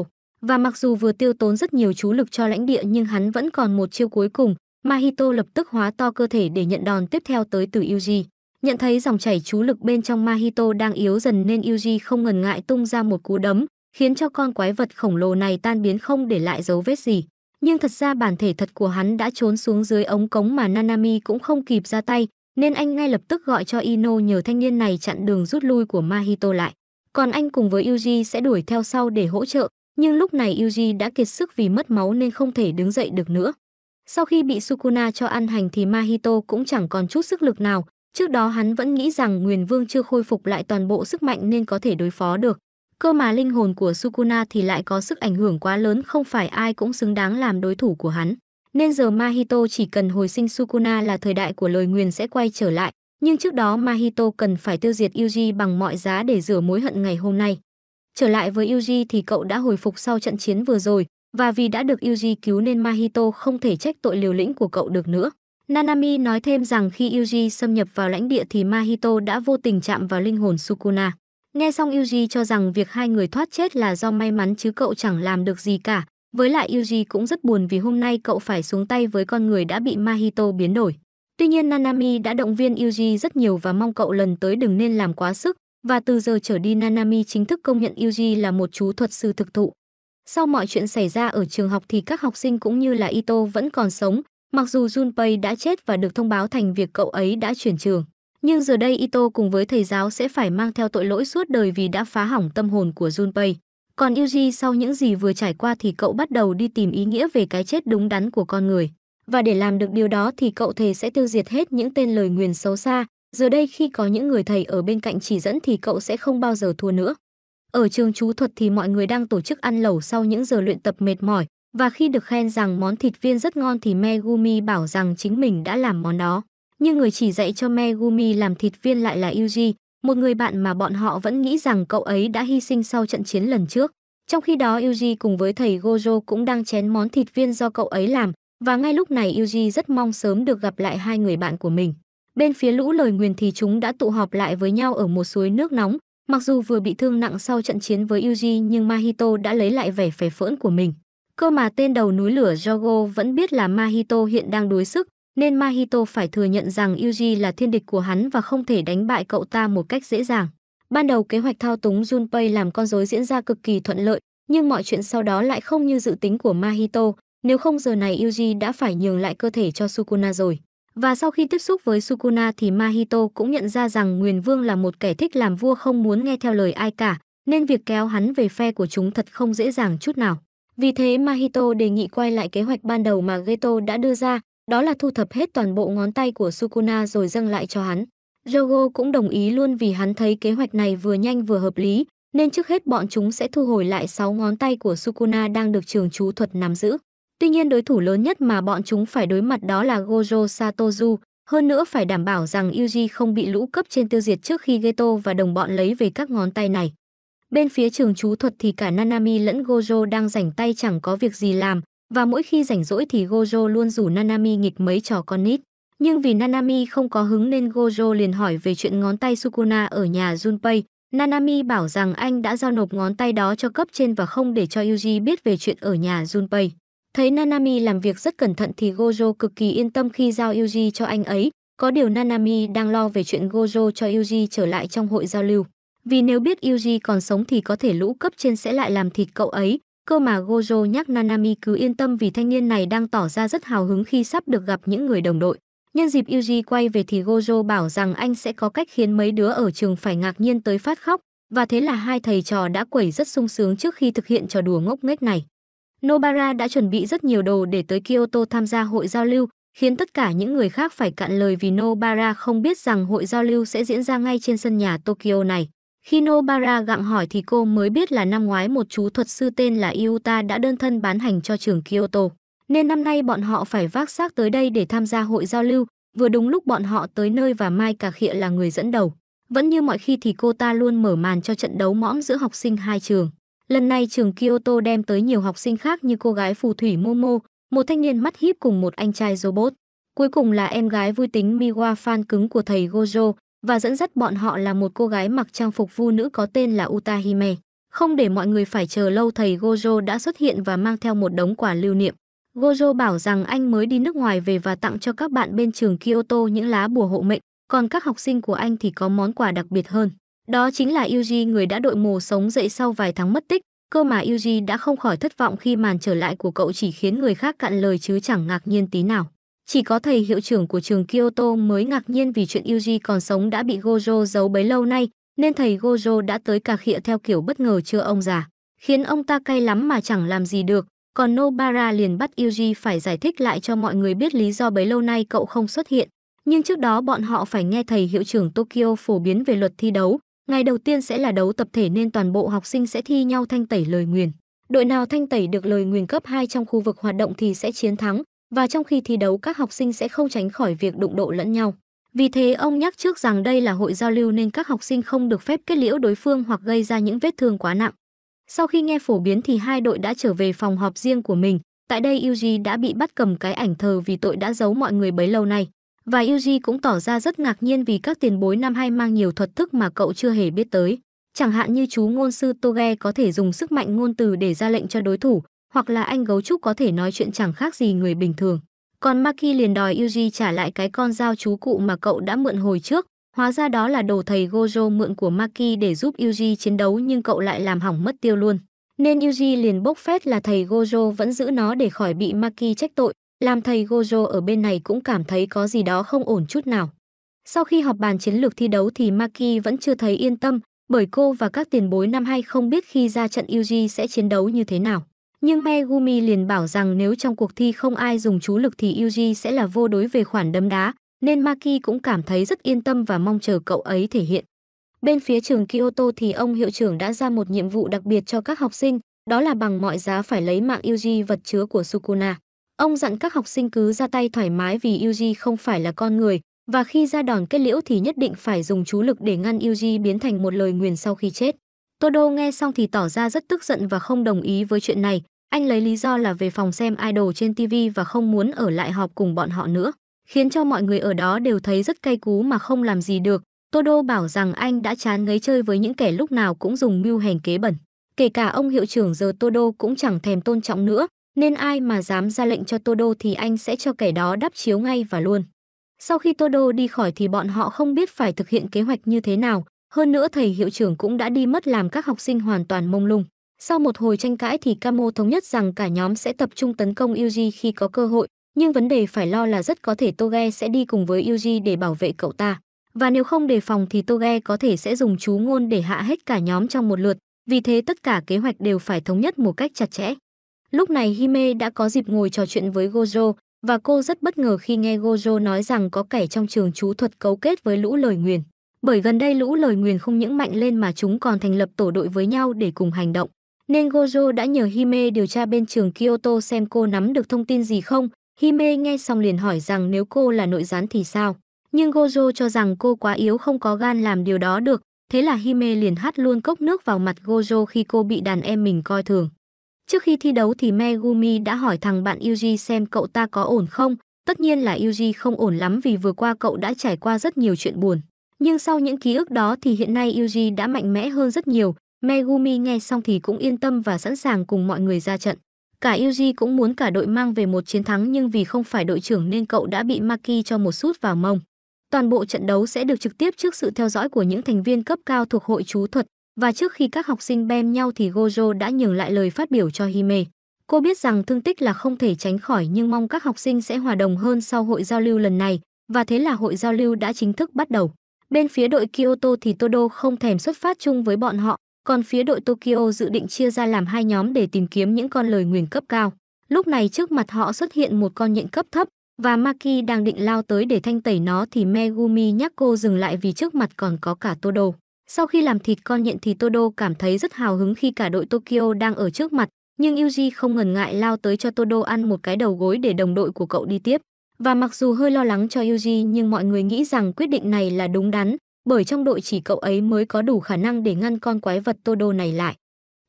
[SPEAKER 1] Và mặc dù vừa tiêu tốn rất nhiều chú lực cho lãnh địa nhưng hắn vẫn còn một chiêu cuối cùng, Mahito lập tức hóa to cơ thể để nhận đòn tiếp theo tới từ Yuji. Nhận thấy dòng chảy chú lực bên trong Mahito đang yếu dần nên Yuji không ngần ngại tung ra một cú đấm, khiến cho con quái vật khổng lồ này tan biến không để lại dấu vết gì. Nhưng thật ra bản thể thật của hắn đã trốn xuống dưới ống cống mà Nanami cũng không kịp ra tay, nên anh ngay lập tức gọi cho Ino nhờ thanh niên này chặn đường rút lui của Mahito lại. Còn anh cùng với Yuji sẽ đuổi theo sau để hỗ trợ, nhưng lúc này Yuji đã kiệt sức vì mất máu nên không thể đứng dậy được nữa. Sau khi bị Sukuna cho ăn hành thì Mahito cũng chẳng còn chút sức lực nào, trước đó hắn vẫn nghĩ rằng Nguyền Vương chưa khôi phục lại toàn bộ sức mạnh nên có thể đối phó được. Cơ mà linh hồn của Sukuna thì lại có sức ảnh hưởng quá lớn không phải ai cũng xứng đáng làm đối thủ của hắn. Nên giờ Mahito chỉ cần hồi sinh Sukuna là thời đại của lời nguyền sẽ quay trở lại. Nhưng trước đó Mahito cần phải tiêu diệt Yuji bằng mọi giá để rửa mối hận ngày hôm nay. Trở lại với Yuji thì cậu đã hồi phục sau trận chiến vừa rồi, và vì đã được Yuji cứu nên Mahito không thể trách tội liều lĩnh của cậu được nữa. Nanami nói thêm rằng khi Yuji xâm nhập vào lãnh địa thì Mahito đã vô tình chạm vào linh hồn Sukuna. Nghe xong Yuji cho rằng việc hai người thoát chết là do may mắn chứ cậu chẳng làm được gì cả. Với lại Yuji cũng rất buồn vì hôm nay cậu phải xuống tay với con người đã bị Mahito biến đổi. Tuy nhiên Nanami đã động viên Yuji rất nhiều và mong cậu lần tới đừng nên làm quá sức, và từ giờ trở đi Nanami chính thức công nhận Yuji là một chú thuật sư thực thụ. Sau mọi chuyện xảy ra ở trường học thì các học sinh cũng như là Ito vẫn còn sống, mặc dù Junpei đã chết và được thông báo thành việc cậu ấy đã chuyển trường. Nhưng giờ đây Ito cùng với thầy giáo sẽ phải mang theo tội lỗi suốt đời vì đã phá hỏng tâm hồn của Junpei. Còn Yuji sau những gì vừa trải qua thì cậu bắt đầu đi tìm ý nghĩa về cái chết đúng đắn của con người. Và để làm được điều đó thì cậu thề sẽ tiêu diệt hết những tên lời nguyền xấu xa, Giờ đây khi có những người thầy ở bên cạnh chỉ dẫn thì cậu sẽ không bao giờ thua nữa. Ở trường chú thuật thì mọi người đang tổ chức ăn lẩu sau những giờ luyện tập mệt mỏi và khi được khen rằng món thịt viên rất ngon thì Megumi bảo rằng chính mình đã làm món đó. Nhưng người chỉ dạy cho Megumi làm thịt viên lại là Yuji, một người bạn mà bọn họ vẫn nghĩ rằng cậu ấy đã hy sinh sau trận chiến lần trước. Trong khi đó Yuji cùng với thầy Gojo cũng đang chén món thịt viên do cậu ấy làm và ngay lúc này Yuji rất mong sớm được gặp lại hai người bạn của mình. Bên phía lũ lời nguyền thì chúng đã tụ họp lại với nhau ở một suối nước nóng. Mặc dù vừa bị thương nặng sau trận chiến với Yuji nhưng Mahito đã lấy lại vẻ phè phỡn của mình. Cơ mà tên đầu núi lửa Jogo vẫn biết là Mahito hiện đang đối sức, nên Mahito phải thừa nhận rằng Yuji là thiên địch của hắn và không thể đánh bại cậu ta một cách dễ dàng. Ban đầu kế hoạch thao túng Junpei làm con rối diễn ra cực kỳ thuận lợi, nhưng mọi chuyện sau đó lại không như dự tính của Mahito, nếu không giờ này Yuji đã phải nhường lại cơ thể cho Sukuna rồi. Và sau khi tiếp xúc với Sukuna thì Mahito cũng nhận ra rằng Nguyền Vương là một kẻ thích làm vua không muốn nghe theo lời ai cả, nên việc kéo hắn về phe của chúng thật không dễ dàng chút nào. Vì thế Mahito đề nghị quay lại kế hoạch ban đầu mà Geto đã đưa ra, đó là thu thập hết toàn bộ ngón tay của Sukuna rồi dâng lại cho hắn. Jogo cũng đồng ý luôn vì hắn thấy kế hoạch này vừa nhanh vừa hợp lý, nên trước hết bọn chúng sẽ thu hồi lại 6 ngón tay của Sukuna đang được trường chú thuật nắm giữ. Tuy nhiên đối thủ lớn nhất mà bọn chúng phải đối mặt đó là Gojo Satozu, hơn nữa phải đảm bảo rằng Yuji không bị lũ cấp trên tiêu diệt trước khi Geto và đồng bọn lấy về các ngón tay này. Bên phía trường chú thuật thì cả Nanami lẫn Gojo đang rảnh tay chẳng có việc gì làm, và mỗi khi rảnh rỗi thì Gojo luôn rủ Nanami nghịch mấy trò con nít. Nhưng vì Nanami không có hứng nên Gojo liền hỏi về chuyện ngón tay Sukuna ở nhà Junpei. Nanami bảo rằng anh đã giao nộp ngón tay đó cho cấp trên và không để cho Yuji biết về chuyện ở nhà Junpei. Thấy Nanami làm việc rất cẩn thận thì Gojo cực kỳ yên tâm khi giao Yuji cho anh ấy, có điều Nanami đang lo về chuyện Gojo cho Yuji trở lại trong hội giao lưu. Vì nếu biết Yuji còn sống thì có thể lũ cấp trên sẽ lại làm thịt cậu ấy, cơ mà Gojo nhắc Nanami cứ yên tâm vì thanh niên này đang tỏ ra rất hào hứng khi sắp được gặp những người đồng đội. Nhân dịp Yuji quay về thì Gojo bảo rằng anh sẽ có cách khiến mấy đứa ở trường phải ngạc nhiên tới phát khóc, và thế là hai thầy trò đã quẩy rất sung sướng trước khi thực hiện trò đùa ngốc nghếch này. Nobara đã chuẩn bị rất nhiều đồ để tới Kyoto tham gia hội giao lưu, khiến tất cả những người khác phải cạn lời vì Nobara không biết rằng hội giao lưu sẽ diễn ra ngay trên sân nhà Tokyo này. Khi Nobara gặng hỏi thì cô mới biết là năm ngoái một chú thuật sư tên là Iuta đã đơn thân bán hành cho trường Kyoto. Nên năm nay bọn họ phải vác xác tới đây để tham gia hội giao lưu, vừa đúng lúc bọn họ tới nơi và Mai Cà Khịa là người dẫn đầu. Vẫn như mọi khi thì cô ta luôn mở màn cho trận đấu mõm giữa học sinh hai trường. Lần này trường Kyoto đem tới nhiều học sinh khác như cô gái phù thủy Momo, một thanh niên mắt híp cùng một anh trai robot. Cuối cùng là em gái vui tính Miwa fan cứng của thầy Gojo và dẫn dắt bọn họ là một cô gái mặc trang phục vu nữ có tên là Utahime. Không để mọi người phải chờ lâu thầy Gojo đã xuất hiện và mang theo một đống quà lưu niệm. Gojo bảo rằng anh mới đi nước ngoài về và tặng cho các bạn bên trường Kyoto những lá bùa hộ mệnh, còn các học sinh của anh thì có món quà đặc biệt hơn. Đó chính là Yuji người đã đội mồ sống dậy sau vài tháng mất tích, cơ mà Yuji đã không khỏi thất vọng khi màn trở lại của cậu chỉ khiến người khác cạn lời chứ chẳng ngạc nhiên tí nào. Chỉ có thầy hiệu trưởng của trường Kyoto mới ngạc nhiên vì chuyện Yuji còn sống đã bị Gojo giấu bấy lâu nay, nên thầy Gojo đã tới cà khịa theo kiểu bất ngờ chưa ông già, khiến ông ta cay lắm mà chẳng làm gì được. Còn Nobara liền bắt Yuji phải giải thích lại cho mọi người biết lý do bấy lâu nay cậu không xuất hiện. Nhưng trước đó bọn họ phải nghe thầy hiệu trưởng Tokyo phổ biến về luật thi đấu, Ngày đầu tiên sẽ là đấu tập thể nên toàn bộ học sinh sẽ thi nhau thanh tẩy lời nguyền. Đội nào thanh tẩy được lời nguyền cấp 2 trong khu vực hoạt động thì sẽ chiến thắng, và trong khi thi đấu các học sinh sẽ không tránh khỏi việc đụng độ lẫn nhau. Vì thế ông nhắc trước rằng đây là hội giao lưu nên các học sinh không được phép kết liễu đối phương hoặc gây ra những vết thương quá nặng. Sau khi nghe phổ biến thì hai đội đã trở về phòng họp riêng của mình. Tại đây Yuji đã bị bắt cầm cái ảnh thờ vì tội đã giấu mọi người bấy lâu nay và Yuji cũng tỏ ra rất ngạc nhiên vì các tiền bối năm hai mang nhiều thuật thức mà cậu chưa hề biết tới. Chẳng hạn như chú ngôn sư Toge có thể dùng sức mạnh ngôn từ để ra lệnh cho đối thủ, hoặc là anh gấu trúc có thể nói chuyện chẳng khác gì người bình thường. Còn Maki liền đòi Yuji trả lại cái con dao chú cụ mà cậu đã mượn hồi trước. Hóa ra đó là đồ thầy Gojo mượn của Maki để giúp Yuji chiến đấu nhưng cậu lại làm hỏng mất tiêu luôn. Nên Yuji liền bốc phét là thầy Gojo vẫn giữ nó để khỏi bị Maki trách tội, làm thầy Gojo ở bên này cũng cảm thấy có gì đó không ổn chút nào. Sau khi họp bàn chiến lược thi đấu thì Maki vẫn chưa thấy yên tâm, bởi cô và các tiền bối năm hay không biết khi ra trận Yuji sẽ chiến đấu như thế nào. Nhưng Megumi liền bảo rằng nếu trong cuộc thi không ai dùng chú lực thì Yuji sẽ là vô đối về khoản đấm đá, nên Maki cũng cảm thấy rất yên tâm và mong chờ cậu ấy thể hiện. Bên phía trường Kyoto thì ông hiệu trưởng đã ra một nhiệm vụ đặc biệt cho các học sinh, đó là bằng mọi giá phải lấy mạng Yuji vật chứa của Sukuna. Ông dặn các học sinh cứ ra tay thoải mái vì Yuji không phải là con người, và khi ra đòn kết liễu thì nhất định phải dùng chú lực để ngăn Yuji biến thành một lời nguyền sau khi chết. Todo nghe xong thì tỏ ra rất tức giận và không đồng ý với chuyện này. Anh lấy lý do là về phòng xem idol trên TV và không muốn ở lại họp cùng bọn họ nữa, khiến cho mọi người ở đó đều thấy rất cay cú mà không làm gì được. Todo bảo rằng anh đã chán ngấy chơi với những kẻ lúc nào cũng dùng mưu hèn kế bẩn. Kể cả ông hiệu trưởng giờ Todo cũng chẳng thèm tôn trọng nữa, nên ai mà dám ra lệnh cho Tô Đô thì anh sẽ cho kẻ đó đắp chiếu ngay và luôn. Sau khi Tô Đô đi khỏi thì bọn họ không biết phải thực hiện kế hoạch như thế nào, hơn nữa thầy hiệu trưởng cũng đã đi mất làm các học sinh hoàn toàn mông lung. Sau một hồi tranh cãi thì Camo thống nhất rằng cả nhóm sẽ tập trung tấn công Yuji khi có cơ hội, nhưng vấn đề phải lo là rất có thể Toge sẽ đi cùng với Yuji để bảo vệ cậu ta. Và nếu không đề phòng thì Toge có thể sẽ dùng chú ngôn để hạ hết cả nhóm trong một lượt, vì thế tất cả kế hoạch đều phải thống nhất một cách chặt chẽ. Lúc này Hime đã có dịp ngồi trò chuyện với Gojo, và cô rất bất ngờ khi nghe Gojo nói rằng có kẻ trong trường chú thuật cấu kết với lũ lời nguyền. Bởi gần đây lũ lời nguyền không những mạnh lên mà chúng còn thành lập tổ đội với nhau để cùng hành động. Nên Gojo đã nhờ Hime điều tra bên trường Kyoto xem cô nắm được thông tin gì không. Hime nghe xong liền hỏi rằng nếu cô là nội gián thì sao. Nhưng Gojo cho rằng cô quá yếu không có gan làm điều đó được. Thế là Hime liền hát luôn cốc nước vào mặt Gojo khi cô bị đàn em mình coi thường. Trước khi thi đấu thì Megumi đã hỏi thằng bạn Yuji xem cậu ta có ổn không. Tất nhiên là Yuji không ổn lắm vì vừa qua cậu đã trải qua rất nhiều chuyện buồn. Nhưng sau những ký ức đó thì hiện nay Yuji đã mạnh mẽ hơn rất nhiều. Megumi nghe xong thì cũng yên tâm và sẵn sàng cùng mọi người ra trận. Cả Yuji cũng muốn cả đội mang về một chiến thắng nhưng vì không phải đội trưởng nên cậu đã bị Maki cho một sút vào mông. Toàn bộ trận đấu sẽ được trực tiếp trước sự theo dõi của những thành viên cấp cao thuộc hội chú thuật. Và trước khi các học sinh bem nhau thì Gojo đã nhường lại lời phát biểu cho Hime. Cô biết rằng thương tích là không thể tránh khỏi nhưng mong các học sinh sẽ hòa đồng hơn sau hội giao lưu lần này, và thế là hội giao lưu đã chính thức bắt đầu. Bên phía đội Kyoto thì Todo không thèm xuất phát chung với bọn họ, còn phía đội Tokyo dự định chia ra làm hai nhóm để tìm kiếm những con lời nguyền cấp cao. Lúc này trước mặt họ xuất hiện một con nhện cấp thấp, và Maki đang định lao tới để thanh tẩy nó thì Megumi nhắc cô dừng lại vì trước mặt còn có cả Todo. Sau khi làm thịt con nhện thì Todo cảm thấy rất hào hứng khi cả đội Tokyo đang ở trước mặt, nhưng Yuji không ngần ngại lao tới cho Todo ăn một cái đầu gối để đồng đội của cậu đi tiếp. Và mặc dù hơi lo lắng cho Yuji nhưng mọi người nghĩ rằng quyết định này là đúng đắn, bởi trong đội chỉ cậu ấy mới có đủ khả năng để ngăn con quái vật Todo này lại.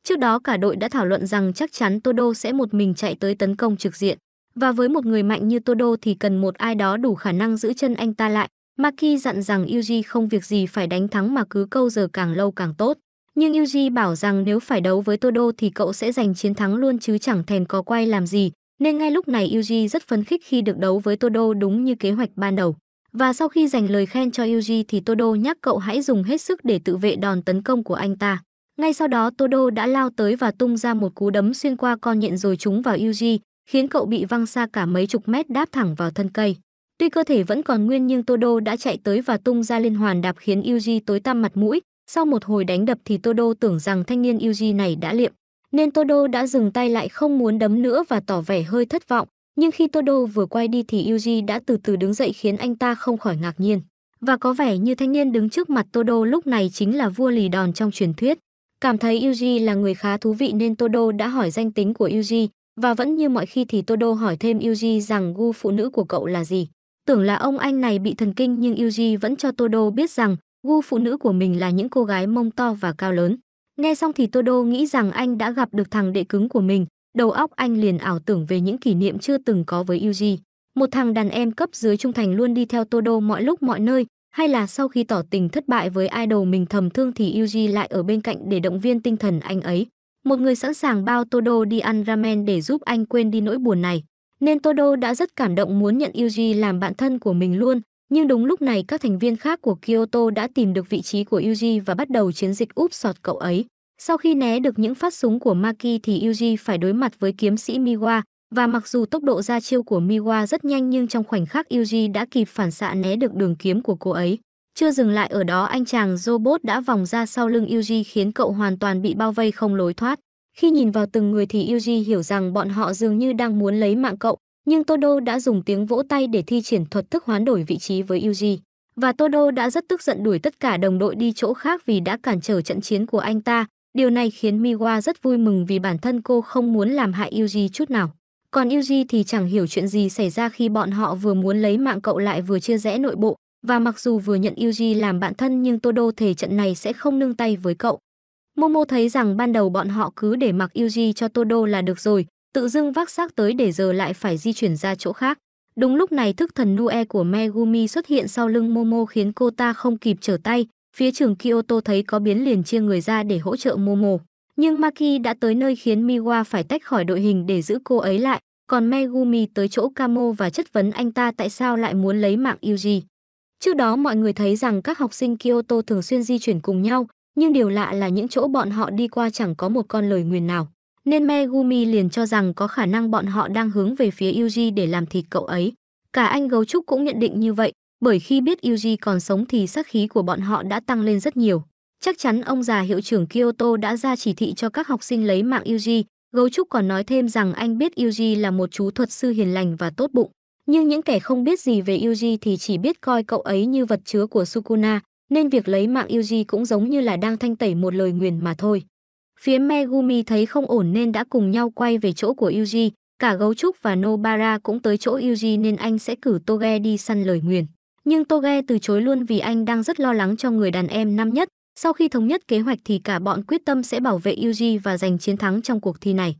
[SPEAKER 1] Trước đó cả đội đã thảo luận rằng chắc chắn Todo sẽ một mình chạy tới tấn công trực diện. Và với một người mạnh như Todo thì cần một ai đó đủ khả năng giữ chân anh ta lại, Maki dặn rằng Yuji không việc gì phải đánh thắng mà cứ câu giờ càng lâu càng tốt. Nhưng Yuji bảo rằng nếu phải đấu với Todo thì cậu sẽ giành chiến thắng luôn chứ chẳng thèm có quay làm gì, nên ngay lúc này Yuji rất phấn khích khi được đấu với Todo đúng như kế hoạch ban đầu. Và sau khi dành lời khen cho Yuji thì Todo nhắc cậu hãy dùng hết sức để tự vệ đòn tấn công của anh ta. Ngay sau đó Todo đã lao tới và tung ra một cú đấm xuyên qua con nhện rồi trúng vào Yuji, khiến cậu bị văng xa cả mấy chục mét đáp thẳng vào thân cây. Tuy cơ thể vẫn còn nguyên nhưng Todo đã chạy tới và tung ra liên hoàn đạp khiến Yuji tối tăm mặt mũi. Sau một hồi đánh đập thì Todo tưởng rằng thanh niên Yuji này đã liệm, nên Todo đã dừng tay lại không muốn đấm nữa và tỏ vẻ hơi thất vọng. Nhưng khi Todo vừa quay đi thì Yuji đã từ từ đứng dậy khiến anh ta không khỏi ngạc nhiên. Và có vẻ như thanh niên đứng trước mặt Todo lúc này chính là vua lì đòn trong truyền thuyết. Cảm thấy Yuji là người khá thú vị nên Todo đã hỏi danh tính của Yuji, và vẫn như mọi khi thì Todo hỏi thêm Yuji rằng gu phụ nữ của cậu là gì. Tưởng là ông anh này bị thần kinh nhưng Yuji vẫn cho Todo biết rằng gu phụ nữ của mình là những cô gái mông to và cao lớn. Nghe xong thì Todo nghĩ rằng anh đã gặp được thằng đệ cứng của mình, đầu óc anh liền ảo tưởng về những kỷ niệm chưa từng có với Yuji. Một thằng đàn em cấp dưới trung thành luôn đi theo Todo mọi lúc mọi nơi, hay là sau khi tỏ tình thất bại với idol mình thầm thương thì Yuji lại ở bên cạnh để động viên tinh thần anh ấy. Một người sẵn sàng bao Todo đi ăn ramen để giúp anh quên đi nỗi buồn này nên Todo đã rất cảm động muốn nhận Yuji làm bạn thân của mình luôn. Nhưng đúng lúc này các thành viên khác của Kyoto đã tìm được vị trí của Yuji và bắt đầu chiến dịch úp sọt cậu ấy. Sau khi né được những phát súng của Maki thì Yuji phải đối mặt với kiếm sĩ Miwa, và mặc dù tốc độ ra chiêu của Miwa rất nhanh nhưng trong khoảnh khắc Yuji đã kịp phản xạ né được đường kiếm của cô ấy. Chưa dừng lại ở đó anh chàng robot đã vòng ra sau lưng Yuji khiến cậu hoàn toàn bị bao vây không lối thoát. Khi nhìn vào từng người thì Yuji hiểu rằng bọn họ dường như đang muốn lấy mạng cậu, nhưng Todo đã dùng tiếng vỗ tay để thi triển thuật thức hoán đổi vị trí với Yuji. Và Todo đã rất tức giận đuổi tất cả đồng đội đi chỗ khác vì đã cản trở trận chiến của anh ta. Điều này khiến Miwa rất vui mừng vì bản thân cô không muốn làm hại Yuji chút nào. Còn Yuji thì chẳng hiểu chuyện gì xảy ra khi bọn họ vừa muốn lấy mạng cậu lại vừa chia rẽ nội bộ. Và mặc dù vừa nhận Yuji làm bạn thân nhưng Todo thề trận này sẽ không nương tay với cậu. Momo thấy rằng ban đầu bọn họ cứ để mặc Yuji cho Todo là được rồi, tự dưng vác xác tới để giờ lại phải di chuyển ra chỗ khác. Đúng lúc này thức thần Nue của Megumi xuất hiện sau lưng Momo khiến cô ta không kịp trở tay, phía trường Kyoto thấy có biến liền chia người ra để hỗ trợ Momo. Nhưng Maki đã tới nơi khiến Miwa phải tách khỏi đội hình để giữ cô ấy lại, còn Megumi tới chỗ Kamo và chất vấn anh ta tại sao lại muốn lấy mạng Yuji. Trước đó mọi người thấy rằng các học sinh Kyoto thường xuyên di chuyển cùng nhau, nhưng điều lạ là những chỗ bọn họ đi qua chẳng có một con lời nguyền nào nên Megumi liền cho rằng có khả năng bọn họ đang hướng về phía Yuji để làm thịt cậu ấy. Cả anh gấu trúc cũng nhận định như vậy, bởi khi biết Yuji còn sống thì sát khí của bọn họ đã tăng lên rất nhiều. Chắc chắn ông già hiệu trưởng Kyoto đã ra chỉ thị cho các học sinh lấy mạng Yuji. Gấu trúc còn nói thêm rằng anh biết Yuji là một chú thuật sư hiền lành và tốt bụng. Nhưng những kẻ không biết gì về Yuji thì chỉ biết coi cậu ấy như vật chứa của Sukuna, nên việc lấy mạng Yuji cũng giống như là đang thanh tẩy một lời nguyền mà thôi. Phía Megumi thấy không ổn nên đã cùng nhau quay về chỗ của Yuji, cả gấu trúc và Nobara cũng tới chỗ Yuji nên anh sẽ cử Toge đi săn lời nguyền. Nhưng Toge từ chối luôn vì anh đang rất lo lắng cho người đàn em năm nhất. Sau khi thống nhất kế hoạch thì cả bọn quyết tâm sẽ bảo vệ Yuji và giành chiến thắng trong cuộc thi này.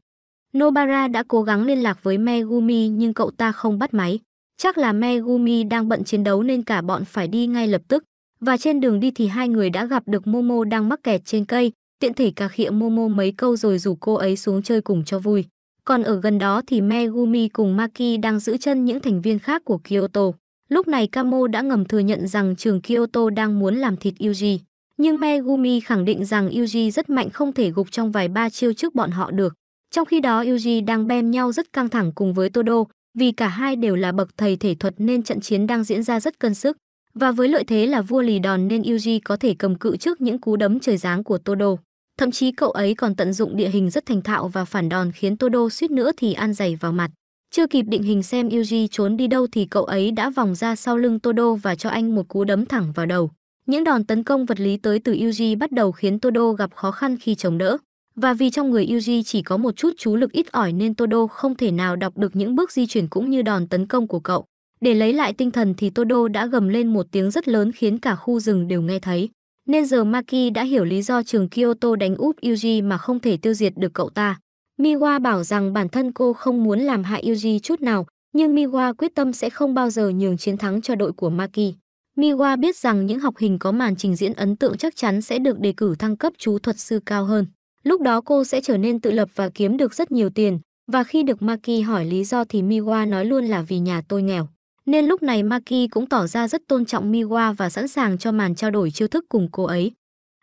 [SPEAKER 1] Nobara đã cố gắng liên lạc với Megumi nhưng cậu ta không bắt máy. Chắc là Megumi đang bận chiến đấu nên cả bọn phải đi ngay lập tức. Và trên đường đi thì hai người đã gặp được Momo đang mắc kẹt trên cây, tiện thể cà khịa Momo mấy câu rồi rủ cô ấy xuống chơi cùng cho vui. Còn ở gần đó thì Megumi cùng Maki đang giữ chân những thành viên khác của Kyoto. Lúc này Kamo đã ngầm thừa nhận rằng trường Kyoto đang muốn làm thịt Yuji. Nhưng Megumi khẳng định rằng Yuji rất mạnh không thể gục trong vài ba chiêu trước bọn họ được. Trong khi đó Yuji đang bem nhau rất căng thẳng cùng với Todo, vì cả hai đều là bậc thầy thể thuật nên trận chiến đang diễn ra rất cân sức. Và với lợi thế là vua lì đòn nên Yuji có thể cầm cự trước những cú đấm trời giáng của Todo. Thậm chí cậu ấy còn tận dụng địa hình rất thành thạo và phản đòn khiến Todo suýt nữa thì ăn giày vào mặt. Chưa kịp định hình xem Yuji trốn đi đâu thì cậu ấy đã vòng ra sau lưng Todo và cho anh một cú đấm thẳng vào đầu. Những đòn tấn công vật lý tới từ Yuji bắt đầu khiến Todo gặp khó khăn khi chống đỡ. Và vì trong người Yuji chỉ có một chút chú lực ít ỏi nên Todo không thể nào đọc được những bước di chuyển cũng như đòn tấn công của cậu. Để lấy lại tinh thần thì Todo đã gầm lên một tiếng rất lớn khiến cả khu rừng đều nghe thấy. Nên giờ Maki đã hiểu lý do trường Kyoto đánh úp Yuji mà không thể tiêu diệt được cậu ta. Miwa bảo rằng bản thân cô không muốn làm hại Yuji chút nào, nhưng Miwa quyết tâm sẽ không bao giờ nhường chiến thắng cho đội của Maki. Miwa biết rằng những học hình có màn trình diễn ấn tượng chắc chắn sẽ được đề cử thăng cấp chú thuật sư cao hơn. Lúc đó cô sẽ trở nên tự lập và kiếm được rất nhiều tiền, và khi được Maki hỏi lý do thì Miwa nói luôn là vì nhà tôi nghèo nên lúc này Maki cũng tỏ ra rất tôn trọng Miwa và sẵn sàng cho màn trao đổi chiêu thức cùng cô ấy.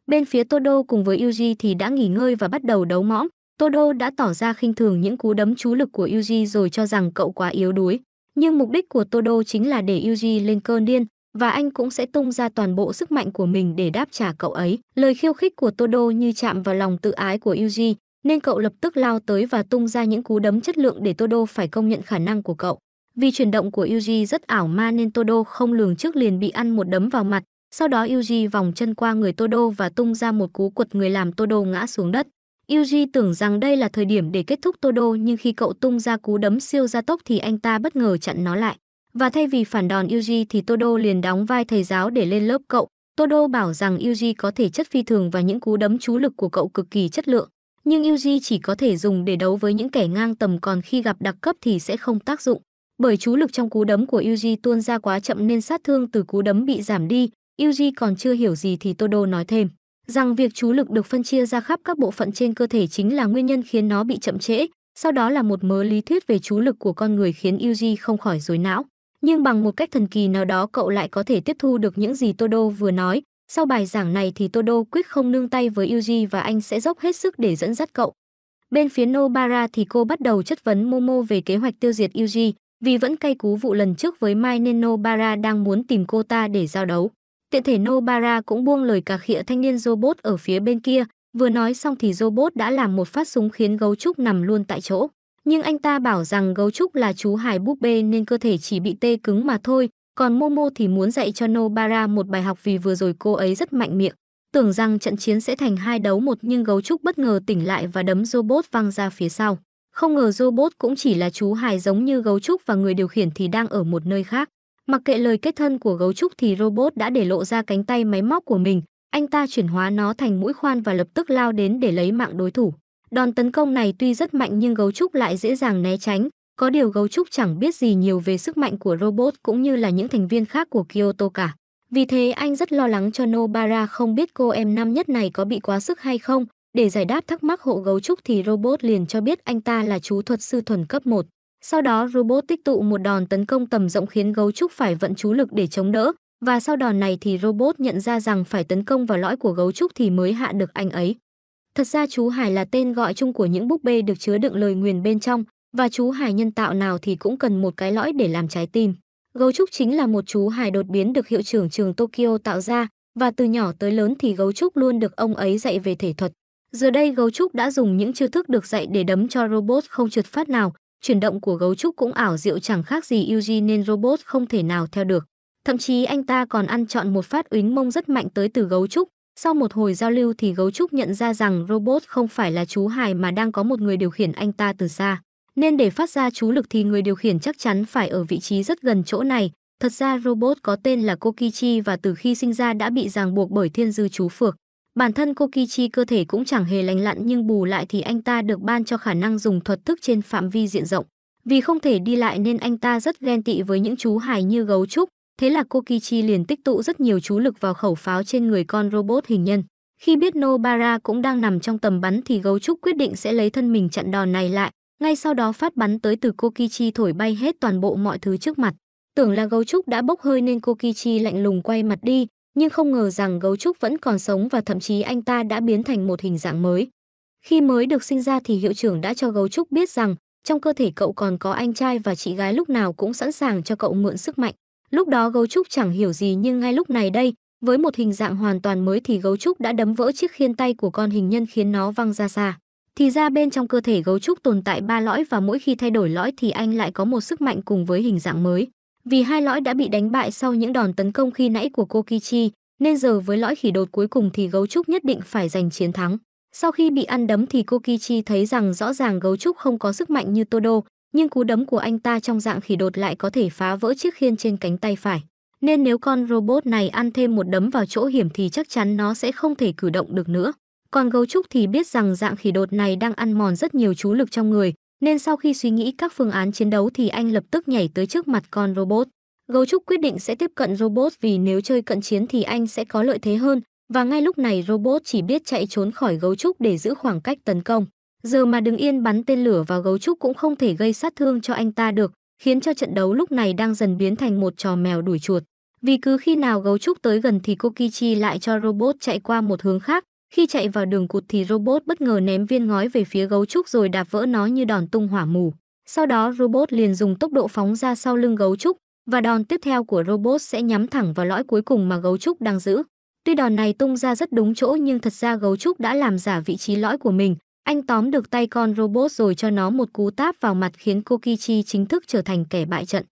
[SPEAKER 1] Bên phía Todo cùng với Yuji thì đã nghỉ ngơi và bắt đầu đấu mõm. Todo đã tỏ ra khinh thường những cú đấm chú lực của Yuji rồi cho rằng cậu quá yếu đuối. Nhưng mục đích của Todo chính là để Yuji lên cơn điên và anh cũng sẽ tung ra toàn bộ sức mạnh của mình để đáp trả cậu ấy. Lời khiêu khích của Todo như chạm vào lòng tự ái của Yuji, nên cậu lập tức lao tới và tung ra những cú đấm chất lượng để Todo phải công nhận khả năng của cậu. Vì chuyển động của Yuji rất ảo ma nên Todo không lường trước liền bị ăn một đấm vào mặt, sau đó Yuji vòng chân qua người Todo và tung ra một cú quật người làm Todo ngã xuống đất. Yuji tưởng rằng đây là thời điểm để kết thúc Todo nhưng khi cậu tung ra cú đấm siêu gia tốc thì anh ta bất ngờ chặn nó lại. Và thay vì phản đòn Yuji thì Todo liền đóng vai thầy giáo để lên lớp cậu. Todo bảo rằng Yuji có thể chất phi thường và những cú đấm chú lực của cậu cực kỳ chất lượng. Nhưng Yuji chỉ có thể dùng để đấu với những kẻ ngang tầm còn khi gặp đặc cấp thì sẽ không tác dụng. Bởi chú lực trong cú đấm của Yuji tuôn ra quá chậm nên sát thương từ cú đấm bị giảm đi, Yuji còn chưa hiểu gì thì Todo nói thêm rằng việc chú lực được phân chia ra khắp các bộ phận trên cơ thể chính là nguyên nhân khiến nó bị chậm trễ, sau đó là một mớ lý thuyết về chú lực của con người khiến Yuji không khỏi rối não. Nhưng bằng một cách thần kỳ nào đó cậu lại có thể tiếp thu được những gì Todo vừa nói. Sau bài giảng này thì Todo quyết không nương tay với Yuji và anh sẽ dốc hết sức để dẫn dắt cậu. Bên phía Nobara thì cô bắt đầu chất vấn Momo về kế hoạch tiêu diệt Yuji, vì vẫn cay cú vụ lần trước với Mai nên Nobara đang muốn tìm cô ta để giao đấu. Tiện thể Nobara cũng buông lời cà khịa thanh niên robot ở phía bên kia, vừa nói xong thì robot đã làm một phát súng khiến gấu trúc nằm luôn tại chỗ. Nhưng anh ta bảo rằng gấu trúc là chú hải búp bê nên cơ thể chỉ bị tê cứng mà thôi, còn Momo thì muốn dạy cho Nobara một bài học vì vừa rồi cô ấy rất mạnh miệng. Tưởng rằng trận chiến sẽ thành hai đấu một nhưng gấu trúc bất ngờ tỉnh lại và đấm robot văng ra phía sau. Không ngờ robot cũng chỉ là chú hài giống như gấu trúc và người điều khiển thì đang ở một nơi khác. Mặc kệ lời kết thân của gấu trúc thì robot đã để lộ ra cánh tay máy móc của mình, anh ta chuyển hóa nó thành mũi khoan và lập tức lao đến để lấy mạng đối thủ. Đòn tấn công này tuy rất mạnh nhưng gấu trúc lại dễ dàng né tránh, có điều gấu trúc chẳng biết gì nhiều về sức mạnh của robot cũng như là những thành viên khác của Kyoto cả. Vì thế anh rất lo lắng cho Nobara không biết cô em năm nhất này có bị quá sức hay không, để giải đáp thắc mắc hộ gấu trúc thì robot liền cho biết anh ta là chú thuật sư thuần cấp 1. Sau đó robot tích tụ một đòn tấn công tầm rộng khiến gấu trúc phải vận chú lực để chống đỡ, và sau đòn này thì robot nhận ra rằng phải tấn công vào lõi của gấu trúc thì mới hạ được anh ấy. Thật ra chú Hải là tên gọi chung của những búp bê được chứa đựng lời nguyền bên trong, và chú Hải nhân tạo nào thì cũng cần một cái lõi để làm trái tim. Gấu trúc chính là một chú Hải đột biến được hiệu trưởng trường Tokyo tạo ra, và từ nhỏ tới lớn thì gấu trúc luôn được ông ấy dạy về thể thuật. Giờ đây gấu trúc đã dùng những chiêu thức được dạy để đấm cho robot không trượt phát nào, chuyển động của gấu trúc cũng ảo diệu chẳng khác gì Yuji nên robot không thể nào theo được. Thậm chí anh ta còn ăn chọn một phát uyến mông rất mạnh tới từ gấu trúc. Sau một hồi giao lưu thì gấu trúc nhận ra rằng robot không phải là chú hài mà đang có một người điều khiển anh ta từ xa. Nên để phát ra chú lực thì người điều khiển chắc chắn phải ở vị trí rất gần chỗ này. Thật ra robot có tên là Kokichi và từ khi sinh ra đã bị ràng buộc bởi thiên dư chú phược. Bản thân Kokichi cơ thể cũng chẳng hề lành lặn nhưng bù lại thì anh ta được ban cho khả năng dùng thuật thức trên phạm vi diện rộng. Vì không thể đi lại nên anh ta rất ghen tị với những chú hài như gấu trúc, thế là Kokichi liền tích tụ rất nhiều chú lực vào khẩu pháo trên người con robot hình nhân. Khi biết Nobara cũng đang nằm trong tầm bắn thì gấu trúc quyết định sẽ lấy thân mình chặn đòn này lại, ngay sau đó phát bắn tới từ Kokichi thổi bay hết toàn bộ mọi thứ trước mặt. Tưởng là gấu trúc đã bốc hơi nên Kokichi lạnh lùng quay mặt đi, nhưng không ngờ rằng gấu trúc vẫn còn sống và thậm chí anh ta đã biến thành một hình dạng mới. Khi mới được sinh ra thì hiệu trưởng đã cho gấu trúc biết rằng trong cơ thể cậu còn có anh trai và chị gái lúc nào cũng sẵn sàng cho cậu mượn sức mạnh. Lúc đó gấu trúc chẳng hiểu gì nhưng ngay lúc này đây, với một hình dạng hoàn toàn mới thì gấu trúc đã đấm vỡ chiếc khiên tay của con hình nhân khiến nó văng ra xa. Thì ra bên trong cơ thể gấu trúc tồn tại ba lõi và mỗi khi thay đổi lõi thì anh lại có một sức mạnh cùng với hình dạng mới. Vì hai lõi đã bị đánh bại sau những đòn tấn công khi nãy của Kokichi, nên giờ với lõi khỉ đột cuối cùng thì gấu trúc nhất định phải giành chiến thắng. Sau khi bị ăn đấm thì Kokichi thấy rằng rõ ràng gấu trúc không có sức mạnh như Todo, nhưng cú đấm của anh ta trong dạng khỉ đột lại có thể phá vỡ chiếc khiên trên cánh tay phải. Nên nếu con robot này ăn thêm một đấm vào chỗ hiểm thì chắc chắn nó sẽ không thể cử động được nữa. Còn gấu trúc thì biết rằng dạng khỉ đột này đang ăn mòn rất nhiều chú lực trong người, nên sau khi suy nghĩ các phương án chiến đấu thì anh lập tức nhảy tới trước mặt con robot. Gấu trúc quyết định sẽ tiếp cận robot vì nếu chơi cận chiến thì anh sẽ có lợi thế hơn và ngay lúc này robot chỉ biết chạy trốn khỏi gấu trúc để giữ khoảng cách tấn công. Giờ mà đứng yên bắn tên lửa vào gấu trúc cũng không thể gây sát thương cho anh ta được, khiến cho trận đấu lúc này đang dần biến thành một trò mèo đuổi chuột. Vì cứ khi nào gấu trúc tới gần thì Kokichi lại cho robot chạy qua một hướng khác, khi chạy vào đường cụt thì robot bất ngờ ném viên ngói về phía gấu trúc rồi đạp vỡ nó như đòn tung hỏa mù. Sau đó robot liền dùng tốc độ phóng ra sau lưng gấu trúc và đòn tiếp theo của robot sẽ nhắm thẳng vào lõi cuối cùng mà gấu trúc đang giữ. Tuy đòn này tung ra rất đúng chỗ nhưng thật ra gấu trúc đã làm giả vị trí lõi của mình. Anh tóm được tay con robot rồi cho nó một cú táp vào mặt khiến Kokichi chính thức trở thành kẻ bại trận.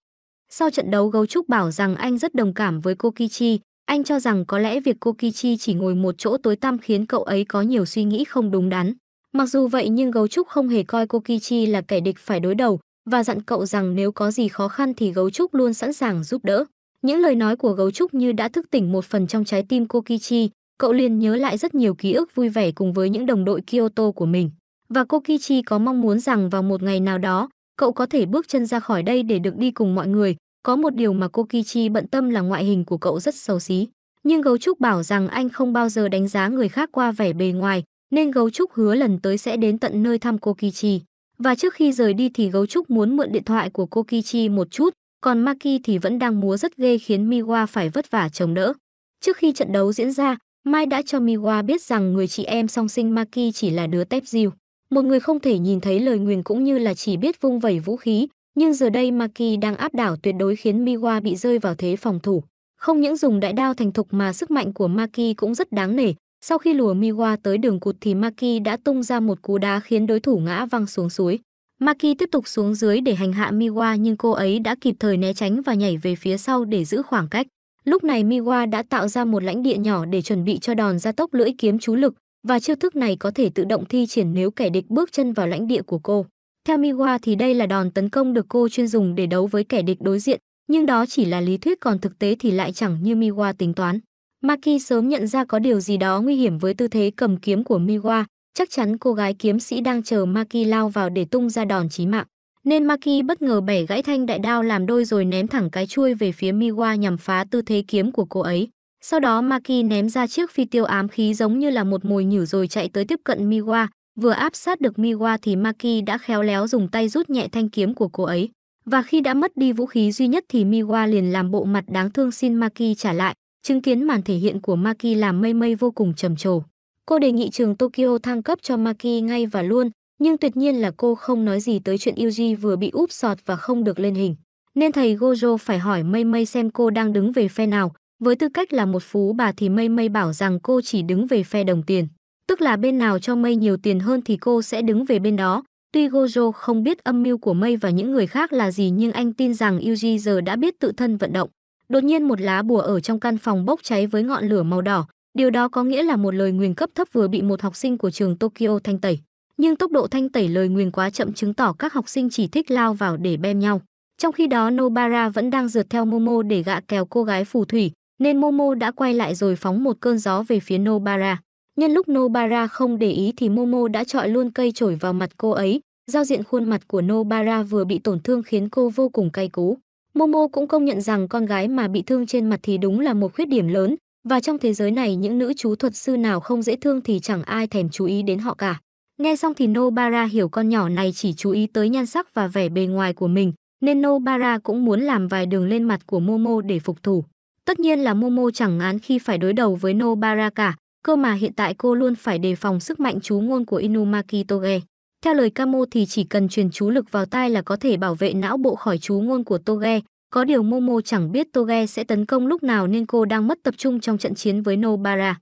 [SPEAKER 1] Sau trận đấu gấu trúc bảo rằng anh rất đồng cảm với Kokichi anh cho rằng có lẽ việc cô Kichi chỉ ngồi một chỗ tối tăm khiến cậu ấy có nhiều suy nghĩ không đúng đắn. Mặc dù vậy nhưng gấu trúc không hề coi cô Kichi là kẻ địch phải đối đầu và dặn cậu rằng nếu có gì khó khăn thì gấu trúc luôn sẵn sàng giúp đỡ. Những lời nói của gấu trúc như đã thức tỉnh một phần trong trái tim cô Kichi, cậu liền nhớ lại rất nhiều ký ức vui vẻ cùng với những đồng đội Kyoto của mình. Và cô Kichi có mong muốn rằng vào một ngày nào đó, cậu có thể bước chân ra khỏi đây để được đi cùng mọi người, có một điều mà cô Kichi bận tâm là ngoại hình của cậu rất xấu xí. Nhưng gấu trúc bảo rằng anh không bao giờ đánh giá người khác qua vẻ bề ngoài, nên gấu trúc hứa lần tới sẽ đến tận nơi thăm cô Kichi. Và trước khi rời đi thì gấu trúc muốn mượn điện thoại của cô Kichi một chút, còn Maki thì vẫn đang múa rất ghê khiến Miwa phải vất vả chống đỡ. Trước khi trận đấu diễn ra, Mai đã cho Miwa biết rằng người chị em song sinh Maki chỉ là đứa tép diêu. Một người không thể nhìn thấy lời nguyền cũng như là chỉ biết vung vẩy vũ khí, nhưng giờ đây Maki đang áp đảo tuyệt đối khiến Miwa bị rơi vào thế phòng thủ. Không những dùng đại đao thành thục mà sức mạnh của Maki cũng rất đáng nể. Sau khi lùa Miwa tới đường cụt thì Maki đã tung ra một cú đá khiến đối thủ ngã văng xuống suối. Maki tiếp tục xuống dưới để hành hạ Miwa nhưng cô ấy đã kịp thời né tránh và nhảy về phía sau để giữ khoảng cách. Lúc này Miwa đã tạo ra một lãnh địa nhỏ để chuẩn bị cho đòn gia tốc lưỡi kiếm chú lực và chiêu thức này có thể tự động thi triển nếu kẻ địch bước chân vào lãnh địa của cô. Theo Miwa thì đây là đòn tấn công được cô chuyên dùng để đấu với kẻ địch đối diện, nhưng đó chỉ là lý thuyết còn thực tế thì lại chẳng như Miwa tính toán. Maki sớm nhận ra có điều gì đó nguy hiểm với tư thế cầm kiếm của Miwa, chắc chắn cô gái kiếm sĩ đang chờ Maki lao vào để tung ra đòn chí mạng. Nên Maki bất ngờ bẻ gãy thanh đại đao làm đôi rồi ném thẳng cái chuôi về phía Miwa nhằm phá tư thế kiếm của cô ấy. Sau đó Maki ném ra chiếc phi tiêu ám khí giống như là một mồi nhử rồi chạy tới tiếp cận Miwa, Vừa áp sát được Miwa thì Maki đã khéo léo dùng tay rút nhẹ thanh kiếm của cô ấy. Và khi đã mất đi vũ khí duy nhất thì Miwa liền làm bộ mặt đáng thương xin Maki trả lại. Chứng kiến màn thể hiện của Maki làm mây mây vô cùng trầm trồ. Cô đề nghị trường Tokyo thăng cấp cho Maki ngay và luôn, nhưng tuyệt nhiên là cô không nói gì tới chuyện Yuji vừa bị úp sọt và không được lên hình. Nên thầy Gojo phải hỏi Mây Mây xem cô đang đứng về phe nào. Với tư cách là một phú bà thì Mây Mây bảo rằng cô chỉ đứng về phe đồng tiền. Tức là bên nào cho Mây nhiều tiền hơn thì cô sẽ đứng về bên đó. Tuy Gojo không biết âm mưu của Mây và những người khác là gì nhưng anh tin rằng Yuji giờ đã biết tự thân vận động. Đột nhiên một lá bùa ở trong căn phòng bốc cháy với ngọn lửa màu đỏ. Điều đó có nghĩa là một lời nguyền cấp thấp vừa bị một học sinh của trường Tokyo thanh tẩy. Nhưng tốc độ thanh tẩy lời nguyền quá chậm chứng tỏ các học sinh chỉ thích lao vào để bem nhau. Trong khi đó Nobara vẫn đang rượt theo Momo để gạ kèo cô gái phù thủy, nên Momo đã quay lại rồi phóng một cơn gió về phía Nobara. Nhân lúc Nobara không để ý thì Momo đã trọi luôn cây chổi vào mặt cô ấy, giao diện khuôn mặt của Nobara vừa bị tổn thương khiến cô vô cùng cay cú. Momo cũng công nhận rằng con gái mà bị thương trên mặt thì đúng là một khuyết điểm lớn, và trong thế giới này những nữ chú thuật sư nào không dễ thương thì chẳng ai thèm chú ý đến họ cả. Nghe xong thì Nobara hiểu con nhỏ này chỉ chú ý tới nhan sắc và vẻ bề ngoài của mình, nên Nobara cũng muốn làm vài đường lên mặt của Momo để phục thủ. Tất nhiên là Momo chẳng ngán khi phải đối đầu với Nobara cả, Cơ mà hiện tại cô luôn phải đề phòng sức mạnh chú ngôn của Inumaki Toge. Theo lời Kamo thì chỉ cần truyền chú lực vào tai là có thể bảo vệ não bộ khỏi chú ngôn của Toge. Có điều Momo chẳng biết Toge sẽ tấn công lúc nào nên cô đang mất tập trung trong trận chiến với Nobara.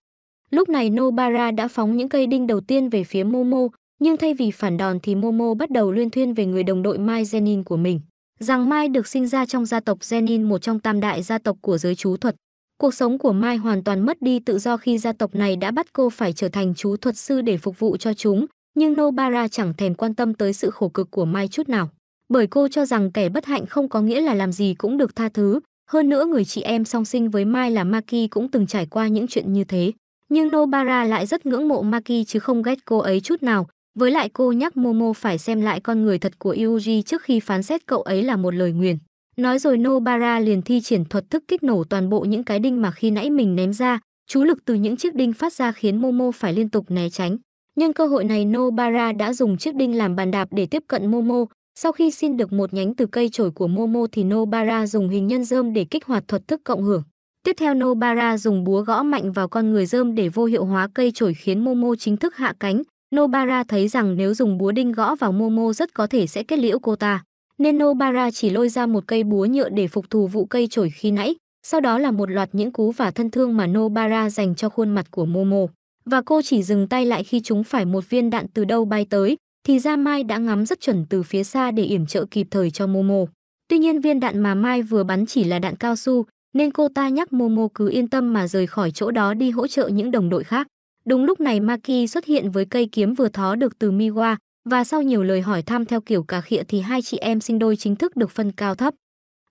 [SPEAKER 1] Lúc này Nobara đã phóng những cây đinh đầu tiên về phía Momo, nhưng thay vì phản đòn thì Momo bắt đầu luyên thuyên về người đồng đội Mai Zenin của mình. Rằng Mai được sinh ra trong gia tộc Zenin một trong tam đại gia tộc của giới chú thuật. Cuộc sống của Mai hoàn toàn mất đi tự do khi gia tộc này đã bắt cô phải trở thành chú thuật sư để phục vụ cho chúng, nhưng Nobara chẳng thèm quan tâm tới sự khổ cực của Mai chút nào. Bởi cô cho rằng kẻ bất hạnh không có nghĩa là làm gì cũng được tha thứ, hơn nữa người chị em song sinh với Mai là Maki cũng từng trải qua những chuyện như thế. Nhưng Nobara lại rất ngưỡng mộ Maki chứ không ghét cô ấy chút nào, với lại cô nhắc Momo phải xem lại con người thật của Yuji trước khi phán xét cậu ấy là một lời nguyền. Nói rồi Nobara liền thi triển thuật thức kích nổ toàn bộ những cái đinh mà khi nãy mình ném ra, chú lực từ những chiếc đinh phát ra khiến Momo phải liên tục né tránh. Nhưng cơ hội này Nobara đã dùng chiếc đinh làm bàn đạp để tiếp cận Momo. Sau khi xin được một nhánh từ cây chổi của Momo thì Nobara dùng hình nhân dơm để kích hoạt thuật thức cộng hưởng. Tiếp theo Nobara dùng búa gõ mạnh vào con người dơm để vô hiệu hóa cây chổi khiến Momo chính thức hạ cánh. Nobara thấy rằng nếu dùng búa đinh gõ vào Momo rất có thể sẽ kết liễu cô ta nên Nobara chỉ lôi ra một cây búa nhựa để phục thù vụ cây chổi khi nãy, sau đó là một loạt những cú và thân thương mà Nobara dành cho khuôn mặt của Momo. Và cô chỉ dừng tay lại khi chúng phải một viên đạn từ đâu bay tới, thì ra Mai đã ngắm rất chuẩn từ phía xa để yểm trợ kịp thời cho Momo. Tuy nhiên viên đạn mà Mai vừa bắn chỉ là đạn cao su, nên cô ta nhắc Momo cứ yên tâm mà rời khỏi chỗ đó đi hỗ trợ những đồng đội khác. Đúng lúc này Maki xuất hiện với cây kiếm vừa thó được từ Miwa, và sau nhiều lời hỏi thăm theo kiểu cà khịa thì hai chị em sinh đôi chính thức được phân cao thấp.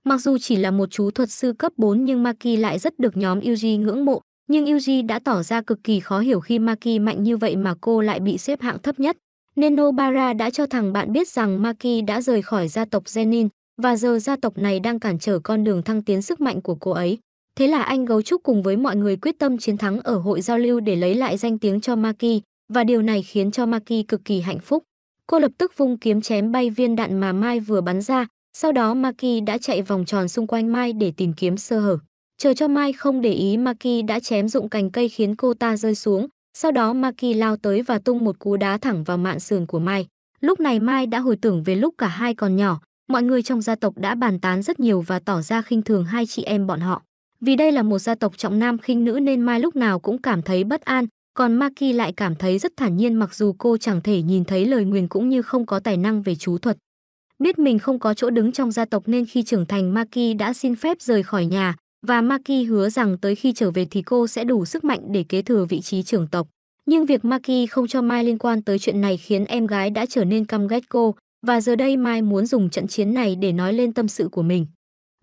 [SPEAKER 1] Mặc dù chỉ là một chú thuật sư cấp 4 nhưng Maki lại rất được nhóm Yuji ngưỡng mộ, nhưng Yuji đã tỏ ra cực kỳ khó hiểu khi Maki mạnh như vậy mà cô lại bị xếp hạng thấp nhất. Nên Nobara đã cho thằng bạn biết rằng Maki đã rời khỏi gia tộc Zenin và giờ gia tộc này đang cản trở con đường thăng tiến sức mạnh của cô ấy. Thế là anh gấu trúc cùng với mọi người quyết tâm chiến thắng ở hội giao lưu để lấy lại danh tiếng cho Maki và điều này khiến cho Maki cực kỳ hạnh phúc. Cô lập tức vung kiếm chém bay viên đạn mà Mai vừa bắn ra, sau đó Maki đã chạy vòng tròn xung quanh Mai để tìm kiếm sơ hở. Chờ cho Mai không để ý Maki đã chém dụng cành cây khiến cô ta rơi xuống, sau đó Maki lao tới và tung một cú đá thẳng vào mạng sườn của Mai. Lúc này Mai đã hồi tưởng về lúc cả hai còn nhỏ, mọi người trong gia tộc đã bàn tán rất nhiều và tỏ ra khinh thường hai chị em bọn họ. Vì đây là một gia tộc trọng nam khinh nữ nên Mai lúc nào cũng cảm thấy bất an, còn Maki lại cảm thấy rất thản nhiên mặc dù cô chẳng thể nhìn thấy lời nguyền cũng như không có tài năng về chú thuật. Biết mình không có chỗ đứng trong gia tộc nên khi trưởng thành Maki đã xin phép rời khỏi nhà và Maki hứa rằng tới khi trở về thì cô sẽ đủ sức mạnh để kế thừa vị trí trưởng tộc. Nhưng việc Maki không cho Mai liên quan tới chuyện này khiến em gái đã trở nên căm ghét cô và giờ đây Mai muốn dùng trận chiến này để nói lên tâm sự của mình.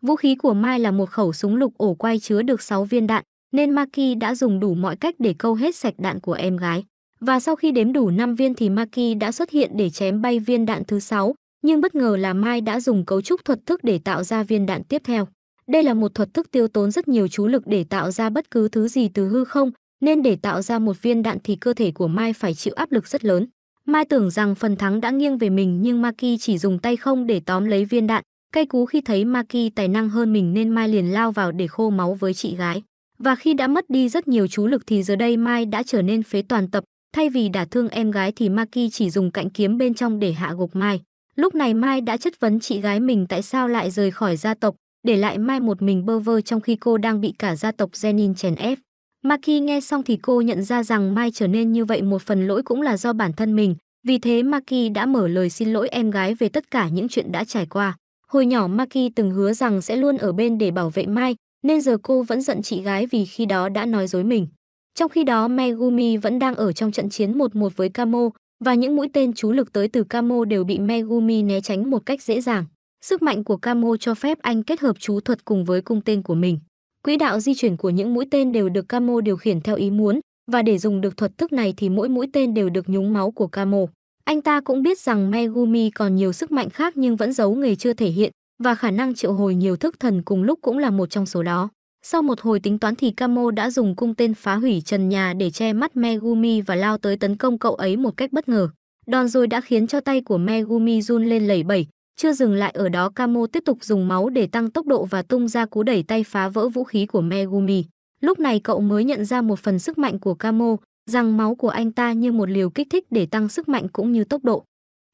[SPEAKER 1] Vũ khí của Mai là một khẩu súng lục ổ quay chứa được 6 viên đạn, nên Maki đã dùng đủ mọi cách để câu hết sạch đạn của em gái. Và sau khi đếm đủ 5 viên thì Maki đã xuất hiện để chém bay viên đạn thứ 6, nhưng bất ngờ là Mai đã dùng cấu trúc thuật thức để tạo ra viên đạn tiếp theo. Đây là một thuật thức tiêu tốn rất nhiều chú lực để tạo ra bất cứ thứ gì từ hư không, nên để tạo ra một viên đạn thì cơ thể của Mai phải chịu áp lực rất lớn. Mai tưởng rằng phần thắng đã nghiêng về mình nhưng Maki chỉ dùng tay không để tóm lấy viên đạn. Cây cú khi thấy Maki tài năng hơn mình nên Mai liền lao vào để khô máu với chị gái. Và khi đã mất đi rất nhiều chú lực thì giờ đây Mai đã trở nên phế toàn tập, thay vì đả thương em gái thì Maki chỉ dùng cạnh kiếm bên trong để hạ gục Mai. Lúc này Mai đã chất vấn chị gái mình tại sao lại rời khỏi gia tộc, để lại Mai một mình bơ vơ trong khi cô đang bị cả gia tộc Zenin chèn ép. Maki nghe xong thì cô nhận ra rằng Mai trở nên như vậy một phần lỗi cũng là do bản thân mình, vì thế Maki đã mở lời xin lỗi em gái về tất cả những chuyện đã trải qua. Hồi nhỏ Maki từng hứa rằng sẽ luôn ở bên để bảo vệ Mai, nên giờ cô vẫn giận chị gái vì khi đó đã nói dối mình. Trong khi đó Megumi vẫn đang ở trong trận chiến 1-1 với Kamo và những mũi tên chú lực tới từ Kamo đều bị Megumi né tránh một cách dễ dàng. Sức mạnh của Kamo cho phép anh kết hợp chú thuật cùng với cung tên của mình. Quỹ đạo di chuyển của những mũi tên đều được Kamo điều khiển theo ý muốn và để dùng được thuật thức này thì mỗi mũi tên đều được nhúng máu của Kamo. Anh ta cũng biết rằng Megumi còn nhiều sức mạnh khác nhưng vẫn giấu nghề chưa thể hiện, và khả năng triệu hồi nhiều thức thần cùng lúc cũng là một trong số đó. Sau một hồi tính toán thì Camo đã dùng cung tên phá hủy trần nhà để che mắt Megumi và lao tới tấn công cậu ấy một cách bất ngờ. Đòn rồi đã khiến cho tay của Megumi run lên lẩy bẩy. Chưa dừng lại ở đó Camo tiếp tục dùng máu để tăng tốc độ và tung ra cú đẩy tay phá vỡ vũ khí của Megumi. Lúc này cậu mới nhận ra một phần sức mạnh của Camo, rằng máu của anh ta như một liều kích thích để tăng sức mạnh cũng như tốc độ.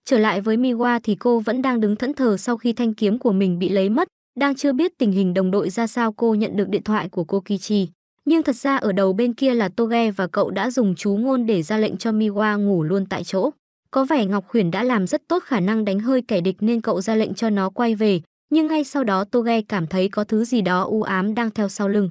[SPEAKER 1] Trở lại với Miwa thì cô vẫn đang đứng thẫn thờ sau khi thanh kiếm của mình bị lấy mất, đang chưa biết tình hình đồng đội ra sao cô nhận được điện thoại của cô Kichi. Nhưng thật ra ở đầu bên kia là Toge và cậu đã dùng chú ngôn để ra lệnh cho Miwa ngủ luôn tại chỗ. Có vẻ Ngọc Huyền đã làm rất tốt khả năng đánh hơi kẻ địch nên cậu ra lệnh cho nó quay về, nhưng ngay sau đó Toge cảm thấy có thứ gì đó u ám đang theo sau lưng.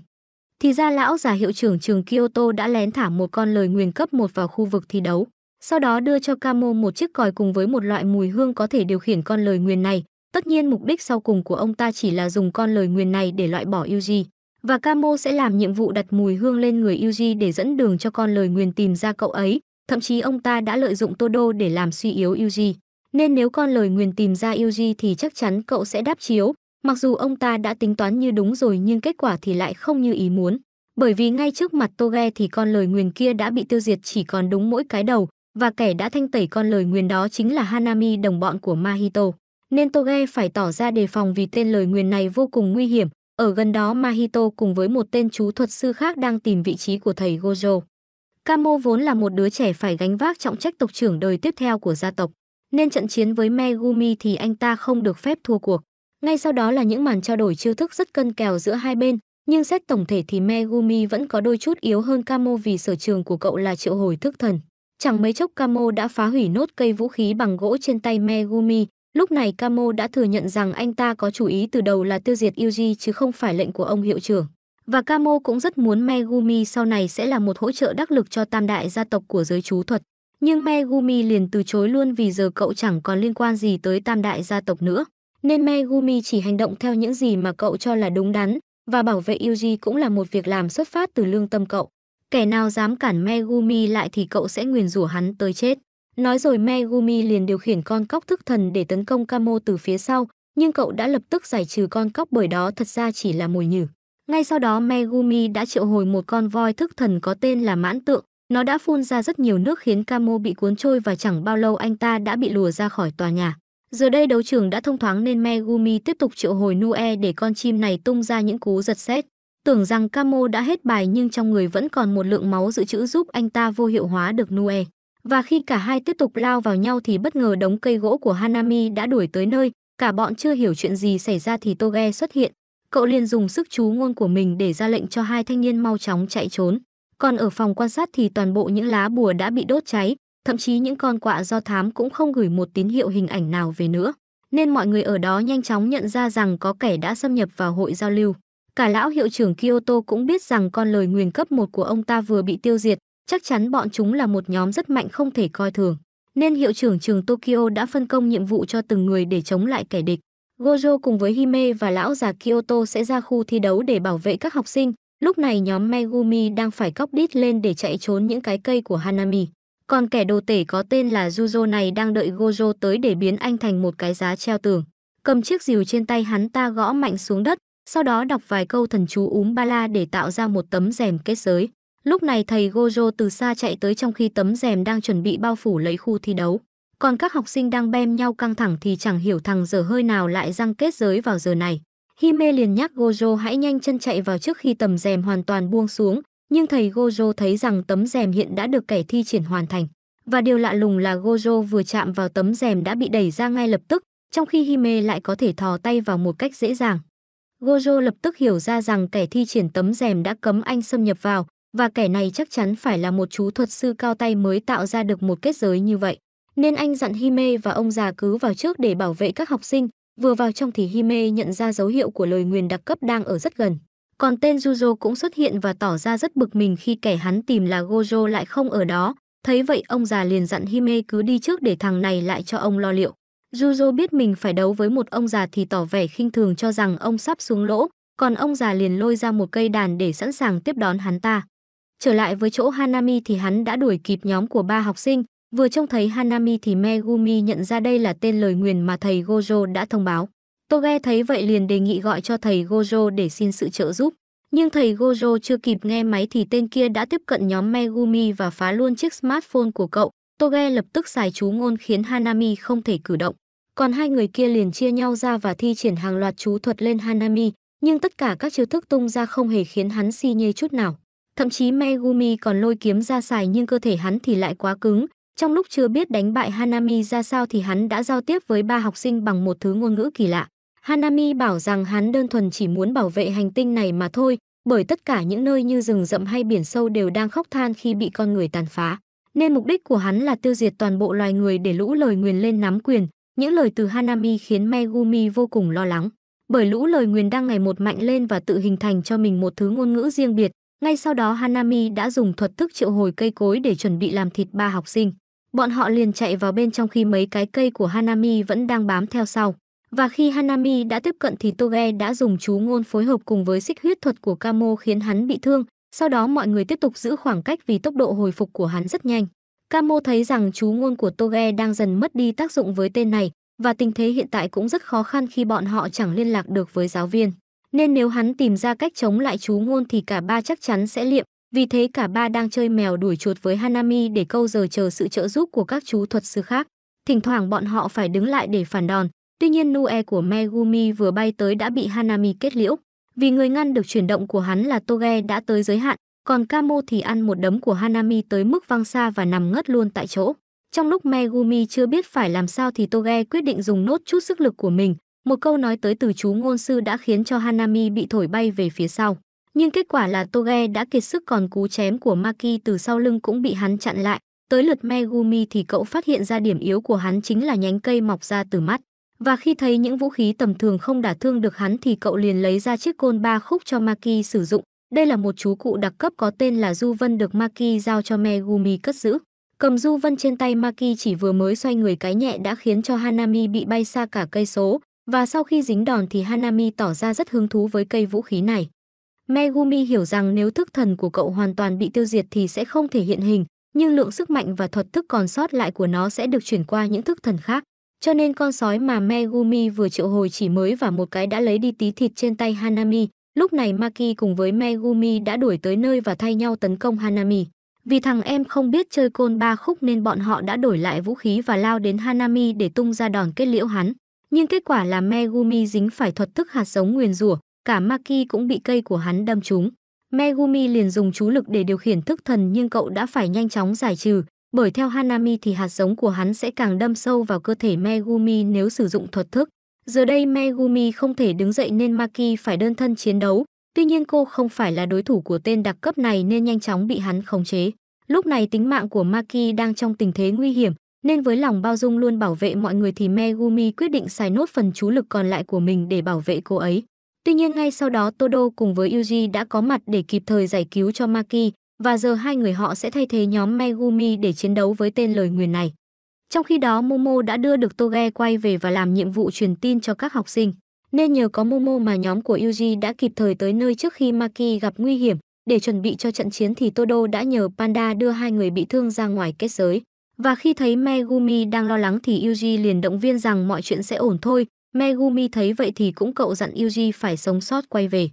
[SPEAKER 1] Thì ra lão già hiệu trưởng trường Kyoto đã lén thả một con lời nguyền cấp một vào khu vực thi đấu sau đó đưa cho Camo một chiếc còi cùng với một loại mùi hương có thể điều khiển con lời nguyền này. Tất nhiên mục đích sau cùng của ông ta chỉ là dùng con lời nguyền này để loại bỏ Yuji, và Camo sẽ làm nhiệm vụ đặt mùi hương lên người Yuji để dẫn đường cho con lời nguyền tìm ra cậu ấy. Thậm chí ông ta đã lợi dụng Todo để làm suy yếu Yuji. Nên nếu con lời nguyền tìm ra Yuji thì chắc chắn cậu sẽ đáp chiếu. Mặc dù ông ta đã tính toán như đúng rồi nhưng kết quả thì lại không như ý muốn bởi vì ngay trước mặt Toge thì con lời nguyền kia đã bị tiêu diệt chỉ còn đúng mỗi cái đầu, và kẻ đã thanh tẩy con lời nguyền đó chính là Hanami đồng bọn của Mahito. Nên Toge phải tỏ ra đề phòng vì tên lời nguyền này vô cùng nguy hiểm. Ở gần đó Mahito cùng với một tên chú thuật sư khác đang tìm vị trí của thầy Gojo. Kamo vốn là một đứa trẻ phải gánh vác trọng trách tộc trưởng đời tiếp theo của gia tộc, nên trận chiến với Megumi thì anh ta không được phép thua cuộc. Ngay sau đó là những màn trao đổi chiêu thức rất cân kèo giữa hai bên, nhưng xét tổng thể thì Megumi vẫn có đôi chút yếu hơn Kamo vì sở trường của cậu là triệu hồi thức thần. Chẳng mấy chốc Kamo đã phá hủy nốt cây vũ khí bằng gỗ trên tay Megumi. Lúc này Kamo đã thừa nhận rằng anh ta có chủ ý từ đầu là tiêu diệt Yuji chứ không phải lệnh của ông hiệu trưởng. Và Kamo cũng rất muốn Megumi sau này sẽ là một hỗ trợ đắc lực cho tam đại gia tộc của giới chú thuật. Nhưng Megumi liền từ chối luôn vì giờ cậu chẳng còn liên quan gì tới tam đại gia tộc nữa. Nên Megumi chỉ hành động theo những gì mà cậu cho là đúng đắn, và bảo vệ Yuji cũng là một việc làm xuất phát từ lương tâm cậu. Kẻ nào dám cản Megumi lại thì cậu sẽ nguyền rủa hắn tới chết. Nói rồi Megumi liền điều khiển con cóc thức thần để tấn công Kamo từ phía sau, nhưng cậu đã lập tức giải trừ con cóc bởi đó thật ra chỉ là mồi nhử. Ngay sau đó Megumi đã triệu hồi một con voi thức thần có tên là mãn tượng. Nó đã phun ra rất nhiều nước khiến Kamo bị cuốn trôi và chẳng bao lâu anh ta đã bị lùa ra khỏi tòa nhà. Giờ đây đấu trường đã thông thoáng nên Megumi tiếp tục triệu hồi Nue để con chim này tung ra những cú giật xét. Tưởng rằng Camo đã hết bài nhưng trong người vẫn còn một lượng máu dự trữ giúp anh ta vô hiệu hóa được Nue. Và khi cả hai tiếp tục lao vào nhau thì bất ngờ đống cây gỗ của Hanami đã đuổi tới nơi, cả bọn chưa hiểu chuyện gì xảy ra thì Toge xuất hiện. Cậu liền dùng sức chú ngôn của mình để ra lệnh cho hai thanh niên mau chóng chạy trốn. Còn ở phòng quan sát thì toàn bộ những lá bùa đã bị đốt cháy, thậm chí những con quạ do thám cũng không gửi một tín hiệu hình ảnh nào về nữa. Nên mọi người ở đó nhanh chóng nhận ra rằng có kẻ đã xâm nhập vào hội giao lưu. Cả lão hiệu trưởng Kyoto cũng biết rằng con lời nguyền cấp một của ông ta vừa bị tiêu diệt, chắc chắn bọn chúng là một nhóm rất mạnh không thể coi thường. Nên hiệu trưởng trường Tokyo đã phân công nhiệm vụ cho từng người để chống lại kẻ địch. Gojo cùng với Hime và lão già Kyoto sẽ ra khu thi đấu để bảo vệ các học sinh. Lúc này nhóm Megumi đang phải cóc đít lên để chạy trốn những cái cây của Hanami. Còn kẻ đồ tể có tên là Juzo này đang đợi Gojo tới để biến anh thành một cái giá treo tường. Cầm chiếc rìu trên tay hắn ta gõ mạnh xuống đất, sau đó đọc vài câu thần chú úm ba la để tạo ra một tấm rèm kết giới. Lúc này thầy Gojo từ xa chạy tới trong khi tấm rèm đang chuẩn bị bao phủ lấy khu thi đấu. Còn các học sinh đang bem nhau căng thẳng thì chẳng hiểu thằng giờ hơi nào lại răng kết giới vào giờ này. Hime liền nhắc Gojo hãy nhanh chân chạy vào trước khi tầm rèm hoàn toàn buông xuống, nhưng thầy Gojo thấy rằng tấm rèm hiện đã được kẻ thi triển hoàn thành. Và điều lạ lùng là Gojo vừa chạm vào tấm rèm đã bị đẩy ra ngay lập tức, trong khi Hime lại có thể thò tay vào một cách dễ dàng. Gojo lập tức hiểu ra rằng kẻ thi triển tấm rèm đã cấm anh xâm nhập vào, và kẻ này chắc chắn phải là một chú thuật sư cao tay mới tạo ra được một kết giới như vậy. Nên anh dặn Hime và ông già cứ vào trước để bảo vệ các học sinh, vừa vào trong thì Hime nhận ra dấu hiệu của lời nguyền đặc cấp đang ở rất gần. Còn tên Juzo cũng xuất hiện và tỏ ra rất bực mình khi kẻ hắn tìm là Gojo lại không ở đó. Thấy vậy ông già liền dặn Hime cứ đi trước để thằng này lại cho ông lo liệu. Juzo biết mình phải đấu với một ông già thì tỏ vẻ khinh thường cho rằng ông sắp xuống lỗ, còn ông già liền lôi ra một cây đàn để sẵn sàng tiếp đón hắn ta. Trở lại với chỗ Hanami thì hắn đã đuổi kịp nhóm của ba học sinh, vừa trông thấy Hanami thì Megumi nhận ra đây là tên lời nguyền mà thầy Gojo đã thông báo. Toge thấy vậy liền đề nghị gọi cho thầy Gojo để xin sự trợ giúp. Nhưng thầy Gojo chưa kịp nghe máy thì tên kia đã tiếp cận nhóm Megumi và phá luôn chiếc smartphone của cậu, Toge lập tức xài chú ngôn khiến Hanami không thể cử động. Còn hai người kia liền chia nhau ra và thi triển hàng loạt chú thuật lên Hanami, nhưng tất cả các chiêu thức tung ra không hề khiến hắn si nhê chút nào. Thậm chí Megumi còn lôi kiếm ra xài nhưng cơ thể hắn thì lại quá cứng. Trong lúc chưa biết đánh bại Hanami ra sao thì hắn đã giao tiếp với ba học sinh bằng một thứ ngôn ngữ kỳ lạ. Hanami bảo rằng hắn đơn thuần chỉ muốn bảo vệ hành tinh này mà thôi, bởi tất cả những nơi như rừng rậm hay biển sâu đều đang khóc than khi bị con người tàn phá nên mục đích của hắn là tiêu diệt toàn bộ loài người để lũ lời nguyền lên nắm quyền. Những lời từ Hanami khiến Megumi vô cùng lo lắng, bởi lũ lời nguyền đang ngày một mạnh lên và tự hình thành cho mình một thứ ngôn ngữ riêng biệt. Ngay sau đó Hanami đã dùng thuật thức triệu hồi cây cối để chuẩn bị làm thịt ba học sinh. Bọn họ liền chạy vào bên trong khi mấy cái cây của Hanami vẫn đang bám theo sau. Và khi Hanami đã tiếp cận thì Toge đã dùng chú ngôn phối hợp cùng với xích huyết thuật của Kamo khiến hắn bị thương, sau đó mọi người tiếp tục giữ khoảng cách vì tốc độ hồi phục của hắn rất nhanh. Camo thấy rằng chú ngôn của Toge đang dần mất đi tác dụng với tên này và tình thế hiện tại cũng rất khó khăn khi bọn họ chẳng liên lạc được với giáo viên. Nên nếu hắn tìm ra cách chống lại chú ngôn thì cả ba chắc chắn sẽ liệm, vì thế cả ba đang chơi mèo đuổi chuột với Hanami để câu giờ chờ sự trợ giúp của các chú thuật sư khác. Thỉnh thoảng bọn họ phải đứng lại để phản đòn, tuy nhiên Nue của Megumi vừa bay tới đã bị Hanami kết liễu. Vì người ngăn được chuyển động của hắn là Toge đã tới giới hạn, còn Kamo thì ăn một đấm của Hanami tới mức văng xa và nằm ngất luôn tại chỗ. Trong lúc Megumi chưa biết phải làm sao thì Toge quyết định dùng nốt chút sức lực của mình, một câu nói tới từ chú ngôn sư đã khiến cho Hanami bị thổi bay về phía sau. Nhưng kết quả là Toge đã kiệt sức còn cú chém của Maki từ sau lưng cũng bị hắn chặn lại. Tới lượt Megumi thì cậu phát hiện ra điểm yếu của hắn chính là nhánh cây mọc ra từ mắt và khi thấy những vũ khí tầm thường không đả thương được hắn thì cậu liền lấy ra chiếc côn ba khúc cho Maki sử dụng. Đây là một chú cụ đặc cấp có tên là Du Vân được Maki giao cho Megumi cất giữ. Cầm Du Vân trên tay Maki chỉ vừa mới xoay người cái nhẹ đã khiến cho Hanami bị bay xa cả cây số, và sau khi dính đòn thì Hanami tỏ ra rất hứng thú với cây vũ khí này. Megumi hiểu rằng nếu thức thần của cậu hoàn toàn bị tiêu diệt thì sẽ không thể hiện hình, nhưng lượng sức mạnh và thuật thức còn sót lại của nó sẽ được chuyển qua những thức thần khác. Cho nên con sói mà Megumi vừa triệu hồi chỉ mới và một cái đã lấy đi tí thịt trên tay Hanami. Lúc này Maki cùng với Megumi đã đuổi tới nơi và thay nhau tấn công Hanami. Vì thằng em không biết chơi côn ba khúc nên bọn họ đã đổi lại vũ khí và lao đến Hanami để tung ra đòn kết liễu hắn. Nhưng kết quả là Megumi dính phải thuật thức hạt giống nguyền rủa, cả Maki cũng bị cây của hắn đâm trúng. Megumi liền dùng chú lực để điều khiển thức thần nhưng cậu đã phải nhanh chóng giải trừ, bởi theo Hanami thì hạt giống của hắn sẽ càng đâm sâu vào cơ thể Megumi nếu sử dụng thuật thức. Giờ đây Megumi không thể đứng dậy nên Maki phải đơn thân chiến đấu. Tuy nhiên cô không phải là đối thủ của tên đặc cấp này nên nhanh chóng bị hắn khống chế. Lúc này tính mạng của Maki đang trong tình thế nguy hiểm, nên với lòng bao dung luôn bảo vệ mọi người thì Megumi quyết định xài nốt phần chú lực còn lại của mình để bảo vệ cô ấy. Tuy nhiên ngay sau đó Todo cùng với Yuji đã có mặt để kịp thời giải cứu cho Maki, và giờ hai người họ sẽ thay thế nhóm Megumi để chiến đấu với tên lời nguyền này. Trong khi đó Momo đã đưa được Toge quay về và làm nhiệm vụ truyền tin cho các học sinh, nên nhờ có Momo mà nhóm của Yuji đã kịp thời tới nơi trước khi Maki gặp nguy hiểm. Để chuẩn bị cho trận chiến thì Todo đã nhờ Panda đưa hai người bị thương ra ngoài kết giới. Và khi thấy Megumi đang lo lắng thì Yuji liền động viên rằng mọi chuyện sẽ ổn thôi. Megumi thấy vậy thì cũng cậu dặn Yuji phải sống sót quay về.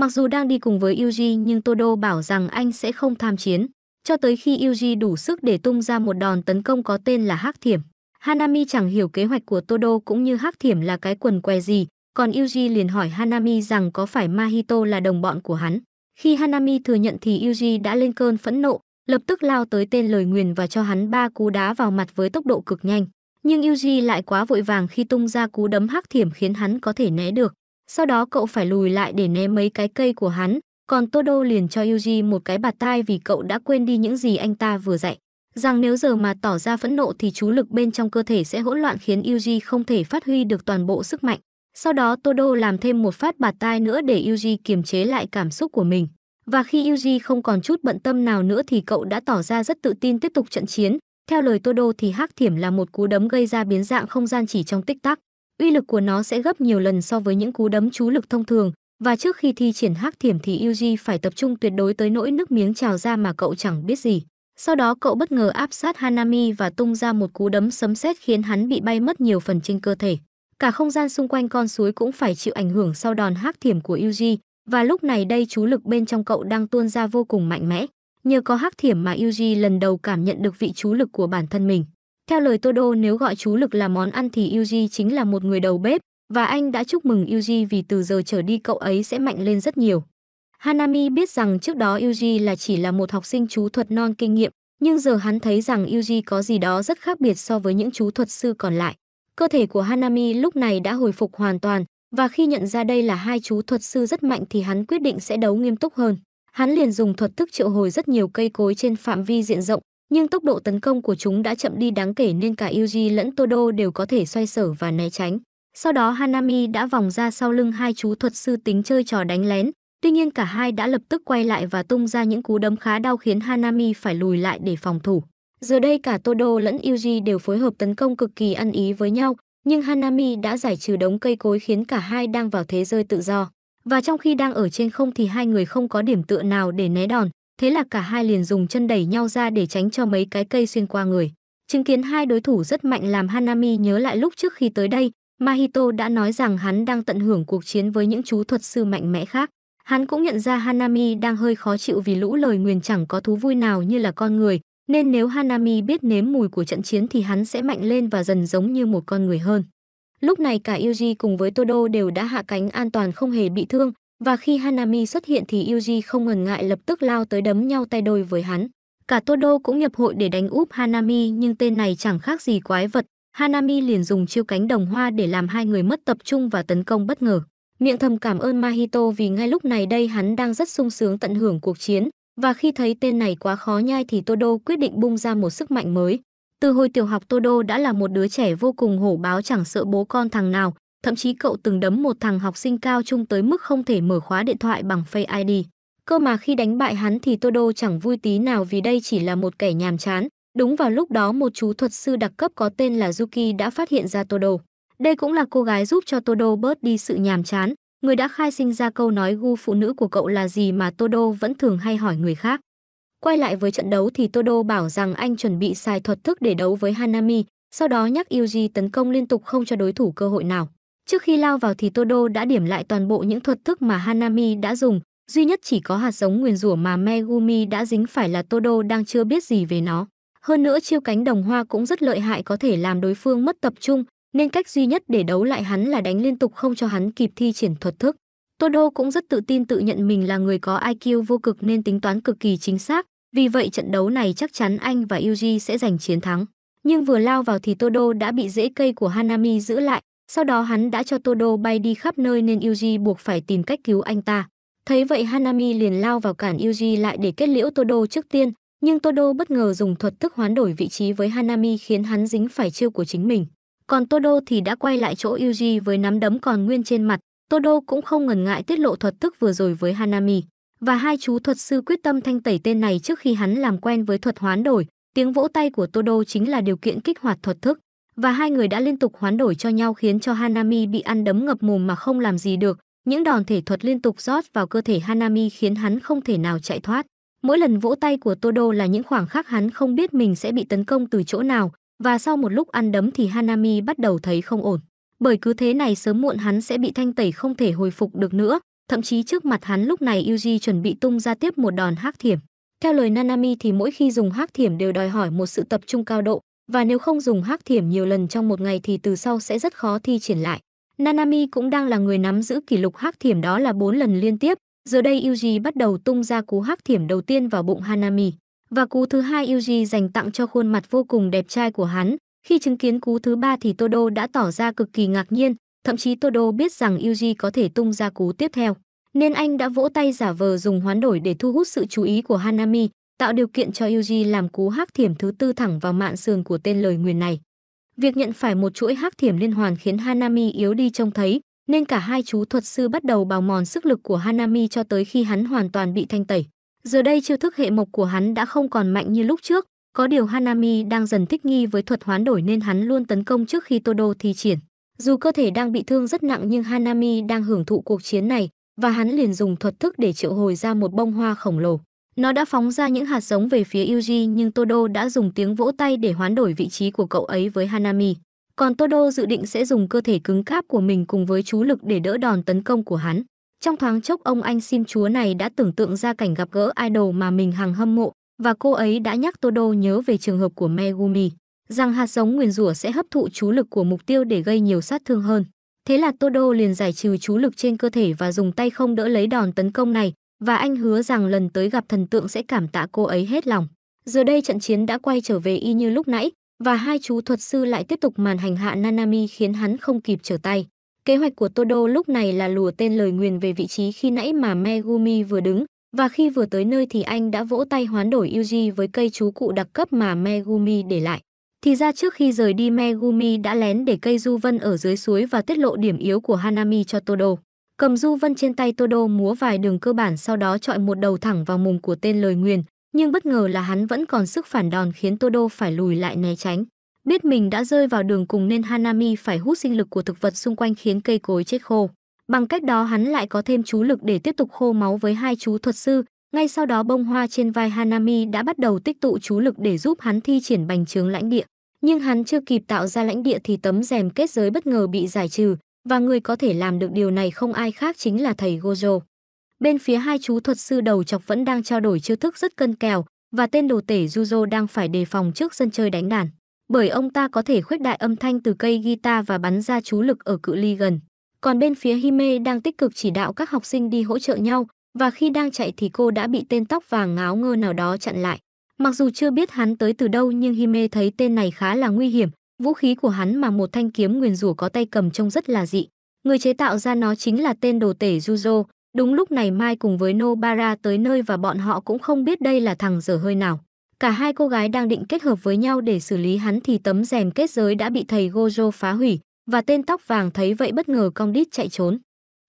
[SPEAKER 1] Mặc dù đang đi cùng với Yuji nhưng Todo bảo rằng anh sẽ không tham chiến, cho tới khi Yuji đủ sức để tung ra một đòn tấn công có tên là Hắc Thiểm. Hanami chẳng hiểu kế hoạch của Todo cũng như Hắc Thiểm là cái quần què gì, còn Yuji liền hỏi Hanami rằng có phải Mahito là đồng bọn của hắn. Khi Hanami thừa nhận thì Yuji đã lên cơn phẫn nộ, lập tức lao tới tên lời nguyền và cho hắn ba cú đá vào mặt với tốc độ cực nhanh. Nhưng Yuji lại quá vội vàng khi tung ra cú đấm hắc thiểm khiến hắn có thể né được. Sau đó cậu phải lùi lại để né mấy cái cây của hắn, còn Todo liền cho Yuji một cái bạt tai vì cậu đã quên đi những gì anh ta vừa dạy. Rằng nếu giờ mà tỏ ra phẫn nộ thì chú lực bên trong cơ thể sẽ hỗn loạn khiến Yuji không thể phát huy được toàn bộ sức mạnh. Sau đó Todo làm thêm một phát bạt tai nữa để Yuji kiềm chế lại cảm xúc của mình. Và khi Yuji không còn chút bận tâm nào nữa thì cậu đã tỏ ra rất tự tin tiếp tục trận chiến. Theo lời Todo thì hắc thiểm là một cú đấm gây ra biến dạng không gian chỉ trong tích tắc uy lực của nó sẽ gấp nhiều lần so với những cú đấm chú lực thông thường và trước khi thi triển hắc thiểm thì Yuji phải tập trung tuyệt đối tới nỗi nước miếng trào ra mà cậu chẳng biết gì. Sau đó cậu bất ngờ áp sát Hanami và tung ra một cú đấm sấm sét khiến hắn bị bay mất nhiều phần trên cơ thể. Cả không gian xung quanh con suối cũng phải chịu ảnh hưởng sau đòn hắc thiểm của Yuji, và lúc này đây chú lực bên trong cậu đang tuôn ra vô cùng mạnh mẽ. Nhờ có hắc thiểm mà Yuji lần đầu cảm nhận được vị chú lực của bản thân mình. Theo lời Todo nếu gọi chú Lực là món ăn thì Yuji chính là một người đầu bếp và anh đã chúc mừng Yuji vì từ giờ trở đi cậu ấy sẽ mạnh lên rất nhiều. Hanami biết rằng trước đó Yuji là chỉ là một học sinh chú thuật non kinh nghiệm, nhưng giờ hắn thấy rằng Yuji có gì đó rất khác biệt so với những chú thuật sư còn lại. Cơ thể của Hanami lúc này đã hồi phục hoàn toàn, và khi nhận ra đây là hai chú thuật sư rất mạnh thì hắn quyết định sẽ đấu nghiêm túc hơn. Hắn liền dùng thuật thức triệu hồi rất nhiều cây cối trên phạm vi diện rộng, nhưng tốc độ tấn công của chúng đã chậm đi đáng kể nên cả Yuji lẫn Todo đều có thể xoay sở và né tránh. Sau đó Hanami đã vòng ra sau lưng hai chú thuật sư tính chơi trò đánh lén, tuy nhiên cả hai đã lập tức quay lại và tung ra những cú đấm khá đau khiến Hanami phải lùi lại để phòng thủ. Giờ đây cả Todo lẫn Yuji đều phối hợp tấn công cực kỳ ăn ý với nhau, nhưng Hanami đã giải trừ đống cây cối khiến cả hai đang vào thế rơi tự do. Và trong khi đang ở trên không thì hai người không có điểm tựa nào để né đòn, thế là cả hai liền dùng chân đẩy nhau ra để tránh cho mấy cái cây xuyên qua người. Chứng kiến hai đối thủ rất mạnh làm Hanami nhớ lại lúc trước khi tới đây, Mahito đã nói rằng hắn đang tận hưởng cuộc chiến với những chú thuật sư mạnh mẽ khác. Hắn cũng nhận ra Hanami đang hơi khó chịu vì lũ lời nguyền chẳng có thú vui nào như là con người, nên nếu Hanami biết nếm mùi của trận chiến thì hắn sẽ mạnh lên và dần giống như một con người hơn. Lúc này cả Yuji cùng với Todo đều đã hạ cánh an toàn không hề bị thương, và khi Hanami xuất hiện thì Yuji không ngần ngại lập tức lao tới đấm nhau tay đôi với hắn. Cả Todo cũng nhập hội để đánh úp Hanami nhưng tên này chẳng khác gì quái vật. Hanami liền dùng chiêu cánh đồng hoa để làm hai người mất tập trung và tấn công bất ngờ. Miệng thầm cảm ơn Mahito vì ngay lúc này đây hắn đang rất sung sướng tận hưởng cuộc chiến. Và khi thấy tên này quá khó nhai thì Todo quyết định bung ra một sức mạnh mới. Từ hồi tiểu học Todo đã là một đứa trẻ vô cùng hổ báo chẳng sợ bố con thằng nào, Thậm chí cậu từng đấm một thằng học sinh cao trung tới mức không thể mở khóa điện thoại bằng Face ID. Cơ mà khi đánh bại hắn thì Tô Đô chẳng vui tí nào vì đây chỉ là một kẻ nhàm chán. Đúng vào lúc đó một chú thuật sư đặc cấp có tên là Yuki đã phát hiện ra Tô Đô. Đây cũng là cô gái giúp cho Tô Đô bớt đi sự nhàm chán, người đã khai sinh ra câu nói gu phụ nữ của cậu là gì mà Tô Đô vẫn thường hay hỏi người khác. Quay lại với trận đấu thì Tô Đô bảo rằng anh chuẩn bị xài thuật thức để đấu với Hanami, sau đó nhắc Yuji tấn công liên tục không cho đối thủ cơ hội nào. Trước khi lao vào thì Todo đã điểm lại toàn bộ những thuật thức mà Hanami đã dùng, duy nhất chỉ có hạt giống nguyền rủa mà Megumi đã dính phải là Todo đang chưa biết gì về nó. Hơn nữa chiêu cánh đồng hoa cũng rất lợi hại có thể làm đối phương mất tập trung, nên cách duy nhất để đấu lại hắn là đánh liên tục không cho hắn kịp thi triển thuật thức. Todo cũng rất tự tin tự nhận mình là người có IQ vô cực nên tính toán cực kỳ chính xác, vì vậy trận đấu này chắc chắn anh và Yuji sẽ giành chiến thắng. Nhưng vừa lao vào thì Todo đã bị rễ cây của Hanami giữ lại, sau đó hắn đã cho Todo bay đi khắp nơi nên Yuji buộc phải tìm cách cứu anh ta. Thấy vậy Hanami liền lao vào cản Yuji lại để kết liễu Todo trước tiên, nhưng Todo bất ngờ dùng thuật thức hoán đổi vị trí với Hanami khiến hắn dính phải chiêu của chính mình. Còn Todo thì đã quay lại chỗ Yuji với nắm đấm còn nguyên trên mặt, Todo cũng không ngần ngại tiết lộ thuật thức vừa rồi với Hanami. Và hai chú thuật sư quyết tâm thanh tẩy tên này trước khi hắn làm quen với thuật hoán đổi, tiếng vỗ tay của Todo chính là điều kiện kích hoạt thuật thức và hai người đã liên tục hoán đổi cho nhau khiến cho Hanami bị ăn đấm ngập mồm mà không làm gì được. Những đòn thể thuật liên tục rót vào cơ thể Hanami khiến hắn không thể nào chạy thoát. Mỗi lần vỗ tay của Todo là những khoảng khắc hắn không biết mình sẽ bị tấn công từ chỗ nào, và sau một lúc ăn đấm thì Hanami bắt đầu thấy không ổn. Bởi cứ thế này sớm muộn hắn sẽ bị thanh tẩy không thể hồi phục được nữa, thậm chí trước mặt hắn lúc này Yuji chuẩn bị tung ra tiếp một đòn hắc thiểm. Theo lời Nanami thì mỗi khi dùng hắc thiểm đều đòi hỏi một sự tập trung cao độ, và nếu không dùng hắc thiểm nhiều lần trong một ngày thì từ sau sẽ rất khó thi triển lại. Nanami cũng đang là người nắm giữ kỷ lục hắc thiểm đó là 4 lần liên tiếp, giờ đây Yuji bắt đầu tung ra cú hắc thiểm đầu tiên vào bụng Hanami và cú thứ hai Yuji dành tặng cho khuôn mặt vô cùng đẹp trai của hắn. Khi chứng kiến cú thứ ba thì Todo đã tỏ ra cực kỳ ngạc nhiên, thậm chí Todo biết rằng Yuji có thể tung ra cú tiếp theo, nên anh đã vỗ tay giả vờ dùng hoán đổi để thu hút sự chú ý của Hanami, tạo điều kiện cho Yuji làm cú hắc thiểm thứ tư thẳng vào mạng sườn của tên lời nguyền này. Việc nhận phải một chuỗi hắc thiểm liên hoàn khiến Hanami yếu đi trông thấy, nên cả hai chú thuật sư bắt đầu bào mòn sức lực của Hanami cho tới khi hắn hoàn toàn bị thanh tẩy. Giờ đây chiêu thức hệ mộc của hắn đã không còn mạnh như lúc trước, có điều Hanami đang dần thích nghi với thuật hoán đổi nên hắn luôn tấn công trước khi Todo thi triển. Dù cơ thể đang bị thương rất nặng nhưng Hanami đang hưởng thụ cuộc chiến này và hắn liền dùng thuật thức để triệu hồi ra một bông hoa khổng lồ. Nó đã phóng ra những hạt giống về phía Yuji nhưng Todo đã dùng tiếng vỗ tay để hoán đổi vị trí của cậu ấy với Hanami. Còn Todo dự định sẽ dùng cơ thể cứng cáp của mình cùng với chú lực để đỡ đòn tấn công của hắn. Trong thoáng chốc ông anh sim chúa này đã tưởng tượng ra cảnh gặp gỡ idol mà mình hằng hâm mộ và cô ấy đã nhắc Todo nhớ về trường hợp của Megumi, rằng hạt giống nguyền rủa sẽ hấp thụ chú lực của mục tiêu để gây nhiều sát thương hơn. Thế là Todo liền giải trừ chú lực trên cơ thể và dùng tay không đỡ lấy đòn tấn công này, và anh hứa rằng lần tới gặp thần tượng sẽ cảm tạ cô ấy hết lòng. Giờ đây trận chiến đã quay trở về y như lúc nãy, và hai chú thuật sư lại tiếp tục màn hành hạ Nanami khiến hắn không kịp trở tay. Kế hoạch của Todo lúc này là lùa tên lời nguyền về vị trí khi nãy mà Megumi vừa đứng, và khi vừa tới nơi thì anh đã vỗ tay hoán đổi Yuji với cây chú cụ đặc cấp mà Megumi để lại. Thì ra trước khi rời đi Megumi đã lén để cây du vân ở dưới suối và tiết lộ điểm yếu của Hanami cho Todo cầm du vân trên tay tô đô múa vài đường cơ bản sau đó chọi một đầu thẳng vào mùng của tên lời nguyền nhưng bất ngờ là hắn vẫn còn sức phản đòn khiến tô đô phải lùi lại né tránh biết mình đã rơi vào đường cùng nên hanami phải hút sinh lực của thực vật xung quanh khiến cây cối chết khô bằng cách đó hắn lại có thêm chú lực để tiếp tục khô máu với hai chú thuật sư ngay sau đó bông hoa trên vai hanami đã bắt đầu tích tụ chú lực để giúp hắn thi triển bành trướng lãnh địa nhưng hắn chưa kịp tạo ra lãnh địa thì tấm rèm kết giới bất ngờ bị giải trừ và người có thể làm được điều này không ai khác chính là thầy Gojo. Bên phía hai chú thuật sư đầu chọc vẫn đang trao đổi chiêu thức rất cân kèo và tên đồ tể Juzo đang phải đề phòng trước sân chơi đánh đàn, bởi ông ta có thể khuếch đại âm thanh từ cây guitar và bắn ra chú lực ở cự ly gần. Còn bên phía Hime đang tích cực chỉ đạo các học sinh đi hỗ trợ nhau và khi đang chạy thì cô đã bị tên tóc vàng ngáo ngơ nào đó chặn lại. Mặc dù chưa biết hắn tới từ đâu nhưng Hime thấy tên này khá là nguy hiểm Vũ khí của hắn mà một thanh kiếm nguyền rủa có tay cầm trông rất là dị. Người chế tạo ra nó chính là tên đồ tể Juzo. Đúng lúc này Mai cùng với Nobara tới nơi và bọn họ cũng không biết đây là thằng dở hơi nào. Cả hai cô gái đang định kết hợp với nhau để xử lý hắn thì tấm rèm kết giới đã bị thầy Gojo phá hủy và tên tóc vàng thấy vậy bất ngờ cong đít chạy trốn.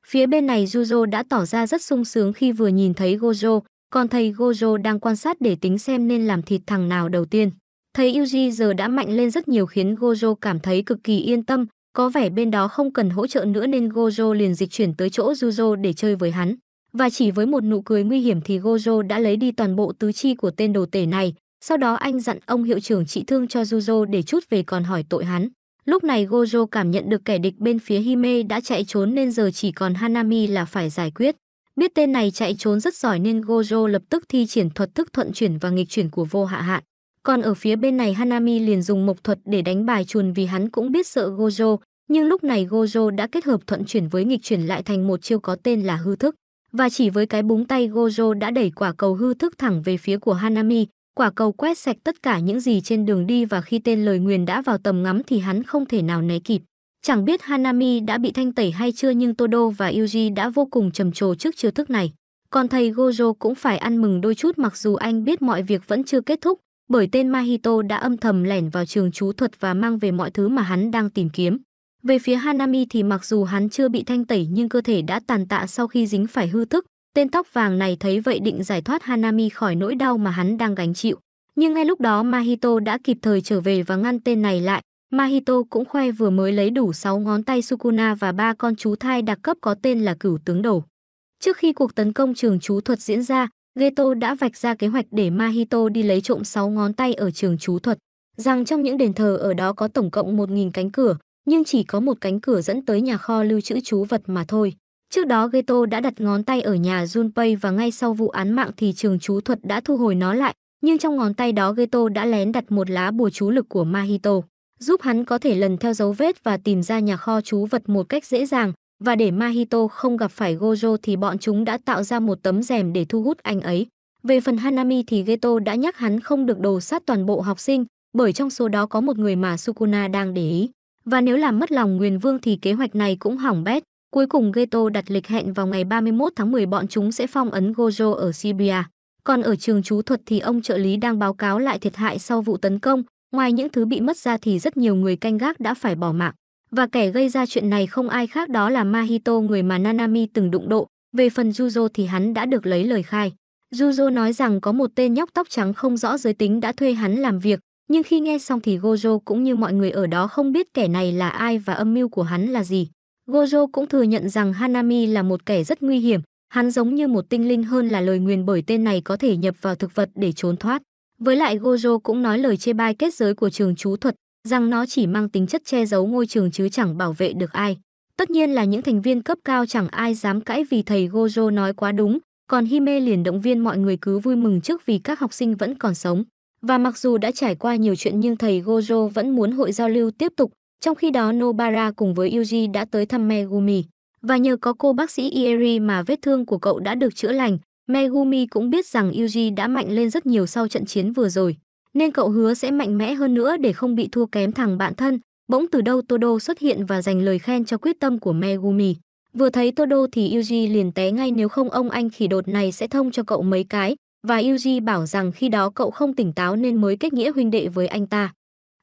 [SPEAKER 1] Phía bên này Juzo đã tỏ ra rất sung sướng khi vừa nhìn thấy Gojo, còn thầy Gojo đang quan sát để tính xem nên làm thịt thằng nào đầu tiên. Thấy Yuji giờ đã mạnh lên rất nhiều khiến Gojo cảm thấy cực kỳ yên tâm, có vẻ bên đó không cần hỗ trợ nữa nên Gojo liền dịch chuyển tới chỗ Juzo để chơi với hắn. Và chỉ với một nụ cười nguy hiểm thì Gojo đã lấy đi toàn bộ tứ chi của tên đồ tể này, sau đó anh dặn ông hiệu trưởng trị thương cho Juzo để chút về còn hỏi tội hắn. Lúc này Gojo cảm nhận được kẻ địch bên phía Hime đã chạy trốn nên giờ chỉ còn Hanami là phải giải quyết. Biết tên này chạy trốn rất giỏi nên Gojo lập tức thi triển thuật thức thuận chuyển và nghịch chuyển của vô hạ hạn. Còn ở phía bên này Hanami liền dùng mộc thuật để đánh bài chuồn vì hắn cũng biết sợ Gojo, nhưng lúc này Gojo đã kết hợp thuận chuyển với nghịch chuyển lại thành một chiêu có tên là hư thức. Và chỉ với cái búng tay Gojo đã đẩy quả cầu hư thức thẳng về phía của Hanami, quả cầu quét sạch tất cả những gì trên đường đi và khi tên lời nguyền đã vào tầm ngắm thì hắn không thể nào né kịp. Chẳng biết Hanami đã bị thanh tẩy hay chưa nhưng Todo và Yuji đã vô cùng trầm trồ trước chiêu thức này. Còn thầy Gojo cũng phải ăn mừng đôi chút mặc dù anh biết mọi việc vẫn chưa kết thúc, bởi tên Mahito đã âm thầm lẻn vào trường chú thuật và mang về mọi thứ mà hắn đang tìm kiếm. Về phía Hanami thì mặc dù hắn chưa bị thanh tẩy nhưng cơ thể đã tàn tạ sau khi dính phải hư thức, tên tóc vàng này thấy vậy định giải thoát Hanami khỏi nỗi đau mà hắn đang gánh chịu. Nhưng ngay lúc đó Mahito đã kịp thời trở về và ngăn tên này lại. Mahito cũng khoe vừa mới lấy đủ 6 ngón tay Sukuna và ba con chú thai đặc cấp có tên là cửu tướng đầu. Trước khi cuộc tấn công trường chú thuật diễn ra, Geto đã vạch ra kế hoạch để Mahito đi lấy trộm 6 ngón tay ở trường chú thuật, rằng trong những đền thờ ở đó có tổng cộng 1.000 cánh cửa, nhưng chỉ có một cánh cửa dẫn tới nhà kho lưu trữ chú vật mà thôi. Trước đó Geto đã đặt ngón tay ở nhà Junpei và ngay sau vụ án mạng thì trường chú thuật đã thu hồi nó lại, nhưng trong ngón tay đó Geto đã lén đặt một lá bùa chú lực của Mahito, giúp hắn có thể lần theo dấu vết và tìm ra nhà kho chú vật một cách dễ dàng, và để Mahito không gặp phải Gojo thì bọn chúng đã tạo ra một tấm rèm để thu hút anh ấy. Về phần Hanami thì Geto đã nhắc hắn không được đồ sát toàn bộ học sinh, bởi trong số đó có một người mà Sukuna đang để ý. Và nếu làm mất lòng Nguyên Vương thì kế hoạch này cũng hỏng bét. Cuối cùng Geto đặt lịch hẹn vào ngày 31 tháng 10 bọn chúng sẽ phong ấn Gojo ở Shibuya. Còn ở trường chú thuật thì ông trợ lý đang báo cáo lại thiệt hại sau vụ tấn công. Ngoài những thứ bị mất ra thì rất nhiều người canh gác đã phải bỏ mạng và kẻ gây ra chuyện này không ai khác đó là Mahito người mà Nanami từng đụng độ. Về phần Juzo thì hắn đã được lấy lời khai. Juzo nói rằng có một tên nhóc tóc trắng không rõ giới tính đã thuê hắn làm việc, nhưng khi nghe xong thì Gojo cũng như mọi người ở đó không biết kẻ này là ai và âm mưu của hắn là gì. Gojo cũng thừa nhận rằng Hanami là một kẻ rất nguy hiểm, hắn giống như một tinh linh hơn là lời nguyền bởi tên này có thể nhập vào thực vật để trốn thoát. Với lại Gojo cũng nói lời chê bai kết giới của trường chú thuật, rằng nó chỉ mang tính chất che giấu ngôi trường chứ chẳng bảo vệ được ai. Tất nhiên là những thành viên cấp cao chẳng ai dám cãi vì thầy Gojo nói quá đúng, còn Hime liền động viên mọi người cứ vui mừng trước vì các học sinh vẫn còn sống. Và mặc dù đã trải qua nhiều chuyện nhưng thầy Gojo vẫn muốn hội giao lưu tiếp tục, trong khi đó Nobara cùng với Yuji đã tới thăm Megumi. Và nhờ có cô bác sĩ Ieri mà vết thương của cậu đã được chữa lành, Megumi cũng biết rằng Yuji đã mạnh lên rất nhiều sau trận chiến vừa rồi nên cậu hứa sẽ mạnh mẽ hơn nữa để không bị thua kém thằng bạn thân. Bỗng từ đâu Todo xuất hiện và dành lời khen cho quyết tâm của Megumi. Vừa thấy Todo thì Yuji liền té ngay nếu không ông anh khỉ đột này sẽ thông cho cậu mấy cái và Yuji bảo rằng khi đó cậu không tỉnh táo nên mới kết nghĩa huynh đệ với anh ta.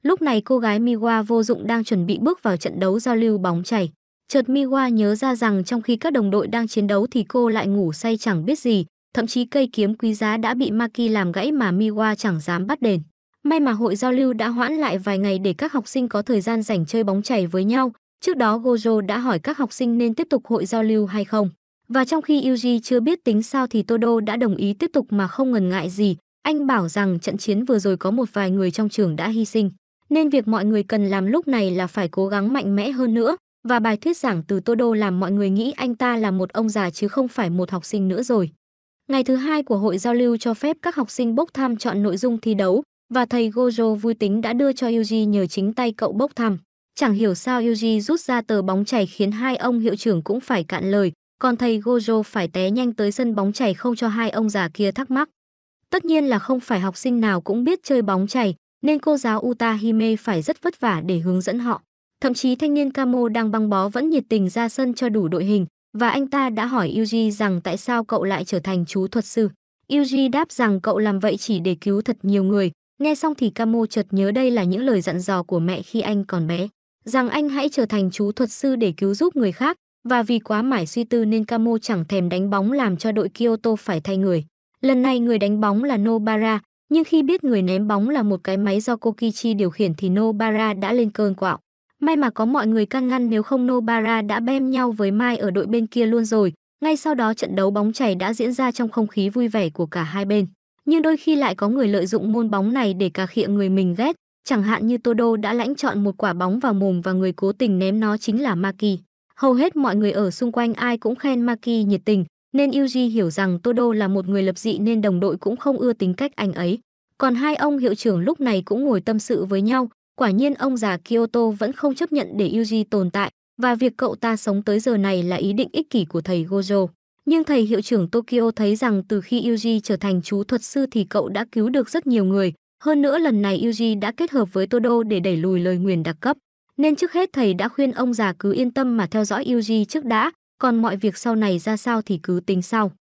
[SPEAKER 1] Lúc này cô gái Miwa vô dụng đang chuẩn bị bước vào trận đấu giao lưu bóng chảy. Chợt Miwa nhớ ra rằng trong khi các đồng đội đang chiến đấu thì cô lại ngủ say chẳng biết gì, thậm chí cây kiếm quý giá đã bị Maki làm gãy mà Miwa chẳng dám bắt đền. May mà hội giao lưu đã hoãn lại vài ngày để các học sinh có thời gian rảnh chơi bóng chảy với nhau. Trước đó Gojo đã hỏi các học sinh nên tiếp tục hội giao lưu hay không. Và trong khi Yuji chưa biết tính sao thì Todo đã đồng ý tiếp tục mà không ngần ngại gì. Anh bảo rằng trận chiến vừa rồi có một vài người trong trường đã hy sinh. Nên việc mọi người cần làm lúc này là phải cố gắng mạnh mẽ hơn nữa. Và bài thuyết giảng từ Todo làm mọi người nghĩ anh ta là một ông già chứ không phải một học sinh nữa rồi. Ngày thứ hai của hội giao lưu cho phép các học sinh bốc thăm chọn nội dung thi đấu và thầy Gojo vui tính đã đưa cho Yuji nhờ chính tay cậu bốc thăm. Chẳng hiểu sao Yuji rút ra tờ bóng chảy khiến hai ông hiệu trưởng cũng phải cạn lời, còn thầy Gojo phải té nhanh tới sân bóng chảy không cho hai ông già kia thắc mắc. Tất nhiên là không phải học sinh nào cũng biết chơi bóng chảy, nên cô giáo Uta Hime phải rất vất vả để hướng dẫn họ. Thậm chí thanh niên Kamo đang băng bó vẫn nhiệt tình ra sân cho đủ đội hình, và anh ta đã hỏi Yuji rằng tại sao cậu lại trở thành chú thuật sư. Yuji đáp rằng cậu làm vậy chỉ để cứu thật nhiều người. Nghe xong thì Camo chợt nhớ đây là những lời dặn dò của mẹ khi anh còn bé, rằng anh hãy trở thành chú thuật sư để cứu giúp người khác, và vì quá mải suy tư nên Camo chẳng thèm đánh bóng làm cho đội Kyoto phải thay người. Lần này người đánh bóng là Nobara, nhưng khi biết người ném bóng là một cái máy do Kokichi điều khiển thì Nobara đã lên cơn quạo. May mà có mọi người can ngăn nếu không Nobara đã bem nhau với Mai ở đội bên kia luôn rồi. Ngay sau đó trận đấu bóng chảy đã diễn ra trong không khí vui vẻ của cả hai bên. Nhưng đôi khi lại có người lợi dụng môn bóng này để cà khịa người mình ghét. Chẳng hạn như Todo đã lãnh chọn một quả bóng vào mồm và người cố tình ném nó chính là Maki. Hầu hết mọi người ở xung quanh ai cũng khen Maki nhiệt tình, nên Yuji hiểu rằng Todo là một người lập dị nên đồng đội cũng không ưa tính cách anh ấy. Còn hai ông hiệu trưởng lúc này cũng ngồi tâm sự với nhau, quả nhiên ông già Kyoto vẫn không chấp nhận để Yuji tồn tại, và việc cậu ta sống tới giờ này là ý định ích kỷ của thầy Gojo. Nhưng thầy hiệu trưởng Tokyo thấy rằng từ khi Yuji trở thành chú thuật sư thì cậu đã cứu được rất nhiều người. Hơn nữa lần này Yuji đã kết hợp với Todo để đẩy lùi lời nguyền đặc cấp. Nên trước hết thầy đã khuyên ông già cứ yên tâm mà theo dõi Yuji trước đã, còn mọi việc sau này ra sao thì cứ tính sau.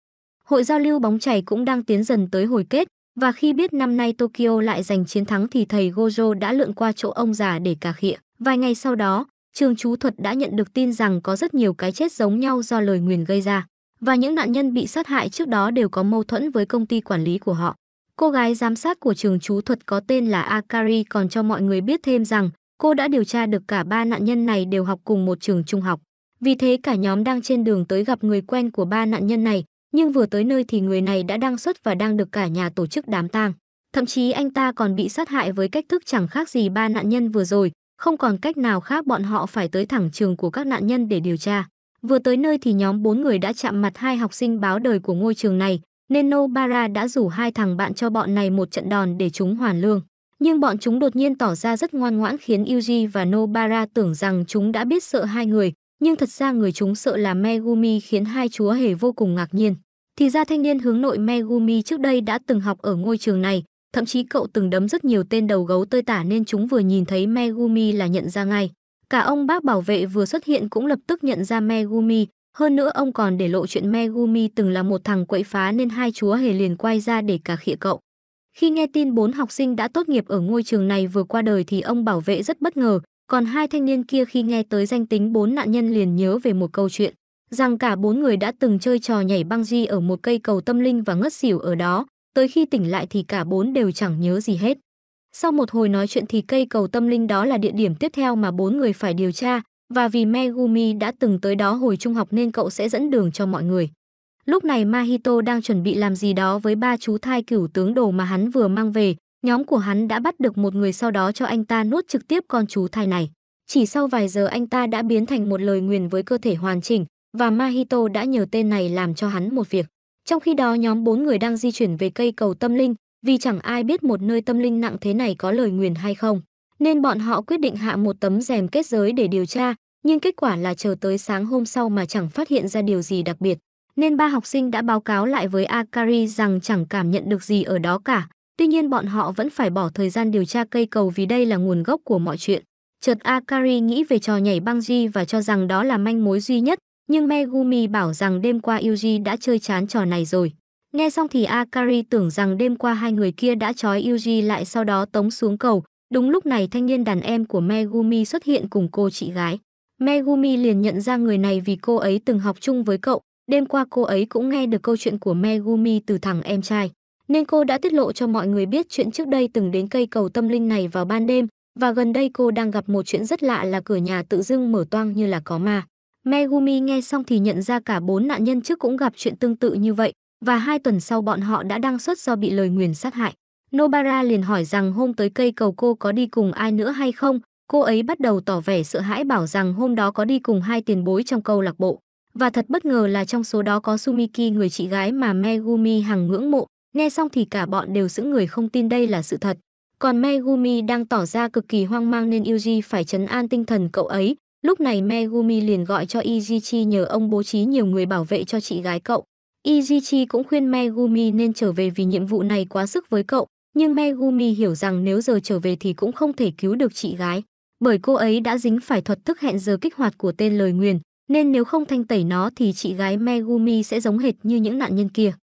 [SPEAKER 1] Hội giao lưu bóng chày cũng đang tiến dần tới hồi kết, và khi biết năm nay Tokyo lại giành chiến thắng thì thầy Gojo đã lượn qua chỗ ông già để cà khịa. Vài ngày sau đó, trường chú thuật đã nhận được tin rằng có rất nhiều cái chết giống nhau do lời nguyền gây ra. Và những nạn nhân bị sát hại trước đó đều có mâu thuẫn với công ty quản lý của họ. Cô gái giám sát của trường chú thuật có tên là Akari còn cho mọi người biết thêm rằng cô đã điều tra được cả ba nạn nhân này đều học cùng một trường trung học. Vì thế cả nhóm đang trên đường tới gặp người quen của ba nạn nhân này, nhưng vừa tới nơi thì người này đã đăng xuất và đang được cả nhà tổ chức đám tang. Thậm chí anh ta còn bị sát hại với cách thức chẳng khác gì ba nạn nhân vừa rồi, không còn cách nào khác bọn họ phải tới thẳng trường của các nạn nhân để điều tra. Vừa tới nơi thì nhóm bốn người đã chạm mặt hai học sinh báo đời của ngôi trường này, nên Nobara đã rủ hai thằng bạn cho bọn này một trận đòn để chúng hoàn lương. Nhưng bọn chúng đột nhiên tỏ ra rất ngoan ngoãn khiến Yuji và Nobara tưởng rằng chúng đã biết sợ hai người, nhưng thật ra người chúng sợ là Megumi khiến hai chúa hề vô cùng ngạc nhiên. Thì ra thanh niên hướng nội Megumi trước đây đã từng học ở ngôi trường này, thậm chí cậu từng đấm rất nhiều tên đầu gấu tơi tả nên chúng vừa nhìn thấy Megumi là nhận ra ngay. Cả ông bác bảo vệ vừa xuất hiện cũng lập tức nhận ra Megumi, hơn nữa ông còn để lộ chuyện Megumi từng là một thằng quậy phá nên hai chúa hề liền quay ra để cả khịa cậu. Khi nghe tin bốn học sinh đã tốt nghiệp ở ngôi trường này vừa qua đời thì ông bảo vệ rất bất ngờ, còn hai thanh niên kia khi nghe tới danh tính bốn nạn nhân liền nhớ về một câu chuyện, rằng cả bốn người đã từng chơi trò nhảy băng di ở một cây cầu tâm linh và ngất xỉu ở đó, tới khi tỉnh lại thì cả bốn đều chẳng nhớ gì hết. Sau một hồi nói chuyện thì cây cầu tâm linh đó là địa điểm tiếp theo mà bốn người phải điều tra, và vì Megumi đã từng tới đó hồi trung học nên cậu sẽ dẫn đường cho mọi người. Lúc này Mahito đang chuẩn bị làm gì đó với ba chú thai cửu tướng đồ mà hắn vừa mang về, Nhóm của hắn đã bắt được một người sau đó cho anh ta nuốt trực tiếp con chú thai này. Chỉ sau vài giờ anh ta đã biến thành một lời nguyền với cơ thể hoàn chỉnh và Mahito đã nhờ tên này làm cho hắn một việc. Trong khi đó nhóm bốn người đang di chuyển về cây cầu tâm linh vì chẳng ai biết một nơi tâm linh nặng thế này có lời nguyền hay không. Nên bọn họ quyết định hạ một tấm rèm kết giới để điều tra, nhưng kết quả là chờ tới sáng hôm sau mà chẳng phát hiện ra điều gì đặc biệt. Nên ba học sinh đã báo cáo lại với Akari rằng chẳng cảm nhận được gì ở đó cả, Tuy nhiên bọn họ vẫn phải bỏ thời gian điều tra cây cầu vì đây là nguồn gốc của mọi chuyện. Chợt Akari nghĩ về trò nhảy băng Duy và cho rằng đó là manh mối duy nhất, nhưng Megumi bảo rằng đêm qua Yuji đã chơi chán trò này rồi. Nghe xong thì Akari tưởng rằng đêm qua hai người kia đã trói Yuji lại sau đó tống xuống cầu. Đúng lúc này thanh niên đàn em của Megumi xuất hiện cùng cô chị gái. Megumi liền nhận ra người này vì cô ấy từng học chung với cậu. Đêm qua cô ấy cũng nghe được câu chuyện của Megumi từ thằng em trai nên cô đã tiết lộ cho mọi người biết chuyện trước đây từng đến cây cầu tâm linh này vào ban đêm và gần đây cô đang gặp một chuyện rất lạ là cửa nhà tự dưng mở toang như là có ma. Megumi nghe xong thì nhận ra cả bốn nạn nhân trước cũng gặp chuyện tương tự như vậy và hai tuần sau bọn họ đã đăng xuất do bị lời nguyền sát hại. Nobara liền hỏi rằng hôm tới cây cầu cô có đi cùng ai nữa hay không, cô ấy bắt đầu tỏ vẻ sợ hãi bảo rằng hôm đó có đi cùng hai tiền bối trong câu lạc bộ. Và thật bất ngờ là trong số đó có Sumiki người chị gái mà Megumi hằng ngưỡng mộ, Nghe xong thì cả bọn đều giữ người không tin đây là sự thật. Còn Megumi đang tỏ ra cực kỳ hoang mang nên Yuji phải chấn an tinh thần cậu ấy. Lúc này Megumi liền gọi cho Ijichi nhờ ông bố trí nhiều người bảo vệ cho chị gái cậu. Ijichi cũng khuyên Megumi nên trở về vì nhiệm vụ này quá sức với cậu, nhưng Megumi hiểu rằng nếu giờ trở về thì cũng không thể cứu được chị gái, bởi cô ấy đã dính phải thuật thức hẹn giờ kích hoạt của tên lời nguyền, nên nếu không thanh tẩy nó thì chị gái Megumi sẽ giống hệt như những nạn nhân kia.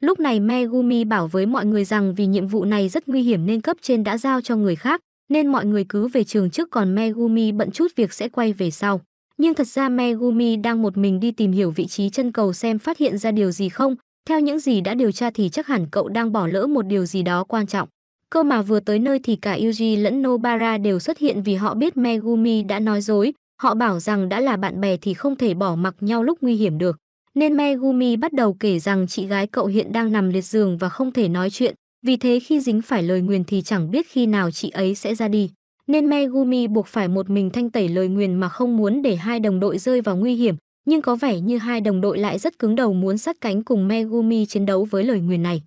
[SPEAKER 1] Lúc này Megumi bảo với mọi người rằng vì nhiệm vụ này rất nguy hiểm nên cấp trên đã giao cho người khác, nên mọi người cứ về trường trước còn Megumi bận chút việc sẽ quay về sau. Nhưng thật ra Megumi đang một mình đi tìm hiểu vị trí chân cầu xem phát hiện ra điều gì không, theo những gì đã điều tra thì chắc hẳn cậu đang bỏ lỡ một điều gì đó quan trọng. Cơ mà vừa tới nơi thì cả Yuji lẫn Nobara đều xuất hiện vì họ biết Megumi đã nói dối, họ bảo rằng đã là bạn bè thì không thể bỏ mặc nhau lúc nguy hiểm được nên Megumi bắt đầu kể rằng chị gái cậu hiện đang nằm liệt giường và không thể nói chuyện, vì thế khi dính phải lời nguyền thì chẳng biết khi nào chị ấy sẽ ra đi. Nên Megumi buộc phải một mình thanh tẩy lời nguyền mà không muốn để hai đồng đội rơi vào nguy hiểm, nhưng có vẻ như hai đồng đội lại rất cứng đầu muốn sát cánh cùng Megumi chiến đấu với lời nguyền này.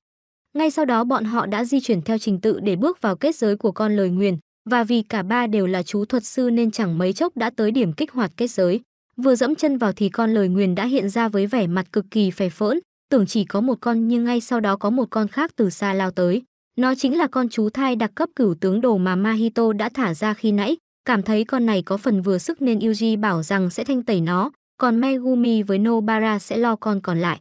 [SPEAKER 1] Ngay sau đó bọn họ đã di chuyển theo trình tự để bước vào kết giới của con lời nguyền, và vì cả ba đều là chú thuật sư nên chẳng mấy chốc đã tới điểm kích hoạt kết giới vừa dẫm chân vào thì con lời nguyền đã hiện ra với vẻ mặt cực kỳ phè phỡn tưởng chỉ có một con nhưng ngay sau đó có một con khác từ xa lao tới nó chính là con chú thai đặc cấp cửu tướng đồ mà mahito đã thả ra khi nãy cảm thấy con này có phần vừa sức nên yuji bảo rằng sẽ thanh tẩy nó còn megumi với nobara sẽ lo con còn lại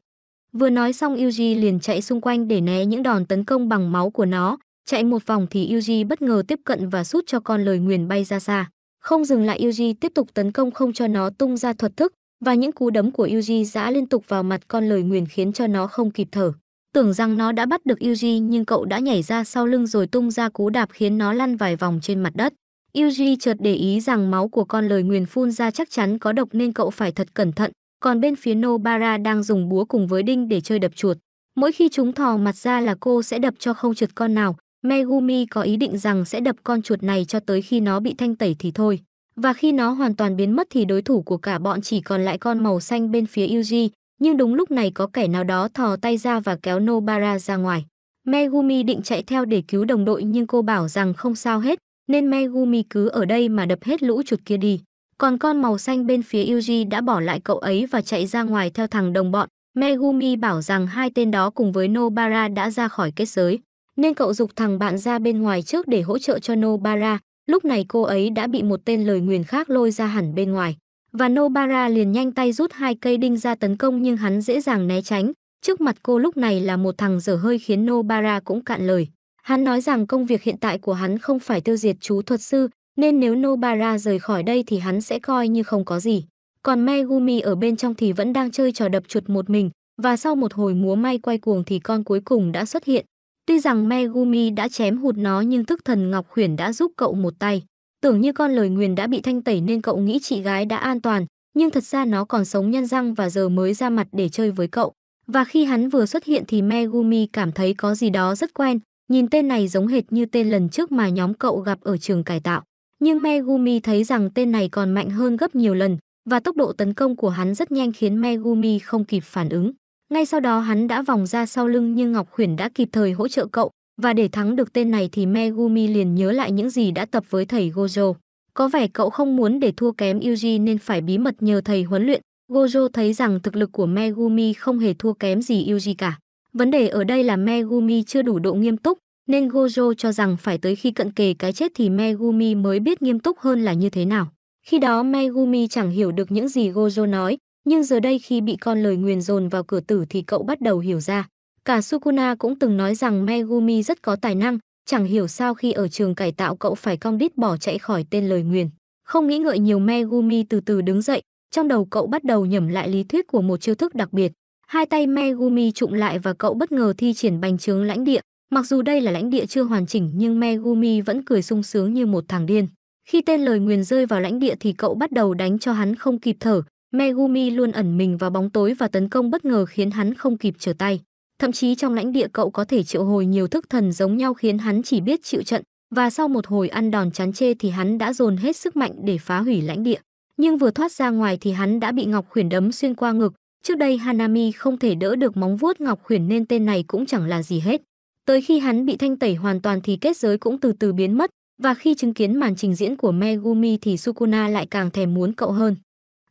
[SPEAKER 1] vừa nói xong yuji liền chạy xung quanh để né những đòn tấn công bằng máu của nó chạy một vòng thì yuji bất ngờ tiếp cận và sút cho con lời nguyền bay ra xa không dừng lại Yuji tiếp tục tấn công không cho nó tung ra thuật thức, và những cú đấm của Yuji giã liên tục vào mặt con lời nguyền khiến cho nó không kịp thở. Tưởng rằng nó đã bắt được Yuji nhưng cậu đã nhảy ra sau lưng rồi tung ra cú đạp khiến nó lăn vài vòng trên mặt đất. Yuji chợt để ý rằng máu của con lời nguyền phun ra chắc chắn có độc nên cậu phải thật cẩn thận, còn bên phía Nobara đang dùng búa cùng với đinh để chơi đập chuột. Mỗi khi chúng thò mặt ra là cô sẽ đập cho không trượt con nào, Megumi có ý định rằng sẽ đập con chuột này cho tới khi nó bị thanh tẩy thì thôi. Và khi nó hoàn toàn biến mất thì đối thủ của cả bọn chỉ còn lại con màu xanh bên phía Yuji, nhưng đúng lúc này có kẻ nào đó thò tay ra và kéo Nobara ra ngoài. Megumi định chạy theo để cứu đồng đội nhưng cô bảo rằng không sao hết, nên Megumi cứ ở đây mà đập hết lũ chuột kia đi. Còn con màu xanh bên phía Yuji đã bỏ lại cậu ấy và chạy ra ngoài theo thằng đồng bọn. Megumi bảo rằng hai tên đó cùng với Nobara đã ra khỏi kết giới nên cậu dục thằng bạn ra bên ngoài trước để hỗ trợ cho Nobara. Lúc này cô ấy đã bị một tên lời nguyền khác lôi ra hẳn bên ngoài. Và Nobara liền nhanh tay rút hai cây đinh ra tấn công nhưng hắn dễ dàng né tránh. Trước mặt cô lúc này là một thằng dở hơi khiến Nobara cũng cạn lời. Hắn nói rằng công việc hiện tại của hắn không phải tiêu diệt chú thuật sư, nên nếu Nobara rời khỏi đây thì hắn sẽ coi như không có gì. Còn Megumi ở bên trong thì vẫn đang chơi trò đập chuột một mình, và sau một hồi múa may quay cuồng thì con cuối cùng đã xuất hiện. Tuy rằng Megumi đã chém hụt nó nhưng thức thần Ngọc Huyền đã giúp cậu một tay. Tưởng như con lời nguyền đã bị thanh tẩy nên cậu nghĩ chị gái đã an toàn, nhưng thật ra nó còn sống nhân răng và giờ mới ra mặt để chơi với cậu. Và khi hắn vừa xuất hiện thì Megumi cảm thấy có gì đó rất quen, nhìn tên này giống hệt như tên lần trước mà nhóm cậu gặp ở trường cải tạo. Nhưng Megumi thấy rằng tên này còn mạnh hơn gấp nhiều lần, và tốc độ tấn công của hắn rất nhanh khiến Megumi không kịp phản ứng. Ngay sau đó hắn đã vòng ra sau lưng nhưng Ngọc Huyền đã kịp thời hỗ trợ cậu, và để thắng được tên này thì Megumi liền nhớ lại những gì đã tập với thầy Gojo. Có vẻ cậu không muốn để thua kém Yuji nên phải bí mật nhờ thầy huấn luyện. Gojo thấy rằng thực lực của Megumi không hề thua kém gì Yuji cả. Vấn đề ở đây là Megumi chưa đủ độ nghiêm túc, nên Gojo cho rằng phải tới khi cận kề cái chết thì Megumi mới biết nghiêm túc hơn là như thế nào. Khi đó Megumi chẳng hiểu được những gì Gojo nói, nhưng giờ đây khi bị con lời nguyền dồn vào cửa tử thì cậu bắt đầu hiểu ra. Cả Sukuna cũng từng nói rằng Megumi rất có tài năng, chẳng hiểu sao khi ở trường cải tạo cậu phải cong đít bỏ chạy khỏi tên lời nguyền. Không nghĩ ngợi nhiều Megumi từ từ đứng dậy, trong đầu cậu bắt đầu nhẩm lại lý thuyết của một chiêu thức đặc biệt. Hai tay Megumi trụng lại và cậu bất ngờ thi triển bành trướng lãnh địa. Mặc dù đây là lãnh địa chưa hoàn chỉnh nhưng Megumi vẫn cười sung sướng như một thằng điên. Khi tên lời nguyền rơi vào lãnh địa thì cậu bắt đầu đánh cho hắn không kịp thở, Megumi luôn ẩn mình vào bóng tối và tấn công bất ngờ khiến hắn không kịp trở tay. Thậm chí trong lãnh địa cậu có thể triệu hồi nhiều thức thần giống nhau khiến hắn chỉ biết chịu trận, và sau một hồi ăn đòn chán chê thì hắn đã dồn hết sức mạnh để phá hủy lãnh địa. Nhưng vừa thoát ra ngoài thì hắn đã bị Ngọc Huyền đấm xuyên qua ngực. Trước đây Hanami không thể đỡ được móng vuốt Ngọc Huyền nên tên này cũng chẳng là gì hết. Tới khi hắn bị thanh tẩy hoàn toàn thì kết giới cũng từ từ biến mất, và khi chứng kiến màn trình diễn của Megumi thì Sukuna lại càng thèm muốn cậu hơn.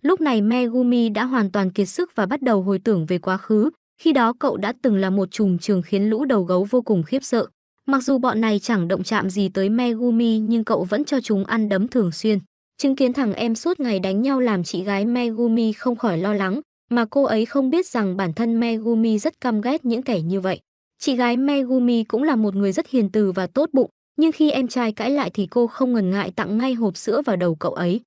[SPEAKER 1] Lúc này Megumi đã hoàn toàn kiệt sức và bắt đầu hồi tưởng về quá khứ, khi đó cậu đã từng là một chùm trường khiến lũ đầu gấu vô cùng khiếp sợ. Mặc dù bọn này chẳng động chạm gì tới Megumi nhưng cậu vẫn cho chúng ăn đấm thường xuyên. Chứng kiến thằng em suốt ngày đánh nhau làm chị gái Megumi không khỏi lo lắng, mà cô ấy không biết rằng bản thân Megumi rất căm ghét những kẻ như vậy. Chị gái Megumi cũng là một người rất hiền từ và tốt bụng, nhưng khi em trai cãi lại thì cô không ngần ngại tặng ngay hộp sữa vào đầu cậu ấy.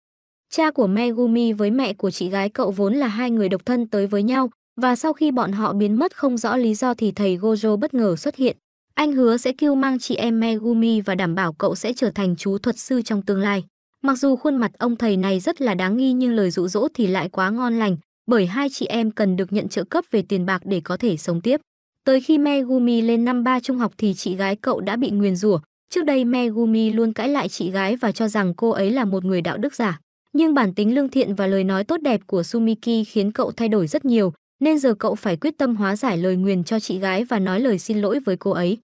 [SPEAKER 1] Cha của Megumi với mẹ của chị gái cậu vốn là hai người độc thân tới với nhau, và sau khi bọn họ biến mất không rõ lý do thì thầy Gojo bất ngờ xuất hiện. Anh hứa sẽ kêu mang chị em Megumi và đảm bảo cậu sẽ trở thành chú thuật sư trong tương lai. Mặc dù khuôn mặt ông thầy này rất là đáng nghi nhưng lời dụ dỗ thì lại quá ngon lành, bởi hai chị em cần được nhận trợ cấp về tiền bạc để có thể sống tiếp. Tới khi Megumi lên năm ba trung học thì chị gái cậu đã bị nguyền rủa. Trước đây Megumi luôn cãi lại chị gái và cho rằng cô ấy là một người đạo đức giả. Nhưng bản tính lương thiện và lời nói tốt đẹp của Sumiki khiến cậu thay đổi rất nhiều, nên giờ cậu phải quyết tâm hóa giải lời nguyền cho chị gái và nói lời xin lỗi với cô ấy.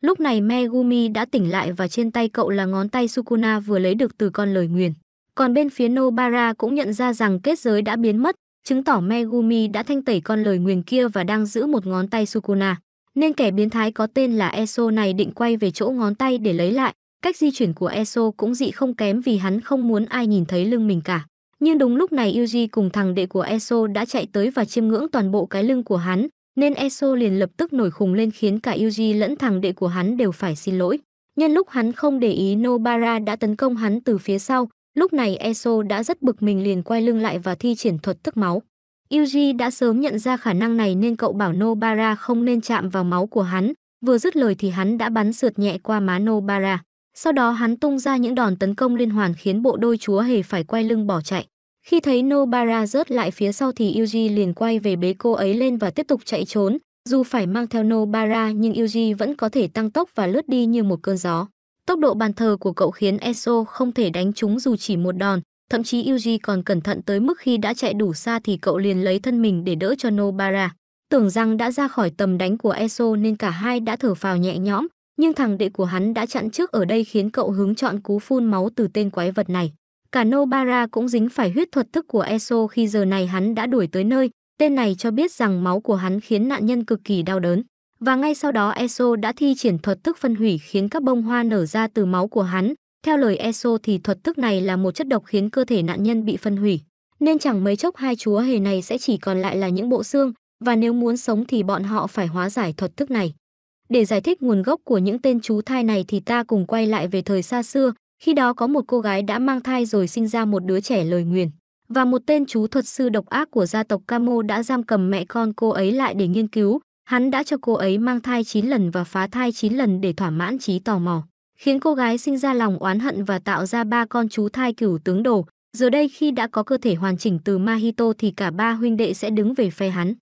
[SPEAKER 1] Lúc này Megumi đã tỉnh lại và trên tay cậu là ngón tay Sukuna vừa lấy được từ con lời nguyền. Còn bên phía Nobara cũng nhận ra rằng kết giới đã biến mất, chứng tỏ Megumi đã thanh tẩy con lời nguyền kia và đang giữ một ngón tay Sukuna. Nên kẻ biến thái có tên là Eso này định quay về chỗ ngón tay để lấy lại, Cách di chuyển của Eso cũng dị không kém vì hắn không muốn ai nhìn thấy lưng mình cả. Nhưng đúng lúc này Yuji cùng thằng đệ của Eso đã chạy tới và chiêm ngưỡng toàn bộ cái lưng của hắn, nên Eso liền lập tức nổi khùng lên khiến cả Yuji lẫn thằng đệ của hắn đều phải xin lỗi. Nhân lúc hắn không để ý Nobara đã tấn công hắn từ phía sau, lúc này Eso đã rất bực mình liền quay lưng lại và thi triển thuật tức máu. Yuji đã sớm nhận ra khả năng này nên cậu bảo Nobara không nên chạm vào máu của hắn, vừa dứt lời thì hắn đã bắn sượt nhẹ qua má Nobara. Sau đó hắn tung ra những đòn tấn công liên hoàn khiến bộ đôi chúa hề phải quay lưng bỏ chạy. Khi thấy Nobara rớt lại phía sau thì Yuji liền quay về bế cô ấy lên và tiếp tục chạy trốn. Dù phải mang theo Nobara nhưng Yuji vẫn có thể tăng tốc và lướt đi như một cơn gió. Tốc độ bàn thờ của cậu khiến Eso không thể đánh chúng dù chỉ một đòn, thậm chí Yuji còn cẩn thận tới mức khi đã chạy đủ xa thì cậu liền lấy thân mình để đỡ cho Nobara. Tưởng rằng đã ra khỏi tầm đánh của Eso nên cả hai đã thở phào nhẹ nhõm, nhưng thằng đệ của hắn đã chặn trước ở đây khiến cậu hứng chọn cú phun máu từ tên quái vật này. Cả Nobara cũng dính phải huyết thuật thức của Eso khi giờ này hắn đã đuổi tới nơi, tên này cho biết rằng máu của hắn khiến nạn nhân cực kỳ đau đớn. Và ngay sau đó Eso đã thi triển thuật thức phân hủy khiến các bông hoa nở ra từ máu của hắn. Theo lời Eso thì thuật thức này là một chất độc khiến cơ thể nạn nhân bị phân hủy. Nên chẳng mấy chốc hai chúa hề này sẽ chỉ còn lại là những bộ xương, và nếu muốn sống thì bọn họ phải hóa giải thuật thức này. Để giải thích nguồn gốc của những tên chú thai này thì ta cùng quay lại về thời xa xưa, khi đó có một cô gái đã mang thai rồi sinh ra một đứa trẻ lời nguyền. Và một tên chú thuật sư độc ác của gia tộc Camo đã giam cầm mẹ con cô ấy lại để nghiên cứu. Hắn đã cho cô ấy mang thai 9 lần và phá thai 9 lần để thỏa mãn trí tò mò, khiến cô gái sinh ra lòng oán hận và tạo ra ba con chú thai cửu tướng đồ. Giờ đây khi đã có cơ thể hoàn chỉnh từ Mahito thì cả ba huynh đệ sẽ đứng về phe hắn.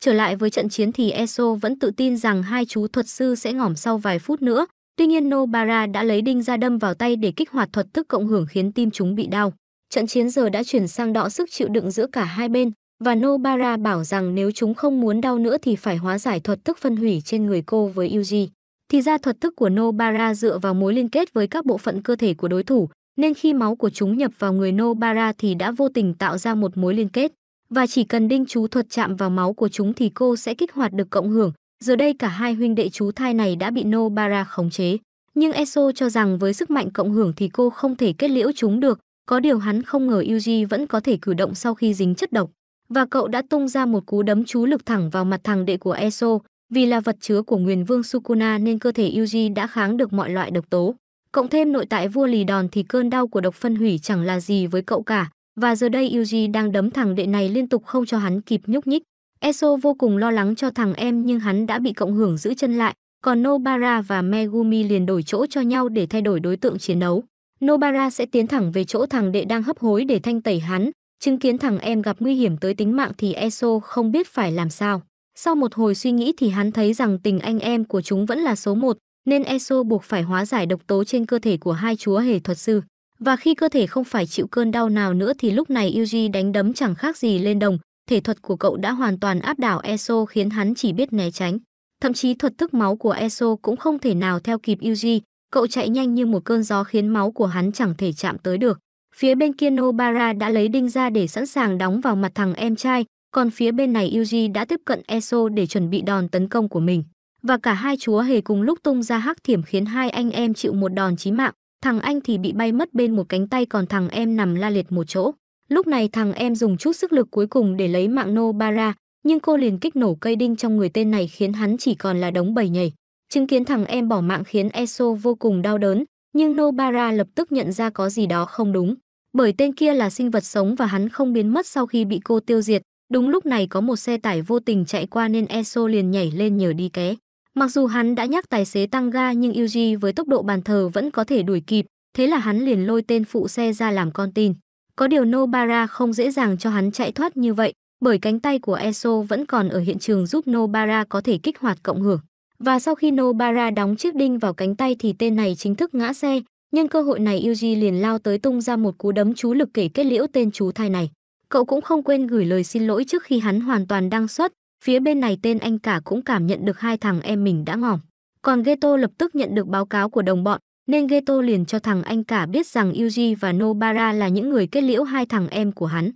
[SPEAKER 1] Trở lại với trận chiến thì Eso vẫn tự tin rằng hai chú thuật sư sẽ ngỏm sau vài phút nữa, tuy nhiên Nobara đã lấy đinh ra đâm vào tay để kích hoạt thuật thức cộng hưởng khiến tim chúng bị đau. Trận chiến giờ đã chuyển sang đọ sức chịu đựng giữa cả hai bên, và Nobara bảo rằng nếu chúng không muốn đau nữa thì phải hóa giải thuật thức phân hủy trên người cô với Yuji. Thì ra thuật thức của Nobara dựa vào mối liên kết với các bộ phận cơ thể của đối thủ, nên khi máu của chúng nhập vào người Nobara thì đã vô tình tạo ra một mối liên kết và chỉ cần đinh chú thuật chạm vào máu của chúng thì cô sẽ kích hoạt được cộng hưởng. Giờ đây cả hai huynh đệ chú thai này đã bị Nobara khống chế. Nhưng Eso cho rằng với sức mạnh cộng hưởng thì cô không thể kết liễu chúng được. Có điều hắn không ngờ Yuji vẫn có thể cử động sau khi dính chất độc. Và cậu đã tung ra một cú đấm chú lực thẳng vào mặt thằng đệ của Eso. Vì là vật chứa của nguyền vương Sukuna nên cơ thể Yuji đã kháng được mọi loại độc tố. Cộng thêm nội tại vua lì đòn thì cơn đau của độc phân hủy chẳng là gì với cậu cả và giờ đây Yuji đang đấm thẳng đệ này liên tục không cho hắn kịp nhúc nhích. Eso vô cùng lo lắng cho thằng em nhưng hắn đã bị cộng hưởng giữ chân lại, còn Nobara và Megumi liền đổi chỗ cho nhau để thay đổi đối tượng chiến đấu. Nobara sẽ tiến thẳng về chỗ thằng đệ đang hấp hối để thanh tẩy hắn, chứng kiến thằng em gặp nguy hiểm tới tính mạng thì Eso không biết phải làm sao. Sau một hồi suy nghĩ thì hắn thấy rằng tình anh em của chúng vẫn là số một, nên Eso buộc phải hóa giải độc tố trên cơ thể của hai chúa hề thuật sư. Và khi cơ thể không phải chịu cơn đau nào nữa thì lúc này Yuji đánh đấm chẳng khác gì lên đồng, thể thuật của cậu đã hoàn toàn áp đảo Eso khiến hắn chỉ biết né tránh. Thậm chí thuật thức máu của Eso cũng không thể nào theo kịp Yuji, cậu chạy nhanh như một cơn gió khiến máu của hắn chẳng thể chạm tới được. Phía bên kia Nobara đã lấy đinh ra để sẵn sàng đóng vào mặt thằng em trai, còn phía bên này Yuji đã tiếp cận Eso để chuẩn bị đòn tấn công của mình. Và cả hai chúa hề cùng lúc tung ra hắc thiểm khiến hai anh em chịu một đòn chí mạng, thằng anh thì bị bay mất bên một cánh tay còn thằng em nằm la liệt một chỗ. Lúc này thằng em dùng chút sức lực cuối cùng để lấy mạng Nobara, nhưng cô liền kích nổ cây đinh trong người tên này khiến hắn chỉ còn là đống bầy nhảy. Chứng kiến thằng em bỏ mạng khiến Eso vô cùng đau đớn, nhưng Nobara lập tức nhận ra có gì đó không đúng. Bởi tên kia là sinh vật sống và hắn không biến mất sau khi bị cô tiêu diệt. Đúng lúc này có một xe tải vô tình chạy qua nên Eso liền nhảy lên nhờ đi ké. Mặc dù hắn đã nhắc tài xế tăng ga nhưng Yuji với tốc độ bàn thờ vẫn có thể đuổi kịp, thế là hắn liền lôi tên phụ xe ra làm con tin. Có điều Nobara không dễ dàng cho hắn chạy thoát như vậy, bởi cánh tay của Eso vẫn còn ở hiện trường giúp Nobara có thể kích hoạt cộng hưởng. Và sau khi Nobara đóng chiếc đinh vào cánh tay thì tên này chính thức ngã xe, nhân cơ hội này Yuji liền lao tới tung ra một cú đấm chú lực kể kết liễu tên chú thai này. Cậu cũng không quên gửi lời xin lỗi trước khi hắn hoàn toàn đăng xuất, Phía bên này tên anh cả cũng cảm nhận được hai thằng em mình đã ngỏm. Còn Geto lập tức nhận được báo cáo của đồng bọn, nên Geto liền cho thằng anh cả biết rằng Yuji và Nobara là những người kết liễu hai thằng em của hắn.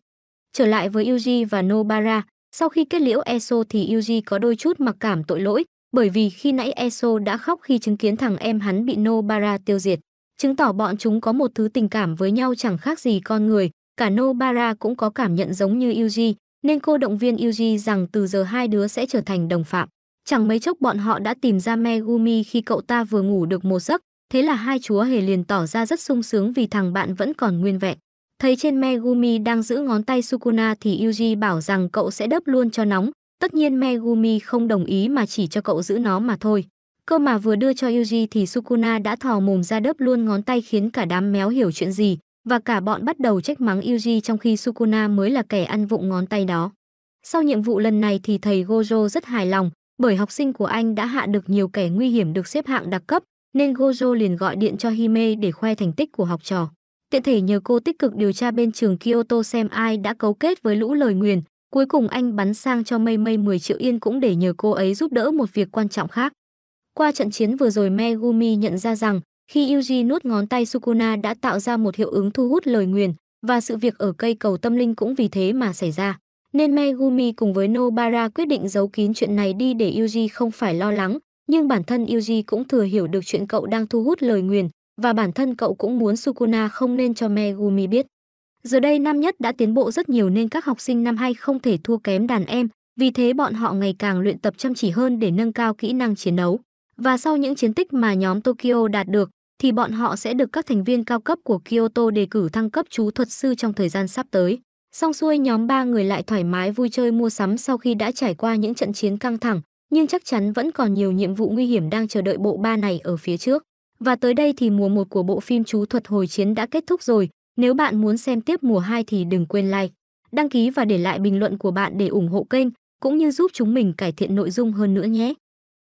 [SPEAKER 1] Trở lại với Yuji và Nobara, sau khi kết liễu Eso thì Yuji có đôi chút mặc cảm tội lỗi, bởi vì khi nãy Eso đã khóc khi chứng kiến thằng em hắn bị Nobara tiêu diệt. Chứng tỏ bọn chúng có một thứ tình cảm với nhau chẳng khác gì con người, cả Nobara cũng có cảm nhận giống như Yuji, nên cô động viên Yuji rằng từ giờ hai đứa sẽ trở thành đồng phạm. Chẳng mấy chốc bọn họ đã tìm ra Megumi khi cậu ta vừa ngủ được một giấc, thế là hai chúa hề liền tỏ ra rất sung sướng vì thằng bạn vẫn còn nguyên vẹn. Thấy trên Megumi đang giữ ngón tay Sukuna thì Yuji bảo rằng cậu sẽ đớp luôn cho nóng, tất nhiên Megumi không đồng ý mà chỉ cho cậu giữ nó mà thôi. Cơ mà vừa đưa cho Yuji thì Sukuna đã thò mồm ra đớp luôn ngón tay khiến cả đám méo hiểu chuyện gì, và cả bọn bắt đầu trách mắng Yuji trong khi Sukuna mới là kẻ ăn vụng ngón tay đó. Sau nhiệm vụ lần này thì thầy Gojo rất hài lòng, bởi học sinh của anh đã hạ được nhiều kẻ nguy hiểm được xếp hạng đặc cấp, nên Gojo liền gọi điện cho Hime để khoe thành tích của học trò. Tiện thể nhờ cô tích cực điều tra bên trường Kyoto xem ai đã cấu kết với lũ lời nguyền, cuối cùng anh bắn sang cho Mây Mây 10 triệu yên cũng để nhờ cô ấy giúp đỡ một việc quan trọng khác. Qua trận chiến vừa rồi Megumi nhận ra rằng khi Yuji nuốt ngón tay Sukuna đã tạo ra một hiệu ứng thu hút lời nguyền, và sự việc ở cây cầu tâm linh cũng vì thế mà xảy ra. Nên Megumi cùng với Nobara quyết định giấu kín chuyện này đi để Yuji không phải lo lắng, nhưng bản thân Yuji cũng thừa hiểu được chuyện cậu đang thu hút lời nguyền, và bản thân cậu cũng muốn Sukuna không nên cho Megumi biết. Giờ đây năm nhất đã tiến bộ rất nhiều nên các học sinh năm hai không thể thua kém đàn em, vì thế bọn họ ngày càng luyện tập chăm chỉ hơn để nâng cao kỹ năng chiến đấu. Và sau những chiến tích mà nhóm Tokyo đạt được, thì bọn họ sẽ được các thành viên cao cấp của Kyoto đề cử thăng cấp chú thuật sư trong thời gian sắp tới. Xong xuôi nhóm ba người lại thoải mái vui chơi mua sắm sau khi đã trải qua những trận chiến căng thẳng, nhưng chắc chắn vẫn còn nhiều nhiệm vụ nguy hiểm đang chờ đợi bộ ba này ở phía trước. Và tới đây thì mùa 1 của bộ phim Chú thuật hồi chiến đã kết thúc rồi. Nếu bạn muốn xem tiếp mùa 2 thì đừng quên like, đăng ký và để lại bình luận của bạn để ủng hộ kênh, cũng như giúp chúng mình cải thiện nội dung hơn nữa nhé.